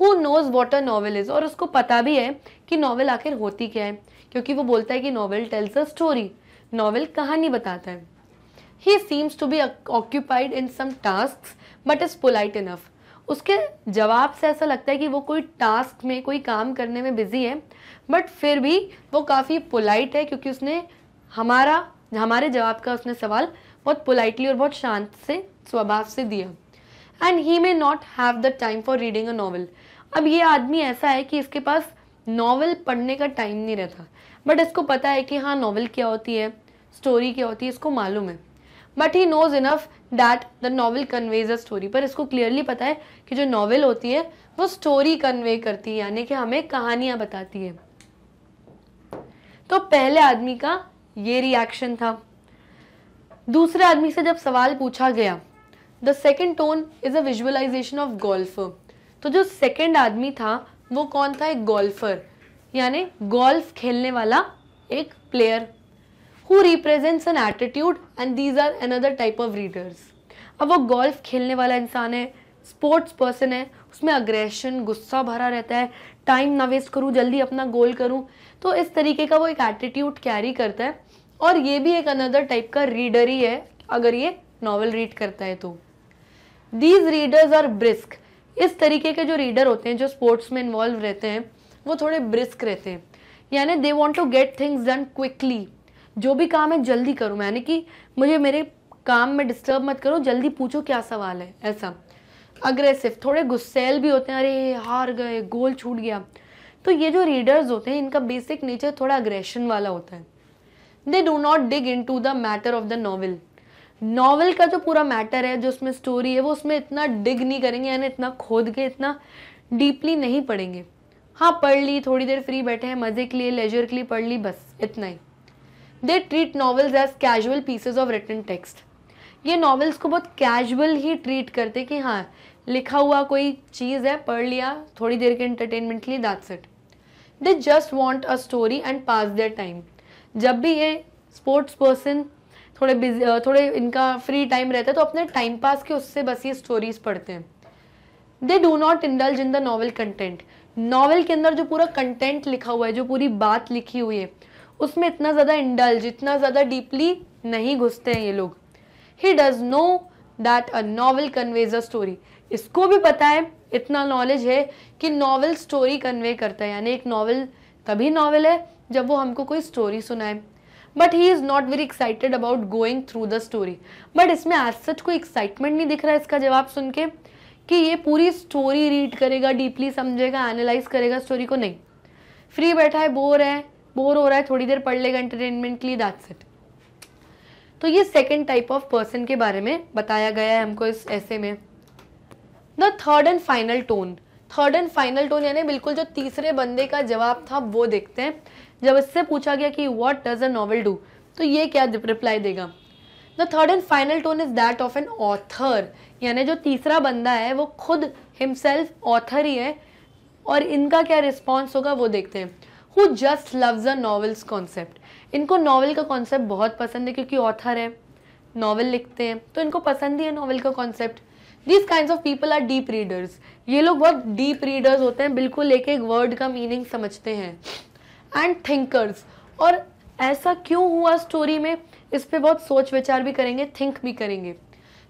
who knows what a novel is और उसको पता भी है कि नॉवल आखिर होती क्या है क्योंकि वो बोलता है कि novel tells a story novel कहानी बताता है he seems to be occupied in some task but is polite enough उसके जवाब से ऐसा लगता है कि वो कोई टास्क में कोई काम करने में बिज़ी है बट फिर भी वो काफ़ी पोलाइट है क्योंकि उसने हमारा हमारे जवाब का उसने सवाल बहुत पोलाइटली और बहुत शांत से स्वभाव से दिया and he may not have the time for reading a novel अब ये आदमी ऐसा है कि इसके पास नावल पढ़ने का टाइम नहीं रहता बट इसको पता है कि हाँ नॉवल क्या होती है स्टोरी क्या होती है इसको मालूम है but he knows enough that the novel conveys a story पर इसको क्लियरली पता है कि जो नॉवल होती है वो स्टोरी कन्वे करती है यानी कि हमें कहानियां बताती है तो पहले आदमी का ये रिएक्शन था दूसरे आदमी से जब सवाल पूछा गया the second tone is a visualisation of golfer तो जो सेकेंड आदमी था वो कौन था एक गोल्फर यानी गोल्फ खेलने वाला एक player who represents an attitude and these are another type of readers अब वो गोल्फ खेलने वाला इंसान है स्पोर्ट्स पर्सन है उसमें अग्रेशन गुस्सा भरा रहता है टाइम ना वेस्ट करूँ जल्दी अपना गोल करूँ तो इस तरीके का वो एक एटीट्यूड कैरी करता है और ये भी एक अनदर टाइप का रीडर ही है अगर ये नॉवल रीड करता है तो दीज रीडर्स आर ब्रिस्क इस तरीके के जो रीडर होते हैं जो स्पोर्ट्स में इन्वॉल्व रहते हैं वो थोड़े ब्रिस्क रहते हैं यानी they want to get things done quickly जो भी काम है जल्दी करूँ मैंने कि मुझे मेरे काम में डिस्टर्ब मत करो जल्दी पूछो क्या सवाल है ऐसा अग्रेसिव थोड़े गुस्सेल भी होते हैं अरे हार गए गोल छूट गया तो ये जो रीडर्स होते हैं इनका बेसिक नेचर थोड़ा अग्रेशन वाला होता है they do not dig into the matter of the novel novel का जो पूरा मैटर है जो उसमें स्टोरी है वो उसमें इतना डिग नहीं करेंगे यानी इतना खोद के इतना डीपली नहीं पढ़ेंगे हाँ पढ़ ली थोड़ी देर फ्री बैठे हैं मज़े के लिए लेजर के लिए पढ़ ली बस इतना ही they treat novels as casual pieces of written text ये नॉवेल्स को बहुत कैजुअल ही ट्रीट करते कि हाँ लिखा हुआ कोई चीज़ है पढ़ लिया थोड़ी देर के एंटरटेनमेंट लिए that's it they just want a story and pass their time जब भी ये स्पोर्ट्स पर्सन थोड़े बिजी थोड़े इनका फ्री टाइम रहता है तो अपने टाइम पास के उससे बस ये स्टोरीज पढ़ते हैं they do not indulge in the novel content novel के अंदर जो पूरा कंटेंट लिखा हुआ है जो पूरी बात लिखी हुई है उसमें इतना ज़्यादा इंडल्ज इतना ज़्यादा डीपली नहीं घुसते हैं ये लोग he does know that a novel conveys a story इसको भी पता है इतना नॉलेज है कि नॉवल स्टोरी कन्वे करता है यानी एक नॉवल तभी नॉवल है जब वो हमको कोई स्टोरी सुनाए but he is not very excited about going through the story but इसमें आज सच कोई एक्साइटमेंट नहीं दिख रहा है इसका जवाब सुन के कि ये पूरी स्टोरी रीड करेगा डीपली समझेगा एनालाइज करेगा स्टोरी को नहीं फ्री बैठा है बोर है बोर हो रहा है थोड़ी देर पढ़ लेगा एंटरटेनमेंट के लिए दैट्स इट तो ये सेकेंड टाइप ऑफ पर्सन के बारे में बताया गया है हमको इस ऐसे में the third and final tone third and final tone यानी बिल्कुल जो तीसरे बंदे का जवाब था वो देखते हैं जब इससे पूछा गया कि what does a novel do तो ये क्या रिप्लाई देगा the third and final tone is that of an author यानी जो तीसरा बंदा है वो खुद हिमसेल्फ ऑथर ही है और इनका क्या रिस्पॉन्स होगा वो देखते हैं who just loves a novel's concept इनको नॉवल का कॉन्सेप्ट बहुत पसंद है क्योंकि ऑथर है नॉवल लिखते हैं तो इनको पसंद ही है नॉवल का concept these kind of people are deep readers ये लोग बहुत डीप रीडर्स होते हैं बिल्कुल एक एक वर्ड का मीनिंग समझते हैं एंड थिंकर्स और ऐसा क्यों हुआ स्टोरी में इस पर बहुत सोच विचार भी करेंगे थिंक भी करेंगे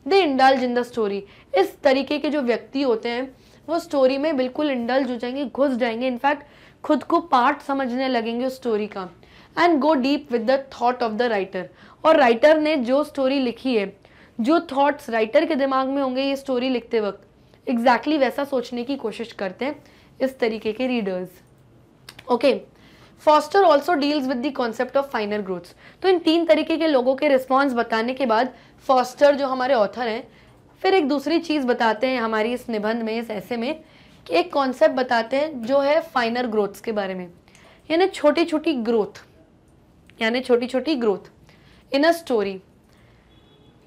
they indulge in the story इस तरीके के जो व्यक्ति होते हैं वो स्टोरी में बिल्कुल इंडल्ज हो जाएंगे घुस जाएंगे इनफैक्ट खुद को पार्ट समझने लगेंगे उस स्टोरी का and go deep with the thought of the writer और राइटर ने जो स्टोरी लिखी है जो थॉट्स राइटर के दिमाग में होंगे ये स्टोरी लिखते वक्त एग्जैक्टली exactly वैसा सोचने की कोशिश करते हैं इस तरीके के readers okay Forster also deals with the concept of finer growths तो इन तीन तरीके के लोगों के रिस्पॉन्स बताने के बाद फॉस्टर जो हमारे ऑथर हैं फिर एक दूसरी चीज़ बताते हैं हमारी इस निबंध में इस ऐसे में एक कॉन्सेप्ट बताते हैं जो है फाइनर ग्रोथ्स के बारे में यानी छोटी छोटी ग्रोथ यानी छोटी छोटी ग्रोथ इन अ स्टोरी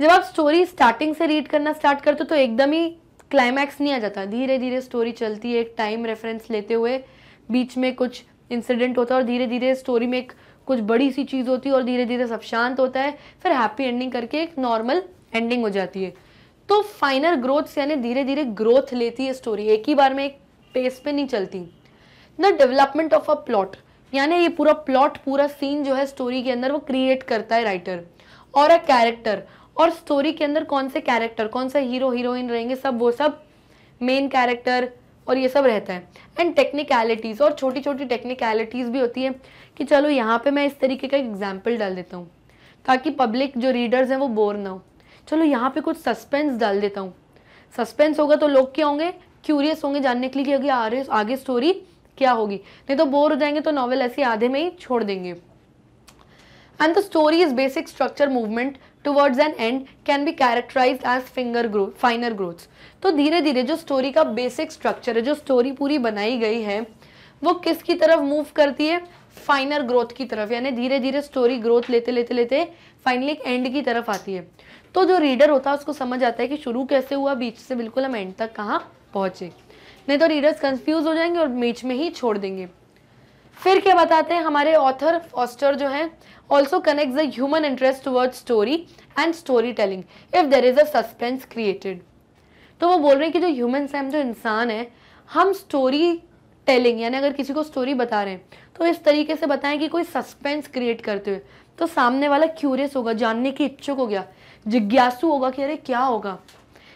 जब आप स्टोरी स्टार्टिंग से रीड करना स्टार्ट करते हो तो एकदम ही क्लाइमैक्स नहीं आ जाता धीरे धीरे स्टोरी चलती है एक टाइम रेफरेंस लेते हुए बीच में कुछ इंसिडेंट होता है और धीरे धीरे स्टोरी में एक कुछ बड़ी सी चीज़ होती है और धीरे धीरे सब शांत होता है फिर हैप्पी एंडिंग करके एक नॉर्मल एंडिंग हो जाती है तो फाइनर ग्रोथ यानी धीरे धीरे ग्रोथ लेती है स्टोरी एक ही बार में एक पेस पे नहीं चलती the development of a plot यानी ये पूरा प्लॉट पूरा सीन जो है स्टोरी के अंदर वो क्रिएट करता है राइटर और अ कैरेक्टर और स्टोरी के अंदर कौन से कैरेक्टर कौन सा हीरो हीरोइन रहेंगे सब वो सब मेन कैरेक्टर और ये सब रहता है एंड टेक्निकलिटीज़ और छोटी छोटी टेक्निकलिटीज़ भी होती है कि चलो यहाँ पे मैं इस तरीके का एग्जाम्पल डाल देता हूँ ताकि पब्लिक जो रीडर्स हैं वो बोर ना हो चलो यहाँ पे कुछ सस्पेंस डाल देता हूँ सस्पेंस होगा तो लोग क्या होंगे क्यूरियस होंगे जानने के लिए कि अगर आगे आगे स्टोरी क्या होगी नहीं तो बोर हो जाएंगे तो नॉवल ऐसे आधे में ही छोड़ देंगे and the story is basic structure movement towards an end can be characterise as finger grow finer growth तो धीरे धीरे जो स्टोरी का बेसिक स्ट्रक्चर है जो स्टोरी पूरी बनाई गई है वो किसकी तरफ मूव करती है फाइनर ग्रोथ की तरफ यानी धीरे धीरे स्टोरी ग्रोथ लेते लेते लेते फाइनली एक एंड की तरफ आती है तो जो रीडर होता है उसको समझ आता है कि शुरू कैसे हुआ बीच से बिल्कुल हम एंड तक कहाँ पहुँचे नहीं तो रीडर्स कंफ्यूज हो जाएंगे और बीच में ही छोड़ देंगे फिर क्या बताते हैं हमारे ऑथर फॉस्टर जो हैं also connect the human interest toward story and story telling if there is a suspense created तो वो बोल रहे हैं कि जो ह्यूमन्स हैं हम जो इंसान हैं हम स्टोरी टेलिंग यानी अगर किसी को स्टोरी बता रहे हैं तो इस तरीके से बताएं कि कोई सस्पेंस क्रिएट करते हुए तो सामने वाला क्यूरियस होगा जानने की इच्छुक हो गया जिज्ञासु होगा कि अरे क्या होगा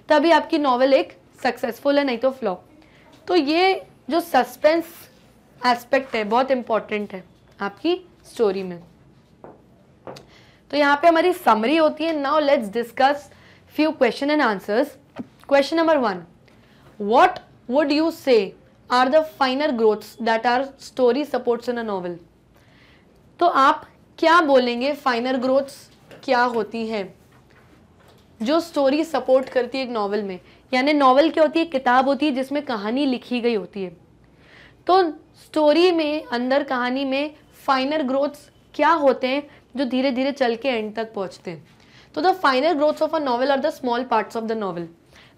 तभी आपकी नॉवल एक सक्सेसफुल है नहीं तो फ्लॉप तो ये जो सस्पेंस एस्पेक्ट है बहुत इंपॉर्टेंट है आपकी स्टोरी में तो यहाँ पे हमारी समरी होती है now let's discuss few question and answers question number one what would you say are the finer growths that our story supports in a novel तो आप क्या बोलेंगे फाइनर ग्रोथ्स क्या होती हैं जो स्टोरी सपोर्ट करती है एक नावल में यानी नावल क्या होती है किताब होती है जिसमें कहानी लिखी गई होती है तो स्टोरी में अंदर कहानी में फाइनर ग्रोथ्स क्या होते हैं जो धीरे धीरे चल के एंड तक पहुँचते हैं तो the finer growths of a novel are the small parts of the novel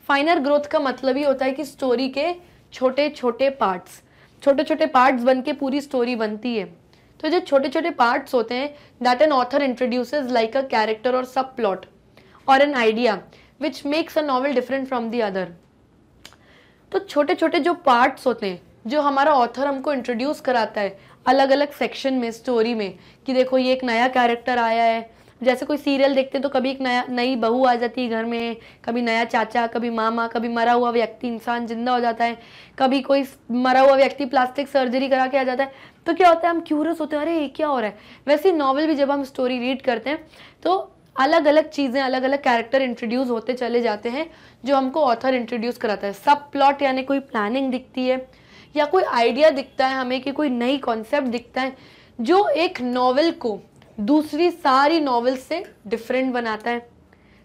finer growth का मतलब ही होता है कि स्टोरी के छोटे छोटे पार्ट्स छोटे छोटे पार्ट्स बन के पूरी स्टोरी बनती है तो जो छोटे छोटे पार्ट्स होते हैं that an author introduces like a character और सब प्लॉट और an idea which makes a novel different from the other तो छोटे छोटे जो पार्ट्स होते हैं जो हमारा ऑथर हमको इंट्रोड्यूस कराता है अलग अलग सेक्शन में स्टोरी में कि देखो ये एक नया कैरेक्टर आया है जैसे कोई सीरियल देखते हैं तो कभी एक नया नई बहू आ जाती है घर में कभी नया चाचा कभी मामा कभी मरा हुआ व्यक्ति इंसान जिंदा हो जाता है कभी कोई मरा हुआ व्यक्ति प्लास्टिक सर्जरी करा के आ जाता है तो क्या होता है हम क्यूरियस होते हैं अरे ये क्या हो रहा है वैसे नॉवल भी जब हम स्टोरी रीड करते हैं तो अलग अलग चीज़ें अलग अलग कैरेक्टर इंट्रोड्यूस होते चले जाते हैं जो हमको ऑथर इंट्रोड्यूस कराता है सब प्लॉट यानी कोई प्लानिंग दिखती है या कोई आइडिया दिखता है हमें कि कोई नई कॉन्सेप्ट दिखता है जो एक नावल को दूसरी सारी नावल से डिफरेंट बनाता है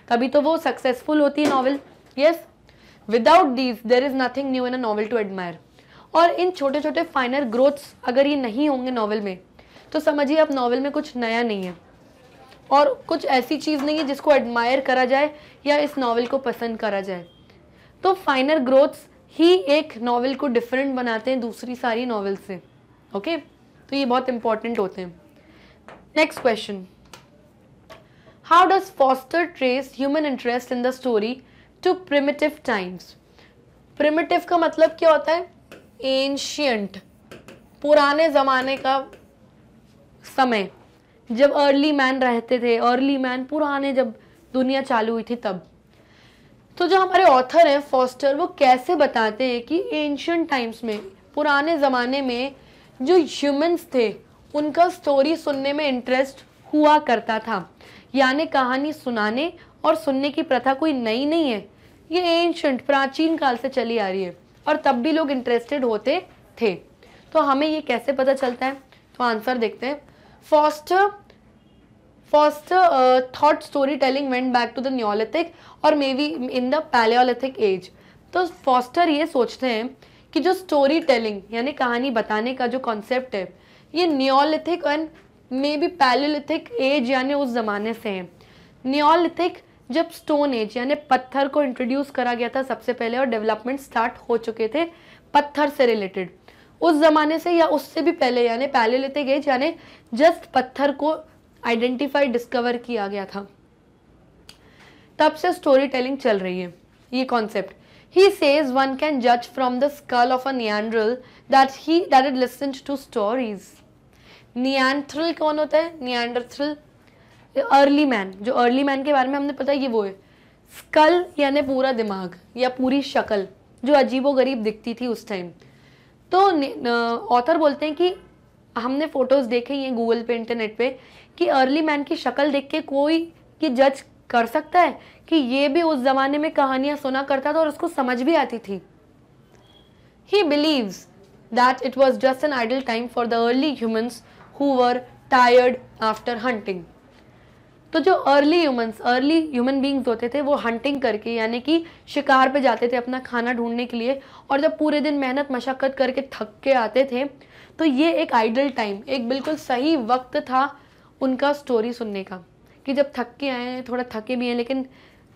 तभी तो वो सक्सेसफुल होती है novel yes without these there is nothing new in a novel to admire और इन छोटे छोटे फाइनर ग्रोथ्स अगर ये नहीं होंगे नावल में तो समझिए आप नावल में कुछ नया नहीं है और कुछ ऐसी चीज़ नहीं है जिसको एडमायर करा जाए या इस नावल को पसंद करा जाए तो फाइनर ग्रोथ्स ही एक नावल को डिफरेंट बनाते हैं दूसरी सारी नावल से ओके तो ये बहुत इंपॉर्टेंट होते हैं next question how does Forster trace human interest in the story to primitive times primitive का मतलब क्या होता है एंशियंट पुराने ज़माने का समय जब अर्ली मैन रहते थे अर्ली मैन पुराने जब दुनिया चालू हुई थी तब तो जो हमारे ऑथर हैं फॉस्टर वो कैसे बताते हैं कि एंशंट टाइम्स में पुराने ज़माने में जो ह्यूमंस थे उनका स्टोरी सुनने में इंटरेस्ट हुआ करता था यानी कहानी सुनाने और सुनने की प्रथा कोई नई नहीं है ये एंशंट प्राचीन काल से चली आ रही है और तब भी लोग इंटरेस्टेड होते थे तो हमें ये कैसे पता चलता है तो आंसर देखते हैं first foster story telling went back to the Neolithic और may maybe in the Palaeolithic age तो फॉस्टर ये सोचते हैं कि जो स्टोरी टेलिंग यानी कहानी बताने का जो कॉन्सेप्ट है ये neolithic and maybe palaeolithic age यानी उस ज़माने से है न्योलिथिक जब स्टोन एज यानी पत्थर को इंट्रोड्यूस करा गया था सबसे पहले और डेवलपमेंट स्टार्ट हो चुके थे पत्थर से रिलेटेड उस ज़माने से या उससे भी पहले यानी पैलोलिथिक एज यानी जस्ट पत्थर को आइडेंटिफाई डिस्कवर किया गया था तब से स्टोरी टेलिंग चल रही है ये कॉन्सेप्ट ही सेज वन कैन जज from the skull of a neanderthal that he that had listened to stories Neanderthal कौन होता है नियंडरथल अर्ली मैन जो अर्ली मैन के बारे में हमने पता है ये वो है स्कल यानी पूरा दिमाग या पूरी शक्ल जो अजीबो गरीब दिखती थी उस टाइम तो ऑथर बोलते हैं कि हमने फ़ोटोज़ देखे हैं गूगल पे इंटरनेट पे कि अर्ली मैन की शक्ल देख के कोई ये जज कर सकता है कि ये भी उस ज़माने में कहानियां सुना करता था और उसको समझ भी आती थी ही believes that it was just an idle time for the early humans who were tired after hunting तो जो early humans early human beings होते थे वो हंटिंग करके यानी कि शिकार पे जाते थे अपना खाना ढूंढने के लिए और जब पूरे दिन मेहनत मशक्क़त करके थक के आते थे तो ये एक आइडल टाइम एक बिल्कुल सही वक्त था उनका स्टोरी सुनने का कि जब थक के आए हैं थोड़ा थके भी हैं लेकिन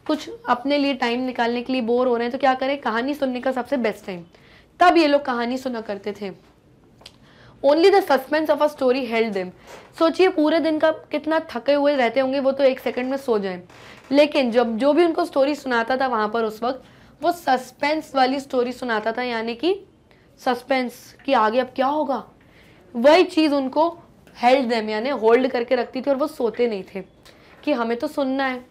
कुछ अपने लिए टाइम निकालने के लिए बोर हो रहे हैं तो क्या करें कहानी सुनने का सबसे बेस्ट टाइम तब ये लोग कहानी सुना करते थे only the suspense of a story held them सोचिए पूरे दिन का कितना थके हुए रहते होंगे वो तो एक सेकंड में सो जाए लेकिन जब जो भी उनको स्टोरी सुनाता था वहाँ पर उस वक्त वो सस्पेंस वाली स्टोरी सुनाता था यानी कि सस्पेंस कि आगे अब क्या होगा वही चीज़ उनको हेल्ड देम यानी होल्ड करके रखती थी और वो सोते नहीं थे कि हमें तो सुनना है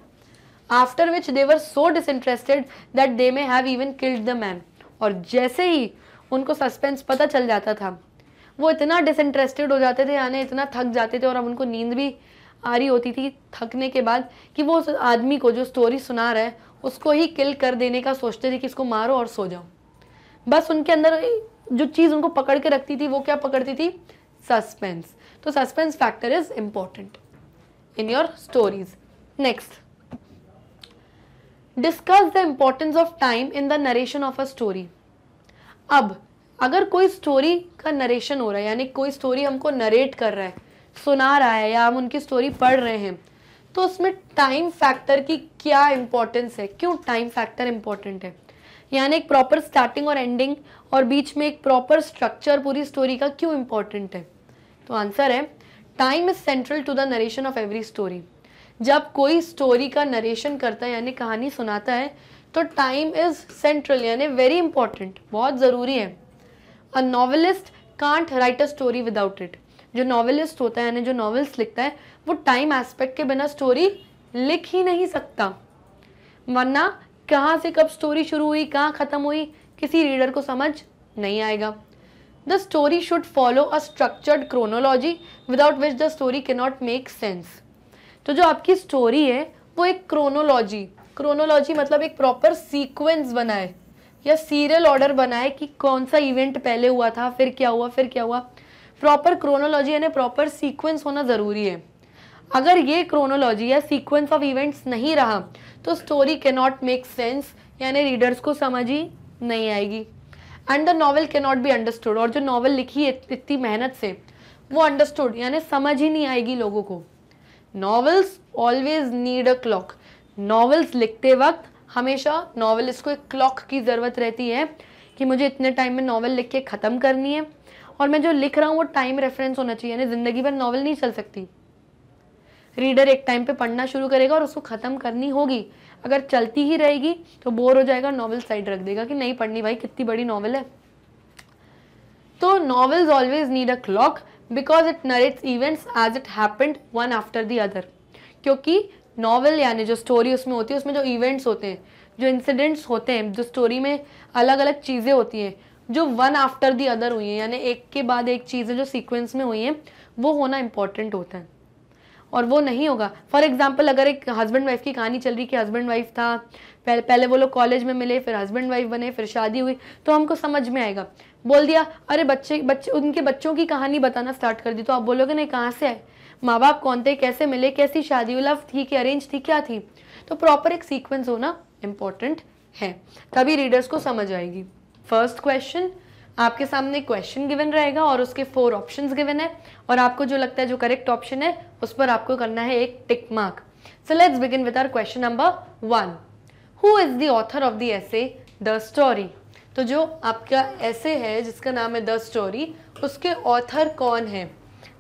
after which they were so disinterested that they may have even killed the man और जैसे ही उनको सस्पेंस पता चल जाता था वो इतना डिसइंटरेस्टेड हो जाते थे यानी इतना थक जाते थे और अब उनको नींद भी आ रही होती थी थकने के बाद कि वो उस आदमी को जो स्टोरी सुना रहा है उसको ही किल कर देने का सोचते थे कि इसको मारो और सो जाओ बस उनके अंदर जो चीज़ उनको पकड़ के रखती थी वो क्या पकड़ती थी सस्पेंस तो suspense factor is important in your stories next discuss the importance of time in the narration of a story अब अगर कोई स्टोरी का नरेशन हो रहा है यानी कोई स्टोरी हमको नरेट कर रहा है सुना रहा है या हम उनकी स्टोरी पढ़ रहे हैं तो उसमें टाइम फैक्टर की क्या इंपॉर्टेंस है क्यों टाइम फैक्टर इंपॉर्टेंट है यानी एक प्रॉपर स्टार्टिंग और एंडिंग और बीच में एक प्रॉपर स्ट्रक्चर पूरी स्टोरी का क्यों इम्पोर्टेंट है तो आंसर है time is central to the narration of every story जब कोई स्टोरी का नरेशन करता है यानी कहानी सुनाता है तो टाइम इज सेंट्रल यानी वेरी इंपॉर्टेंट बहुत ज़रूरी है a novelist can't write a story without it जो नॉवलिस्ट होता है यानी जो नॉवल्स लिखता है वो टाइम एस्पेक्ट के बिना स्टोरी लिख ही नहीं सकता वरना कहाँ से कब स्टोरी शुरू हुई कहाँ ख़त्म हुई किसी रीडर को समझ नहीं आएगा the story should follow a structured chronology without which the story के नॉट मेक सेंस तो जो आपकी स्टोरी है वो एक क्रोनोलॉजी क्रोनोलॉजी मतलब एक प्रॉपर सीक्वेंस बनाए या सीरियल ऑर्डर बनाए कि कौन सा इवेंट पहले हुआ था फिर क्या हुआ फिर क्या हुआ प्रॉपर क्रोनोलॉजी यानी प्रॉपर सीक्वेंस होना ज़रूरी है अगर ये क्रोनोलॉजी या सीक्वेंस ऑफ इवेंट्स नहीं रहा तो स्टोरी नॉट मेक सेंस यानी रीडर्स को समझ ही नहीं आएगी and the novel not be understood और जो नॉवल लिखी है इतनी मेहनत से वो अंडरस्टूड यानी समझ ही नहीं आएगी लोगों को novels always need a clock novels लिखते वक्त हमेशा नॉवेलिस्ट को एक क्लॉक की ज़रूरत रहती है कि मुझे इतने टाइम में नॉवल लिख के ख़त्म करनी है और मैं जो लिख रहा हूँ वो टाइम रेफरेंस होना चाहिए यानी ज़िंदगी भर नॉवल नहीं चल सकती रीडर एक टाइम पे पढ़ना शुरू करेगा और उसको ख़त्म करनी होगी अगर चलती ही रहेगी तो बोर हो जाएगा नॉवल साइड रख देगा कि नहीं पढ़नी भाई कितनी बड़ी नॉवल है तो novels always need a clock because it narrates events as it happened one after the other क्योंकि नॉवल यानी जो स्टोरी उसमें होती है उसमें जो इवेंट्स होते हैं जो इंसिडेंट्स होते हैं जो स्टोरी में अलग अलग चीज़ें होती हैं जो वन आफ्टर दी अदर हुई हैं यानी एक के बाद एक चीज़ें जो सीक्वेंस में हुई हैं वो होना इम्पॉर्टेंट होता है और वो नहीं होगा फॉर एग्जाम्पल अगर एक हस्बैंड वाइफ की कहानी चल रही कि हस्बैंड वाइफ था पहले पहले वो लोग कॉलेज में मिले फिर हस्बैंड वाइफ बने फिर शादी हुई तो हमको समझ में आएगा बोल दिया अरे बच्चे बच्चे उनके बच्चों की कहानी बताना स्टार्ट कर दी तो आप बोलोगे नहीं कहाँ से आए माँ बाप कौन थे कैसे मिले कैसी शादी हुई लव थी कि अरेंज थी क्या थी तो प्रॉपर एक सीक्वेंस होना इम्पॉर्टेंट है तभी रीडर्स को समझ आएगी फर्स्ट क्वेश्चन आपके सामने क्वेश्चन गिवन रहेगा और उसके फोर ऑप्शन गिवन है और आपको जो लगता है जो करेक्ट ऑप्शन है उस पर आपको करना है एक tick mark so let's begin with our question number one who is the author of the essay the story तो जो आपका ऐसे है जिसका नाम है द स्टोरी उसके ऑथर कौन है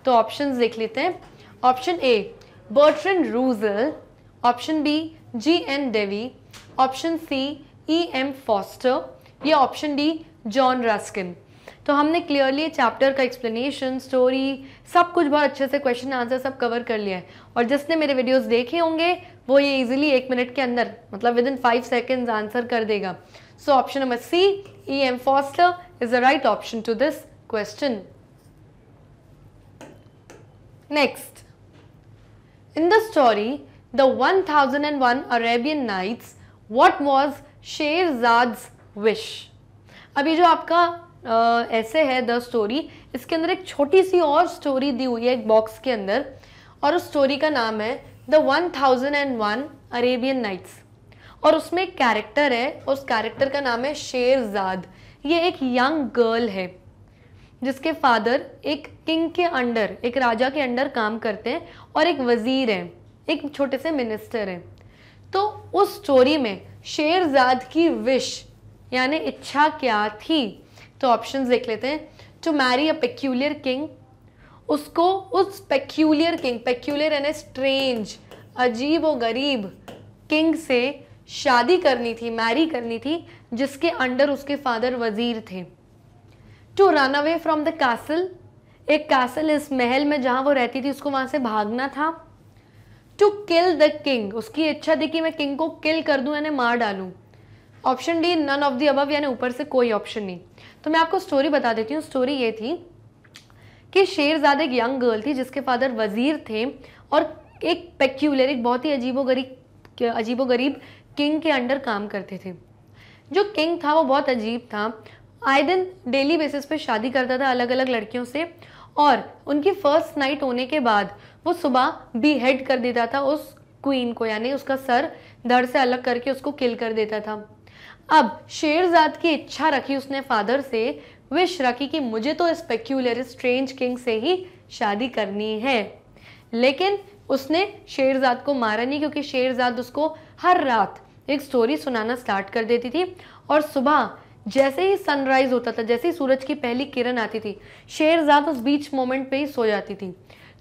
तो ऑप्शंस देख लेते हैं option A Bertrand Russell option B G N Devy option C E M Forster या ऑप्शन डी जॉन रस्किन तो हमने क्लियरली चैप्टर का एक्सप्लेनेशन स्टोरी सब कुछ बहुत अच्छे से क्वेश्चन आंसर सब कवर कर लिया है और जिसने मेरे वीडियोस देखे होंगे वो ये इजीली एक मिनट के अंदर मतलब within five second answer कर देगा so option number C E M Forster is the right option to this question next in In thousand and one Arabian Nights what was was Sherzad's wish अभी जो आपका ऐसे है द स्टोरी इसके अंदर एक छोटी सी और स्टोरी दी हुई है एक बॉक्स के अंदर और उस स्टोरी का नाम है the one thousand and one Arabian Nights और उसमें एक कैरेक्टर है उस कैरेक्टर का नाम है शेरजाद ये एक यंग गर्ल है जिसके फादर एक किंग के अंडर एक राजा के अंडर काम करते हैं और एक वज़ीर है एक छोटे से मिनिस्टर है तो उस स्टोरी में शेरजाद की विश यानी इच्छा क्या थी तो ऑप्शन देख लेते हैं to marry a peculiar king उसको उस peculiar king peculiar and strange अजीब व गरीब किंग से शादी करनी थी मैरी करनी थी जिसके अंडर उसके फादर वज़ीर थे to run away from the castle एक कासल इस महल में जहाँ वो रहती थी उसको वहाँ से भागना था टू किल द किंग उसकी इच्छा थी कि मैं किंग को किल कर दूँ यानी मार डालूँ option D none of the above यानी ऊपर से कोई ऑप्शन नहीं तो मैं आपको स्टोरी बता देती हूँ स्टोरी ये थी कि शेरजाद एक यंग गर्ल थी जिसके फादर वजीर थे और एक पेक्यूलर एक बहुत ही अजीबो गरीब अजीबो गरीब किंग के अंडर काम करते थे जो किंग था वो बहुत अजीब था आए दिन डेली बेसिस पे शादी करता था अलग अलग लड़कियों से और उनकी फर्स्ट नाइट होने के बाद वो सुबह बी हेड कर देता था उस क्वीन को यानी उसका सर धड़ से अलग करके उसको किल कर देता था अब शेरजाद की इच्छा रखी उसने फादर से विश रखी कि मुझे तो इस पेक्यूलर स्ट्रेंज किंग से ही शादी करनी है लेकिन उसने शेरजाद को मारा नहीं क्योंकि शेरजाद उसको हर रात एक स्टोरी सुनाना स्टार्ट कर देती थी और सुबह जैसे ही सनराइज होता था जैसे ही सूरज की पहली किरण आती थी शेरजाद उस बीच मोमेंट पे ही सो जाती थी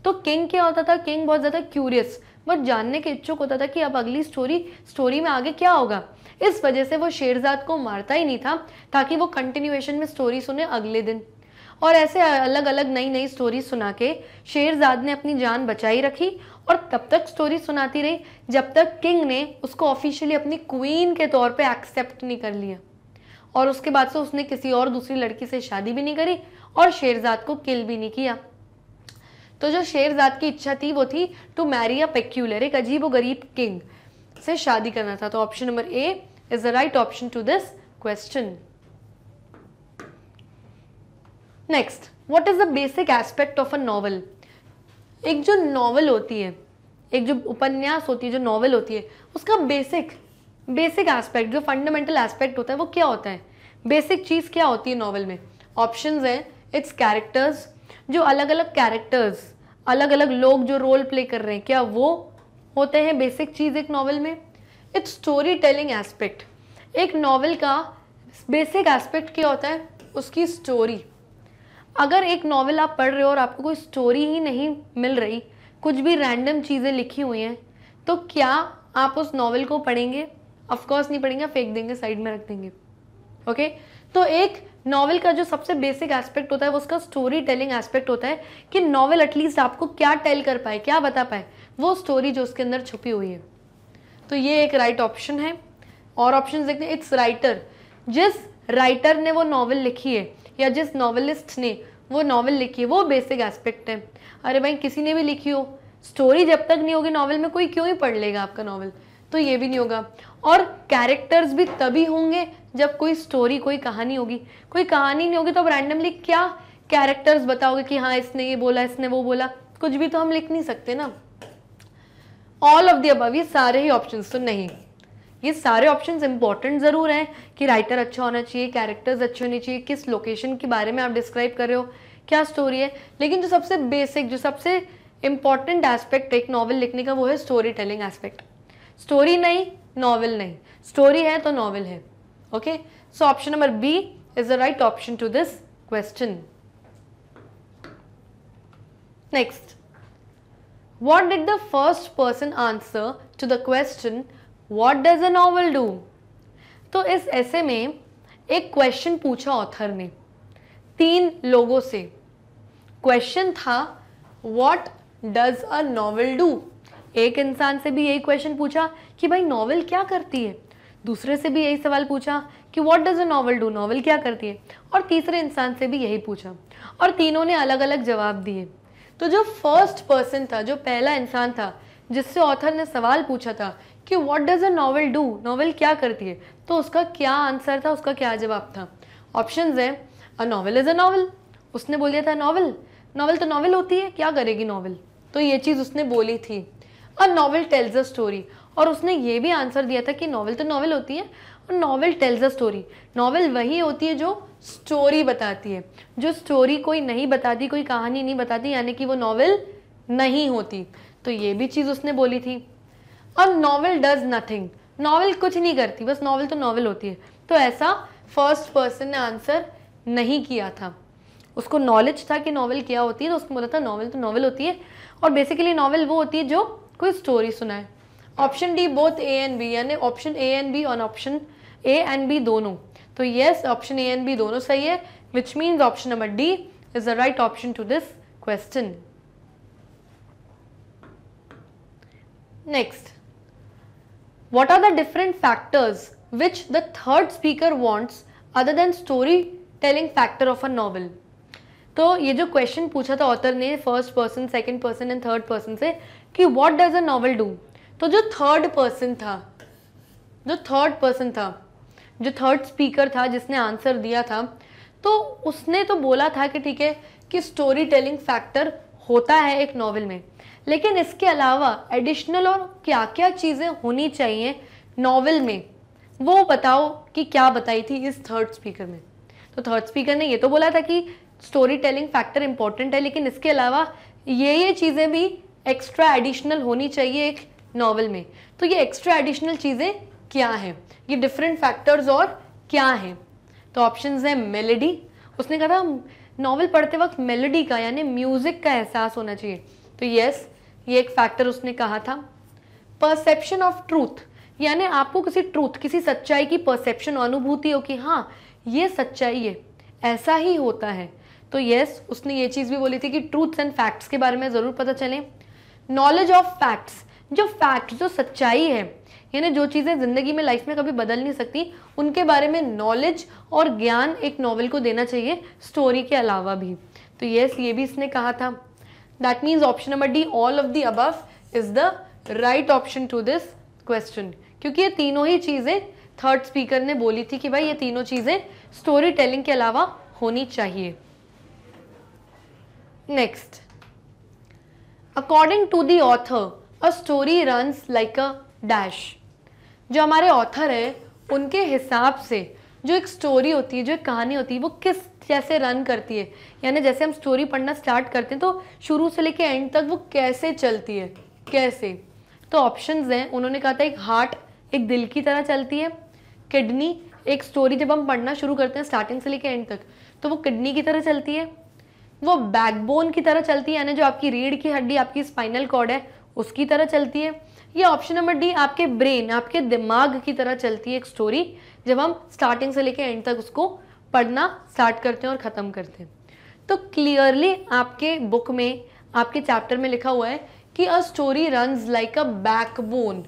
तो किंग क्या होता था किंग बहुत ज़्यादा क्यूरियस बहुत जानने के इच्छुक होता था कि अब अगली स्टोरी स्टोरी में आगे क्या होगा इस वजह से वो शेरजाद को मारता ही नहीं था ताकि वो कंटिन्यूएशन में स्टोरी सुने अगले दिन और ऐसे अलग अलग नई नई स्टोरी सुना के शेरजाद ने अपनी जान बचाई रखी और तब तक स्टोरी सुनाती रही जब तक किंग ने उसको ऑफिशियली अपनी क्वीन के तौर पे एक्सेप्ट नहीं कर लिया और उसके बाद से उसने किसी और दूसरी लड़की से शादी भी नहीं करी और शेरजाद को किल भी नहीं किया तो जो शेरजाद की इच्छा थी वो थी टू मैरी अ पेक्यूलर एक अजीब वो गरीब किंग से शादी करना था तो option number A is the right option to this question next what is the basic aspect of a novel एक जो नॉवल होती है एक जो उपन्यास होती है जो नॉवल होती है उसका बेसिक बेसिक एस्पेक्ट जो फंडामेंटल एस्पेक्ट होता है वो क्या होता है बेसिक चीज़ क्या होती है नॉवल में ऑप्शन है इट्स कैरेक्टर्स जो अलग अलग कैरेक्टर्स अलग अलग लोग जो रोल प्ले कर रहे हैं क्या वो होते हैं बेसिक चीज़ एक नॉवल में इट्स स्टोरी टेलिंग एस्पेक्ट एक नॉवल का बेसिक एस्पेक्ट क्या होता है उसकी स्टोरी अगर एक नॉवल आप पढ़ रहे हो और आपको कोई स्टोरी ही नहीं मिल रही कुछ भी रैंडम चीज़ें लिखी हुई हैं तो क्या आप उस नॉवल को पढ़ेंगे ऑफकोर्स नहीं पढ़ेंगे फेंक देंगे साइड में रख देंगे ओके okay? तो एक नॉवल का जो सबसे बेसिक एस्पेक्ट होता है वो उसका स्टोरी टेलिंग एस्पेक्ट होता है कि नॉवल एटलीस्ट आपको क्या टेल कर पाए क्या बता पाए वो स्टोरी जो उसके अंदर छुपी हुई है तो ये एक राइट ऑप्शन है और ऑप्शन देखते हैं इट्स राइटर जिस राइटर ने वो नॉवल लिखी है या जिस नॉवलिस्ट ने वो नॉवल लिखी है वो बेसिक एस्पेक्ट है अरे भाई किसी ने भी लिखी हो स्टोरी जब तक नहीं होगी नॉवल में कोई क्यों ही पढ़ लेगा आपका नॉवल तो ये भी नहीं होगा और कैरेक्टर्स भी तभी होंगे जब कोई स्टोरी कोई कहानी होगी कोई कहानी नहीं होगी तो आप रैंडमली क्या कैरेक्टर्स बताओगे कि हाँ इसने ये बोला इसने वो बोला कुछ भी तो हम लिख नहीं सकते ना ऑल ऑफ दी अबव ये सारे ही ऑप्शन तो नहीं ये सारे ऑप्शन इंपॉर्टेंट ज़रूर हैं कि राइटर अच्छा होना चाहिए कैरेक्टर्स अच्छे होने चाहिए किस लोकेशन के बारे में आप डिस्क्राइब कर रहे हो क्या स्टोरी है लेकिन जो सबसे बेसिक जो सबसे इम्पॉर्टेंट एस्पेक्ट एक नॉवल लिखने का वो है स्टोरी टेलिंग एस्पेक्ट स्टोरी नहीं नॉवल नहीं स्टोरी है तो नॉवल है okay so option number B is the right option to this question next What did the first person answer to the question What does a novel do? तो इस ऐसे में एक क्वेश्चन पूछा ऑथर ने तीन लोगों से क्वेश्चन था what does a novel do एक इंसान से भी यही क्वेश्चन पूछा कि भाई नॉवल क्या करती है दूसरे से भी यही सवाल पूछा कि what does a novel do novel क्या करती है और तीसरे इंसान से भी यही पूछा और तीनों ने अलग अलग जवाब दिए तो जो फर्स्ट पर्सन था जो पहला इंसान था जिससे ऑथर ने सवाल पूछा था कि what does a novel do novel क्या करती है तो उसका क्या आंसर था उसका क्या जवाब था ऑप्शन है a novel is a novel उसने बोल दिया था नॉवल नॉवल तो नॉवल होती है क्या करेगी नॉवल तो ये चीज़ उसने बोली थी a novel tells a story और उसने ये भी आंसर दिया था कि नॉवल तो नॉवल होती है और novel tells a story novel वही होती है जो स्टोरी बताती है जो स्टोरी कोई नहीं बताती कोई कहानी नहीं बताती यानी कि वो नॉवल नहीं होती तो ये भी चीज़ उसने बोली थी और नॉवल डज नथिंग नावल कुछ नहीं करती बस नावल तो नावल होती है तो ऐसा फर्स्ट पर्सन ने आंसर नहीं किया था उसको नॉलेज था कि नॉवल क्या होती है तो उसने बोला था नॉवल तो नॉवेल होती है और बेसिकली नॉवल वो होती है जो कोई स्टोरी सुनाए option D both A and B यानी ऑप्शन ए एंड बी और ऑप्शन ए एंड बी दोनों तो yes option A and B दोनों सही है which means option number D is the right option to this question what are the different factors which the third speaker wants other than story telling factor of a novel तो ये जो क्वेश्चन पूछा था ऑथर ने first person second person and third person से कि what does a novel do तो जो थर्ड पर्सन था जो थर्ड पर्सन था जो थर्ड स्पीकर था जिसने आंसर दिया था तो उसने तो बोला था कि ठीक है कि स्टोरी टेलिंग फैक्टर होता है एक नॉवल में लेकिन इसके अलावा एडिशनल और क्या क्या चीज़ें होनी चाहिए नॉवल में वो बताओ कि क्या बताई थी इस थर्ड स्पीकर में तो थर्ड स्पीकर ने ये तो बोला था कि स्टोरी टेलिंग फैक्टर इंपॉर्टेंट है लेकिन इसके अलावा ये ये चीज़ें भी एक्स्ट्रा एडिशनल होनी चाहिए एक नॉवल में तो ये एक्स्ट्रा एडिशनल चीज़ें क्या हैं ये डिफरेंट फैक्टर्स और क्या हैं तो ऑप्शन है मेलेडी उसने कहा था नॉवल पढ़ते वक्त मेलोडी का यानी म्यूज़िक का एहसास होना चाहिए तो यस ये एक फैक्टर उसने कहा था परसेप्शन ऑफ ट्रूथ यानी आपको किसी ट्रूथ किसी सच्चाई की परसेप्शन अनुभूति हो कि हाँ ये सच्चाई है ऐसा ही होता है तो यस उसने ये चीज़ भी बोली थी कि ट्रूथ्स एंड फैक्ट्स के बारे में ज़रूर पता चले नॉलेज ऑफ फैक्ट्स जो फैक्ट जो सच्चाई है यानी जो चीज़ें ज़िंदगी में लाइफ में कभी बदल नहीं सकती उनके बारे में नॉलेज और ज्ञान एक नॉवल को देना चाहिए स्टोरी के अलावा भी तो येस ये भी इसने कहा था that means option number D all of the above is the right option to this question क्योंकि ये तीनों ही चीज़ें थर्ड स्पीकर ने बोली थी कि भाई ये तीनों चीज़ें स्टोरी टेलिंग के अलावा होनी चाहिए next according to the author a story runs like a dash जो हमारे ऑथर हैं उनके हिसाब से जो एक स्टोरी होती है जो एक कहानी होती है वो किस जैसे रन करती है यानी जैसे हम स्टोरी पढ़ना स्टार्ट करते हैं तो शुरू से लेके एंड तक वो कैसे चलती है कैसे तो ऑप्शंस हैं उन्होंने कहा था एक हार्ट एक दिल की तरह चलती है किडनी एक स्टोरी जब हम पढ़ना शुरू करते हैं स्टार्टिंग से लेके एंड तक तो वो किडनी की तरह चलती है वो बैकबोन की तरह चलती है यानी जो आपकी रीढ़ की हड्डी आपकी स्पाइनल कॉर्ड है उसकी तरह चलती है ये ऑप्शन नंबर डी आपके ब्रेन आपके दिमाग की तरह चलती है एक स्टोरी जब हम स्टार्टिंग से लेकर एंड तक उसको पढ़ना स्टार्ट करते हैं और ख़त्म करते हैं तो क्लियरली आपके बुक में आपके चैप्टर में लिखा हुआ है कि a story run like a backbone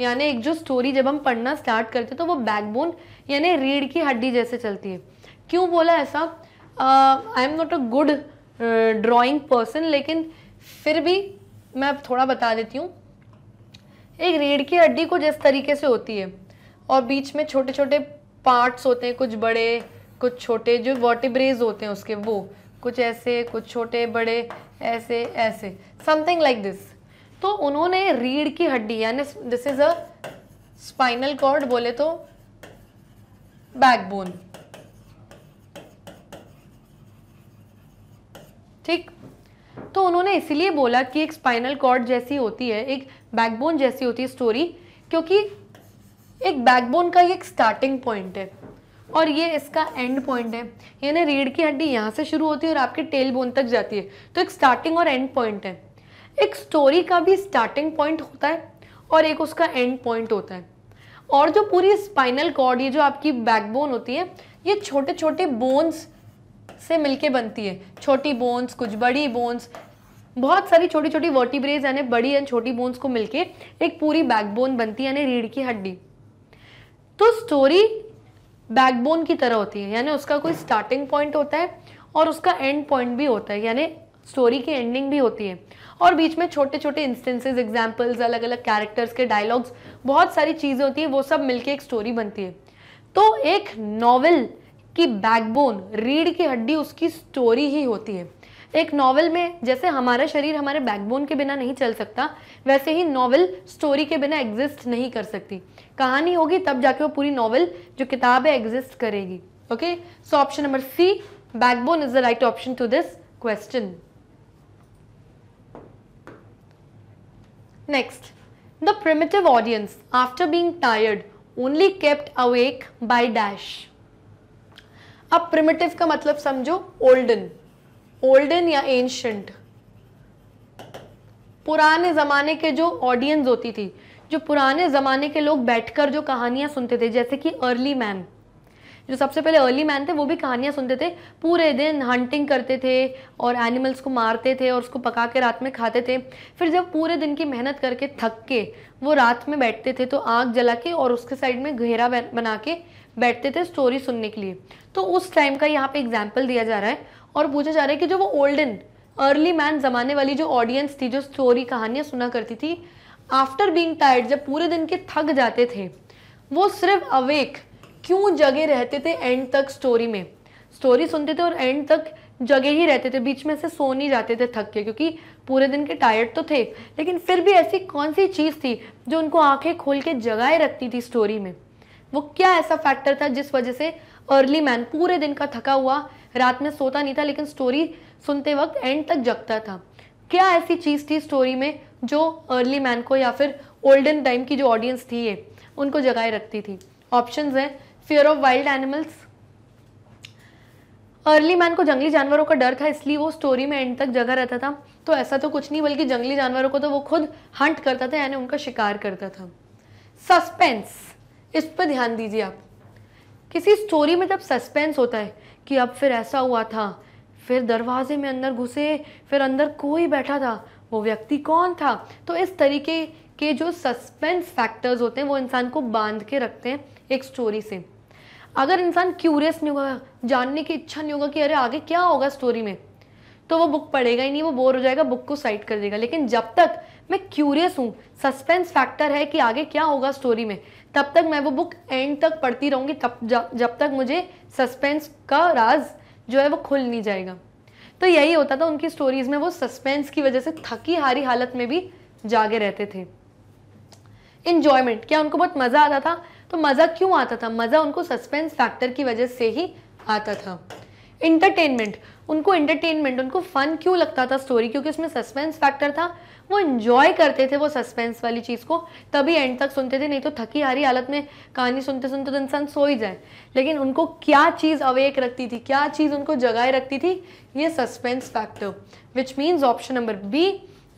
यानी एक जो स्टोरी जब हम पढ़ना स्टार्ट करते हैं तो वो बैकबोन यानी रीढ़ की हड्डी जैसे चलती है क्यों बोला ऐसा I am not a good drawing person लेकिन फिर भी मैं थोड़ा बता देती हूँ एक रीढ़ की हड्डी कुछ इस तरीके से होती है और बीच में छोटे छोटे पार्ट्स होते हैं कुछ बड़े कुछ छोटे जो वॉटिब्रेज होते हैं उसके वो कुछ ऐसे कुछ छोटे बड़े ऐसे ऐसे समथिंग लाइक दिस तो उन्होंने रीढ़ की हड्डी यानी this is a spinal cord बोले तो बैकबोन ठीक तो उन्होंने इसीलिए बोला कि एक स्पाइनल कॉर्ड जैसी होती है एक बैकबोन जैसी होती है स्टोरी क्योंकि एक बैकबोन का ये एक स्टार्टिंग पॉइंट है और ये इसका एंड पॉइंट है यानी रीढ़ की हड्डी यहाँ से शुरू होती है और आपके टेल बोन तक जाती है तो एक स्टार्टिंग और एंड पॉइंट है एक स्टोरी का भी स्टार्टिंग पॉइंट होता है और एक उसका एंड पॉइंट होता है और जो पूरी स्पाइनल कॉर्ड ये जो आपकी बैकबोन होती है ये छोटे छोटे बोन्स से मिलके बनती है छोटी बोन्स कुछ बड़ी बोन्स बहुत सारी छोटी छोटी वर्टिब्रेज यानी बड़ी एंड छोटी बोन्स को मिलके एक पूरी बैकबोन बनती है यानी रीढ़ की हड्डी तो स्टोरी बैकबोन की तरह होती है यानी उसका कोई स्टार्टिंग पॉइंट होता है और उसका एंड पॉइंट भी होता है यानी स्टोरी की एंडिंग भी होती है और बीच में छोटे छोटे इंस्टेंसेस एग्जाम्पल्स अलग अलग कैरेक्टर्स के डायलॉग्स बहुत सारी चीज़ें होती है वो सब मिलके एक स्टोरी बनती है तो एक नॉवल कि बैकबोन रीढ़ की हड्डी उसकी स्टोरी ही होती है एक नॉवल में जैसे हमारा शरीर हमारे बैकबोन के बिना नहीं चल सकता वैसे ही नॉवल स्टोरी के बिना एग्जिस्ट नहीं कर सकती कहानी होगी तब जाके वो पूरी नॉवल जो किताब है एग्जिस्ट करेगी okay so option number C backbone is the right option to this question next the primitive audience after being tired only kept awake by dash अब प्रिमिटिव का मतलब समझो ओल्डन ओल्डन या एंशंट पुराने ज़माने के जो ऑडियंस होती थी जो पुराने ज़माने के लोग बैठकर जो कहानियां सुनते थे जैसे कि अर्ली मैन जो सबसे पहले अर्ली मैन थे वो भी कहानियां सुनते थे पूरे दिन हंटिंग करते थे और एनिमल्स को मारते थे और उसको पका के रात में खाते थे फिर जब पूरे दिन की मेहनत करके थक के वो रात में बैठते थे तो आग जला के और उसके साइड में घेरा बना के बैठते थे स्टोरी सुनने के लिए तो उस टाइम का यहाँ पे एग्जाम्पल दिया जा रहा है और पूछा जा रहा है कि जो वो ओल्डन अर्ली मैन ज़माने वाली जो ऑडियंस थी जो स्टोरी कहानियां सुना करती थी आफ्टर बींग टायर्ड जब पूरे दिन के थक जाते थे वो सिर्फ अवेक क्यों जगे रहते थे एंड तक स्टोरी में स्टोरी सुनते थे और एंड तक जगह ही रहते थे बीच में से सो नहीं जाते थे थक के क्योंकि पूरे दिन के टायर्ड तो थे लेकिन फिर भी ऐसी कौन सी चीज़ थी जो उनको आंखें खोल के जगाए रखती थी स्टोरी में वो क्या ऐसा फैक्टर था जिस वजह से अर्ली मैन पूरे दिन का थका हुआ रात में सोता नहीं था लेकिन स्टोरी सुनते वक्त एंड तक जगता था क्या ऐसी चीज़ थी स्टोरी में जो अर्ली मैन को या फिर ओल्डन टाइम की जो ऑडियंस थी ये उनको जगाए रखती थी ऑप्शन है fear of wild animals early man को जंगली जानवरों का डर था इसलिए वो स्टोरी में एंड तक जगा रहता था तो ऐसा तो कुछ नहीं बल्कि जंगली जानवरों को तो वो खुद हंट करता था यानी उनका शिकार करता था सस्पेंस इस पर ध्यान दीजिए आप किसी स्टोरी में जब सस्पेंस होता है कि अब फिर ऐसा हुआ था फिर दरवाजे में अंदर घुसे फिर अंदर कोई बैठा था वो व्यक्ति कौन था तो इस तरीके के जो सस्पेंस फैक्टर्स होते हैं वो इंसान को बांध के रखते हैं एक स्टोरी से अगर इंसान क्यूरियस नहीं होगा जानने की इच्छा नहीं होगा कि अरे आगे क्या होगा स्टोरी में तो वो बुक पढ़ेगा ही नहीं वो बोर हो जाएगा बुक को साइड कर देगा लेकिन जब तक मैं क्यूरियस हूँ सस्पेंस फैक्टर है कि आगे क्या होगा स्टोरी में तब तक मैं वो बुक एंड तक पढ़ती रहूँगी तब जब तक मुझे सस्पेंस का राज जो है वो खुल नहीं जाएगा तो यही होता था उनकी स्टोरीज़ में वो सस्पेंस की वजह से थकी हारी हालत में भी जागे रहते थे इन्जॉयमेंट क्या उनको बहुत मज़ा आता था तो मज़ा क्यों आता था मज़ा उनको सस्पेंस फैक्टर की वजह से ही आता था इंटरटेनमेंट उनको इंटरटेनमेंट उनको फ़न क्यों लगता था स्टोरी क्योंकि उसमें सस्पेंस फैक्टर था वो इन्जॉय करते थे वो सस्पेंस वाली चीज़ को तभी एंड तक सुनते थे नहीं तो थकी हारी हालत में कहानी सुनते सुनते तो इंसान सो ही जाए लेकिन उनको क्या चीज़ अवेक रखती थी क्या चीज़ उनको जगाए रखती थी ये suspense factor which means option number B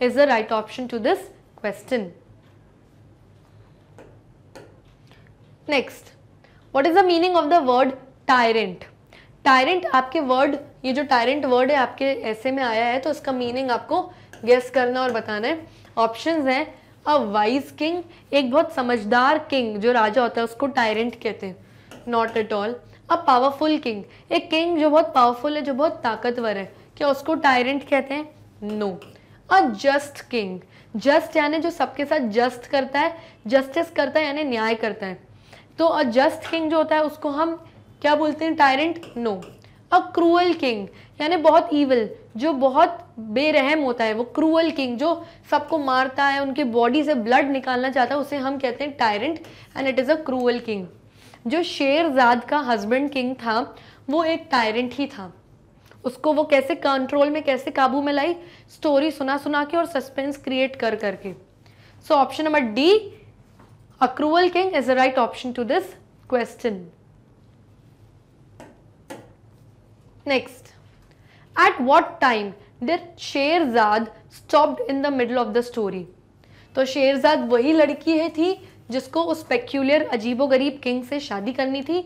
is the right option to this question next what is the meaning of the word tyrant tyrant आपके वर्ड ये जो टायरेंट वर्ड है आपके ऐसे में आया है तो इसका मीनिंग आपको गेस करना और बताना है ऑप्शन है अ वाइज किंग एक बहुत समझदार किंग जो राजा होता है उसको टायरेंट कहते हैं not at all a powerful king एक किंग जो बहुत पावरफुल है जो बहुत ताकतवर है क्या उसको टायरेंट कहते हैं no a just king just यानी जो सबके साथ जस्ट करता है जस्टिस करता है यानी न्याय करता है तो अ जस्ट किंग जो होता है उसको हम क्या बोलते हैं tyrant no a cruel king यानी बहुत ईवल जो बहुत बेरहम होता है वो क्रूअल किंग जो सबको मारता है उनके बॉडी से ब्लड निकालना चाहता है उसे हम कहते हैं tyrant and it is a cruel king जो शेरजाद का हस्बैंड किंग था वो एक टायरेंट ही था उसको वो कैसे कंट्रोल में कैसे काबू में लाई स्टोरी सुना सुना के और सस्पेंस क्रिएट कर करके so option number D a cruel king is the right option to this question next at what time did Scheherazade stop in the middle of the story तो शेरजाद वही लड़की है थी जिसको उस पेक्यूलियर गरीब किंग से शादी करनी थी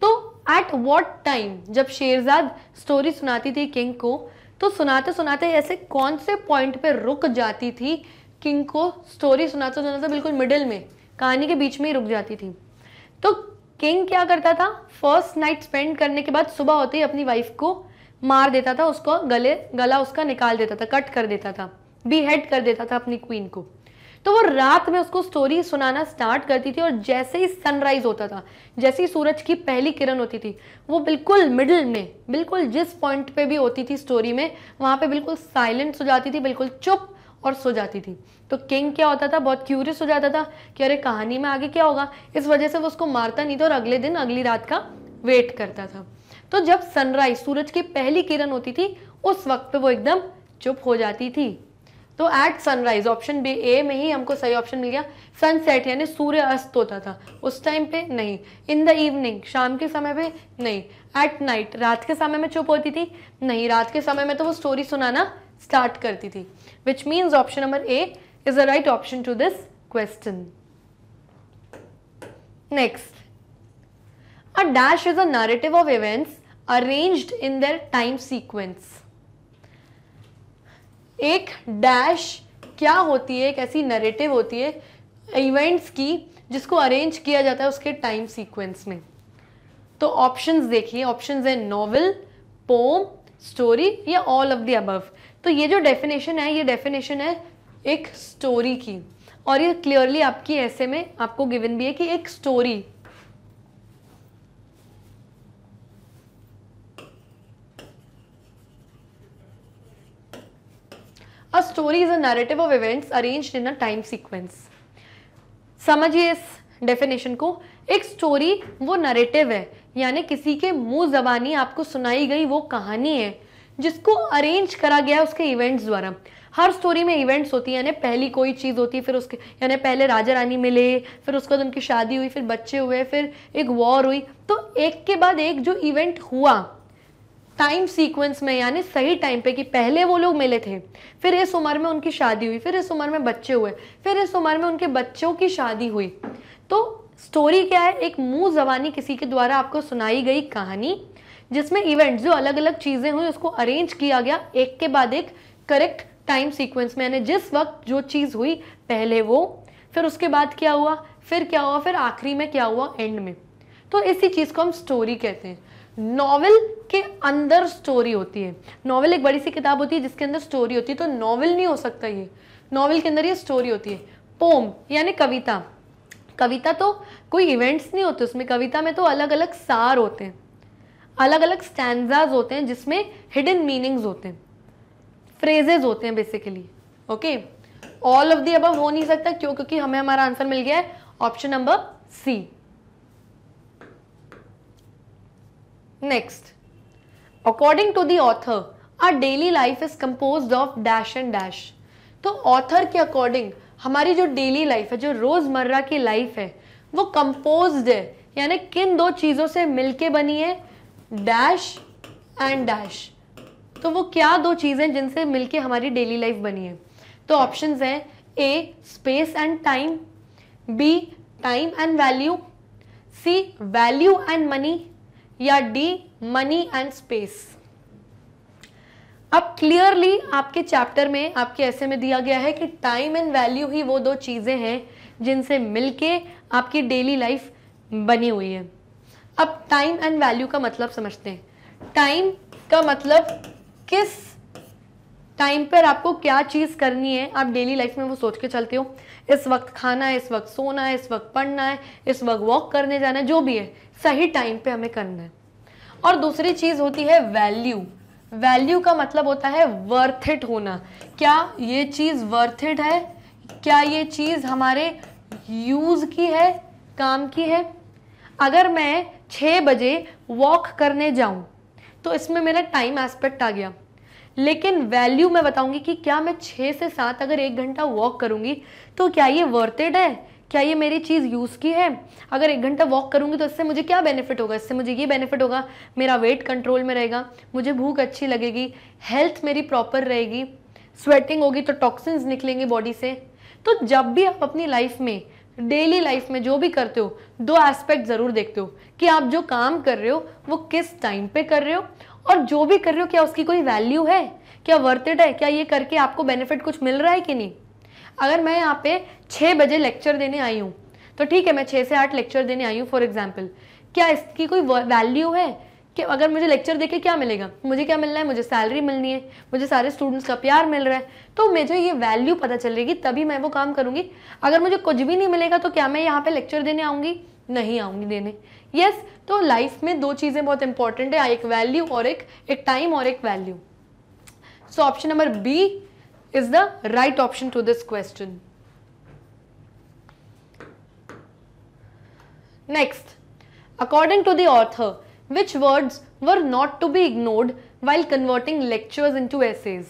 तो एट वॉट टाइम जब शेरजाद स्टोरी सुनाती थी किंग को तो सुनाते सुनाते ऐसे कौन से पॉइंट पे रुक जाती थी किंग को स्टोरी सुनाते सुनाते बिल्कुल मिडिल में कहानी के बीच में ही रुक जाती थी तो किंग क्या करता था फर्स्ट नाइट स्पेंड करने के बाद सुबह होते ही अपनी वाइफ को मार देता था उसको गले गला उसका निकाल देता था कट कर देता था बी हेड कर देता था अपनी क्वीन को तो वो रात में उसको स्टोरी सुनाना स्टार्ट करती थी और जैसे ही सनराइज होता था जैसे ही सूरज की पहली किरण होती थी वो बिल्कुल मिडिल में बिल्कुल जिस पॉइंट पे भी होती थी स्टोरी में वहाँ पे बिल्कुल साइलेंट सो जाती थी बिल्कुल चुप और सो जाती थी तो किंग क्या होता था बहुत क्यूरियस हो जाता था कि अरे कहानी में आगे क्या होगा इस वजह से वो उसको मारता नहीं था और अगले दिन अगली रात का वेट करता था तो जब सनराइज सूरज की पहली किरण होती थी उस वक्त वो एकदम चुप हो जाती थी तो at sunrise option B A में ही हमको सही ऑप्शन मिल गया सनसेट यानी सूर्य अस्त होता था उस टाइम पे नहीं इन द इवनिंग शाम के समय पे नहीं एट नाइट रात के समय में चुप होती थी नहीं रात के समय में तो वो स्टोरी सुनाना स्टार्ट करती थी which means option number A is the right option to this question next a dash is a narrative of events arranged in their time sequence. एक डैश क्या होती है एक ऐसी नरेटिव होती है इवेंट्स की जिसको अरेंज किया जाता है उसके टाइम सीक्वेंस में तो ऑप्शंस देखिए ऑप्शंस है नॉवल पोम स्टोरी या ऑल ऑफ द अबव तो ये जो डेफिनेशन है ये डेफिनेशन है एक स्टोरी की और ये क्लियरली आपकी ऐसे में आपको गिवन भी है कि एक story A story is a narrative of events arranged in a time sequence. समझिए इस डेफिनेशन को एक स्टोरी वो नरेटिव है यानी किसी के मुंह जबानी आपको सुनाई गई वो कहानी है जिसको अरेंज करा गया उसके इवेंट्स द्वारा हर स्टोरी में इवेंट्स होती है यानी पहली कोई चीज़ होती है फिर उसके यानी पहले राजा रानी मिले फिर उसके बाद उनकी शादी हुई फिर बच्चे हुए फिर एक वॉर हुई तो एक के बाद एक जो इवेंट हुआ टाइम सीक्वेंस में यानी सही टाइम पे कि पहले वो लोग मिले थे फिर इस उम्र में उनकी शादी हुई फिर इस उम्र में बच्चे हुए फिर इस उम्र में उनके बच्चों की शादी हुई तो स्टोरी क्या है एक मुंह जबानी किसी के द्वारा आपको सुनाई गई कहानी जिसमें इवेंट्स जो अलग अलग चीज़ें हुई उसको अरेंज किया गया एक के बाद एक करेक्ट टाइम सीक्वेंस में यानी जिस वक्त जो चीज़ हुई पहले वो फिर उसके बाद क्या हुआ फिर क्या हुआ फिर आखिरी में क्या हुआ एंड में तो इसी चीज़ को हम स्टोरी कहते हैं नॉवल के अंदर स्टोरी होती है नॉवल एक बड़ी सी किताब होती है जिसके अंदर स्टोरी होती है तो नॉवल नहीं हो सकता ये नॉवल के अंदर ये स्टोरी होती है पोम यानी कविता कविता तो कोई इवेंट्स नहीं होते उसमें कविता में तो अलग अलग सार होते हैं अलग अलग स्टैंडजाज होते हैं जिसमें हिडन मीनिंग्स होते हैं फ्रेजेज होते हैं basically okay all of the above हो नहीं सकता क्यों क्योंकि हमें हमारा आंसर मिल गया है option number C next according to the author our daily life is compose of dash and dash तो ऑथर के अकॉर्डिंग हमारी जो डेली लाइफ है जो रोजमर्रा की लाइफ है वो कंपोज है यानी किन दो चीजों से मिलके बनी है डैश एंड डैश तो वो क्या दो चीजें जिनसे मिलके हमारी डेली लाइफ बनी है तो ऑप्शन है A space and time B time and value C value and money या डी मनी एंड स्पेस अब क्लियरली आपके चैप्टर में आपके ऐसे में दिया गया है कि टाइम एंड वैल्यू ही वो दो चीज़ें हैं जिनसे मिलके आपकी डेली लाइफ बनी हुई है अब टाइम एंड वैल्यू का मतलब समझते हैं टाइम का मतलब किस टाइम पर आपको क्या चीज़ करनी है आप डेली लाइफ में वो सोच के चलते हो इस वक्त खाना है इस वक्त सोना है इस वक्त पढ़ना है इस वक्त वॉक करने जाना है जो भी है सही टाइम पे हमें करना है और दूसरी चीज़ होती है वैल्यू वैल्यू का मतलब होता है वर्थ इट होना क्या ये चीज़ वर्थ इट है क्या ये चीज़ हमारे यूज़ की है काम की है अगर मैं छः बजे वॉक करने जाऊं तो इसमें मेरा टाइम एस्पेक्ट आ गया लेकिन वैल्यू मैं बताऊंगी कि क्या मैं छः से सात अगर एक घंटा वॉक करूंगी तो क्या ये वर्थेड है क्या ये मेरी चीज़ यूज़ की है अगर एक घंटा वॉक करूँगी तो इससे मुझे क्या बेनिफिट होगा इससे मुझे ये बेनिफिट होगा मेरा वेट कंट्रोल में रहेगा मुझे भूख अच्छी लगेगी हेल्थ मेरी प्रॉपर रहेगी स्वेटिंग होगी तो टॉक्सिन्स निकलेंगे बॉडी से तो जब भी आप अपनी लाइफ में डेली लाइफ में जो भी करते हो दो एस्पेक्ट ज़रूर देखते हो कि आप जो काम कर रहे हो वो किस टाइम पे कर रहे हो और जो भी कर रहे हो क्या उसकी कोई वैल्यू है क्या वर्थ इट है क्या ये करके आपको बेनिफिट कुछ मिल रहा है कि नहीं अगर मैं यहाँ पे छः बजे लेक्चर देने आई हूँ तो ठीक है मैं छः से आठ लेक्चर देने आई हूँ फॉर एग्जाम्पल क्या इसकी कोई वैल्यू है कि अगर मुझे लेक्चर देके क्या मिलेगा मुझे क्या मिलना है मुझे सैलरी मिलनी है मुझे सारे स्टूडेंट्स का प्यार मिल रहा है तो मुझे ये वैल्यू पता चलेगी तभी मैं वो काम करूँगी अगर मुझे कुछ भी नहीं मिलेगा तो क्या मैं यहाँ पे लेक्चर देने आऊँगी नहीं आऊँगी देने यस yes, तो लाइफ में दो चीज़ें बहुत इंपॉर्टेंट है एक वैल्यू और एक एक टाइम और एक value so option number B is the right option to this question. Next, according to the author, which words were not to be ignored while converting lectures into essays?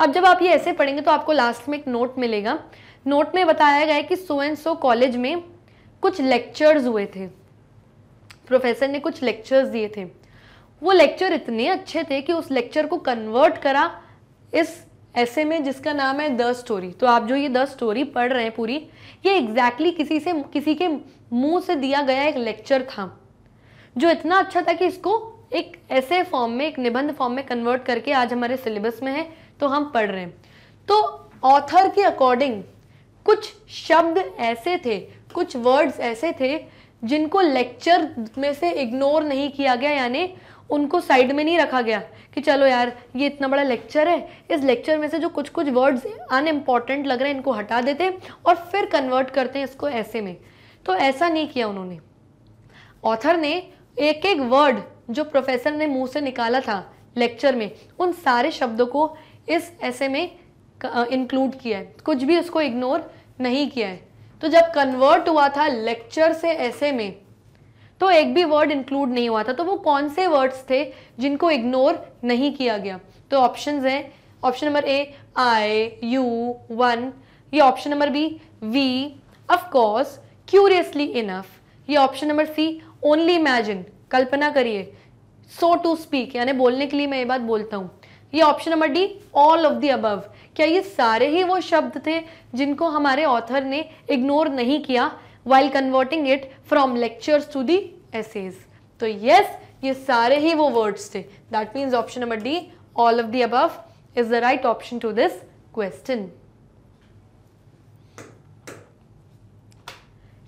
अब जब आप ये ऐसे पढ़ेंगे तो आपको लास्ट में एक नोट मिलेगा नोट में बताया गया है कि सो एंड सो कॉलेज में कुछ लेक्चर्स हुए थे प्रोफेसर ने कुछ लेक्चर्स दिए थे वो लेक्चर इतने अच्छे थे कि उस लेक्चर को कन्वर्ट करा इस ऐसे में जिसका नाम है द स्टोरी तो आप जो ये द स्टोरी पढ़ रहे हैं पूरी ये एग्जैक्टली exactly किसी से किसी के मुंह से दिया गया एक लेक्चर था जो इतना अच्छा था कि इसको एक ऐसे फॉर्म में एक निबंध फॉर्म में कन्वर्ट करके आज हमारे सिलेबस में है तो हम पढ़ रहे हैं तो ऑथर के अकॉर्डिंग कुछ शब्द ऐसे थे कुछ वर्ड्स ऐसे थे जिनको लेक्चर में से इग्नोर नहीं किया गया यानी उनको साइड में नहीं रखा गया कि चलो यार ये इतना बड़ा लेक्चर है इस लेक्चर में से जो कुछ कुछ वर्ड्स अनइम्पॉर्टेंट लग रहे हैं इनको हटा देते हैं और फिर कन्वर्ट करते हैं इसको ऐसे में तो ऐसा नहीं किया उन्होंने ऑथर ने एक एक वर्ड जो प्रोफेसर ने मुंह से निकाला था लेक्चर में उन सारे शब्दों को इस ऐसे में इंक्लूड किया है कुछ भी उसको इग्नोर नहीं किया है तो जब कन्वर्ट हुआ था लेक्चर से ऐसे में तो एक भी वर्ड इंक्लूड नहीं हुआ था तो वो कौन से वर्ड्स थे जिनको इग्नोर नहीं किया गया तो ऑप्शन है option number A I you one ये option number B we of course curiously enough ये option number C only imagine कल्पना करिए सो टू स्पीक यानी बोलने के लिए मैं ये बात बोलता हूँ ये option number D all of the above क्या ये सारे ही वो शब्द थे जिनको हमारे ऑथर ने इग्नोर नहीं किया while converting it from lectures to the essays तो यस ये सारे ही वो वर्ड्स थे that means option number D all of the above is the right option to this question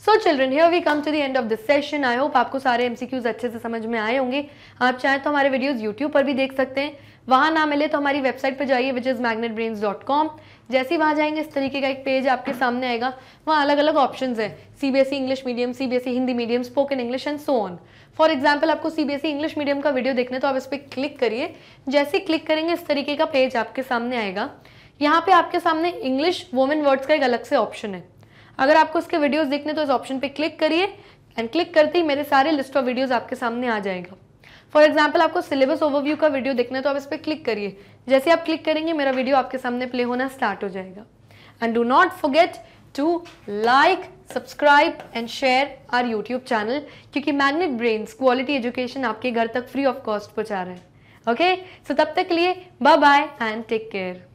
so children here we come to the end of this session I hope आपको सारे एमसीक्यूज अच्छे से समझ में आए होंगे आप चाहें तो हमारे वीडियोस यूट्यूब पर भी देख सकते हैं वहां ना मिले तो हमारी वेबसाइट पर जाइए which is Magnet Brains dot com जैसे ही वहाँ जाएंगे इस तरीके का एक पेज आपके सामने आएगा वहाँ अलग अलग ऑप्शन है C B S E English medium C B S E Hindi medium spoken English and so on for example आपको C B S E English medium का वीडियो देखना है तो आप इस पर क्लिक करिए जैसे क्लिक करेंगे इस तरीके का पेज आपके सामने आएगा यहाँ पे आपके सामने इंग्लिश वोमेन वर्ड्स का एक अलग से ऑप्शन है अगर आपको इसके वीडियोज देखने तो इस ऑप्शन पे क्लिक करिए एंड क्लिक करते ही मेरे सारे लिस्ट ऑफ वीडियोज आपके सामने आ जाएगा फॉर एग्जाम्पल आपको सिलेबस ओवरव्यू का वीडियो देखना है तो आप इस पर क्लिक करिए जैसे आप क्लिक करेंगे मेरा वीडियो आपके सामने प्ले होना स्टार्ट हो जाएगा and do not forget to like subscribe and share our YouTube channel क्योंकि मैग्नेट ब्रेन्स क्वालिटी एजुकेशन आपके घर तक फ्री ऑफ कॉस्ट पहुँचा रहे हैं ओके सो तब तक के लिए bye bye and take care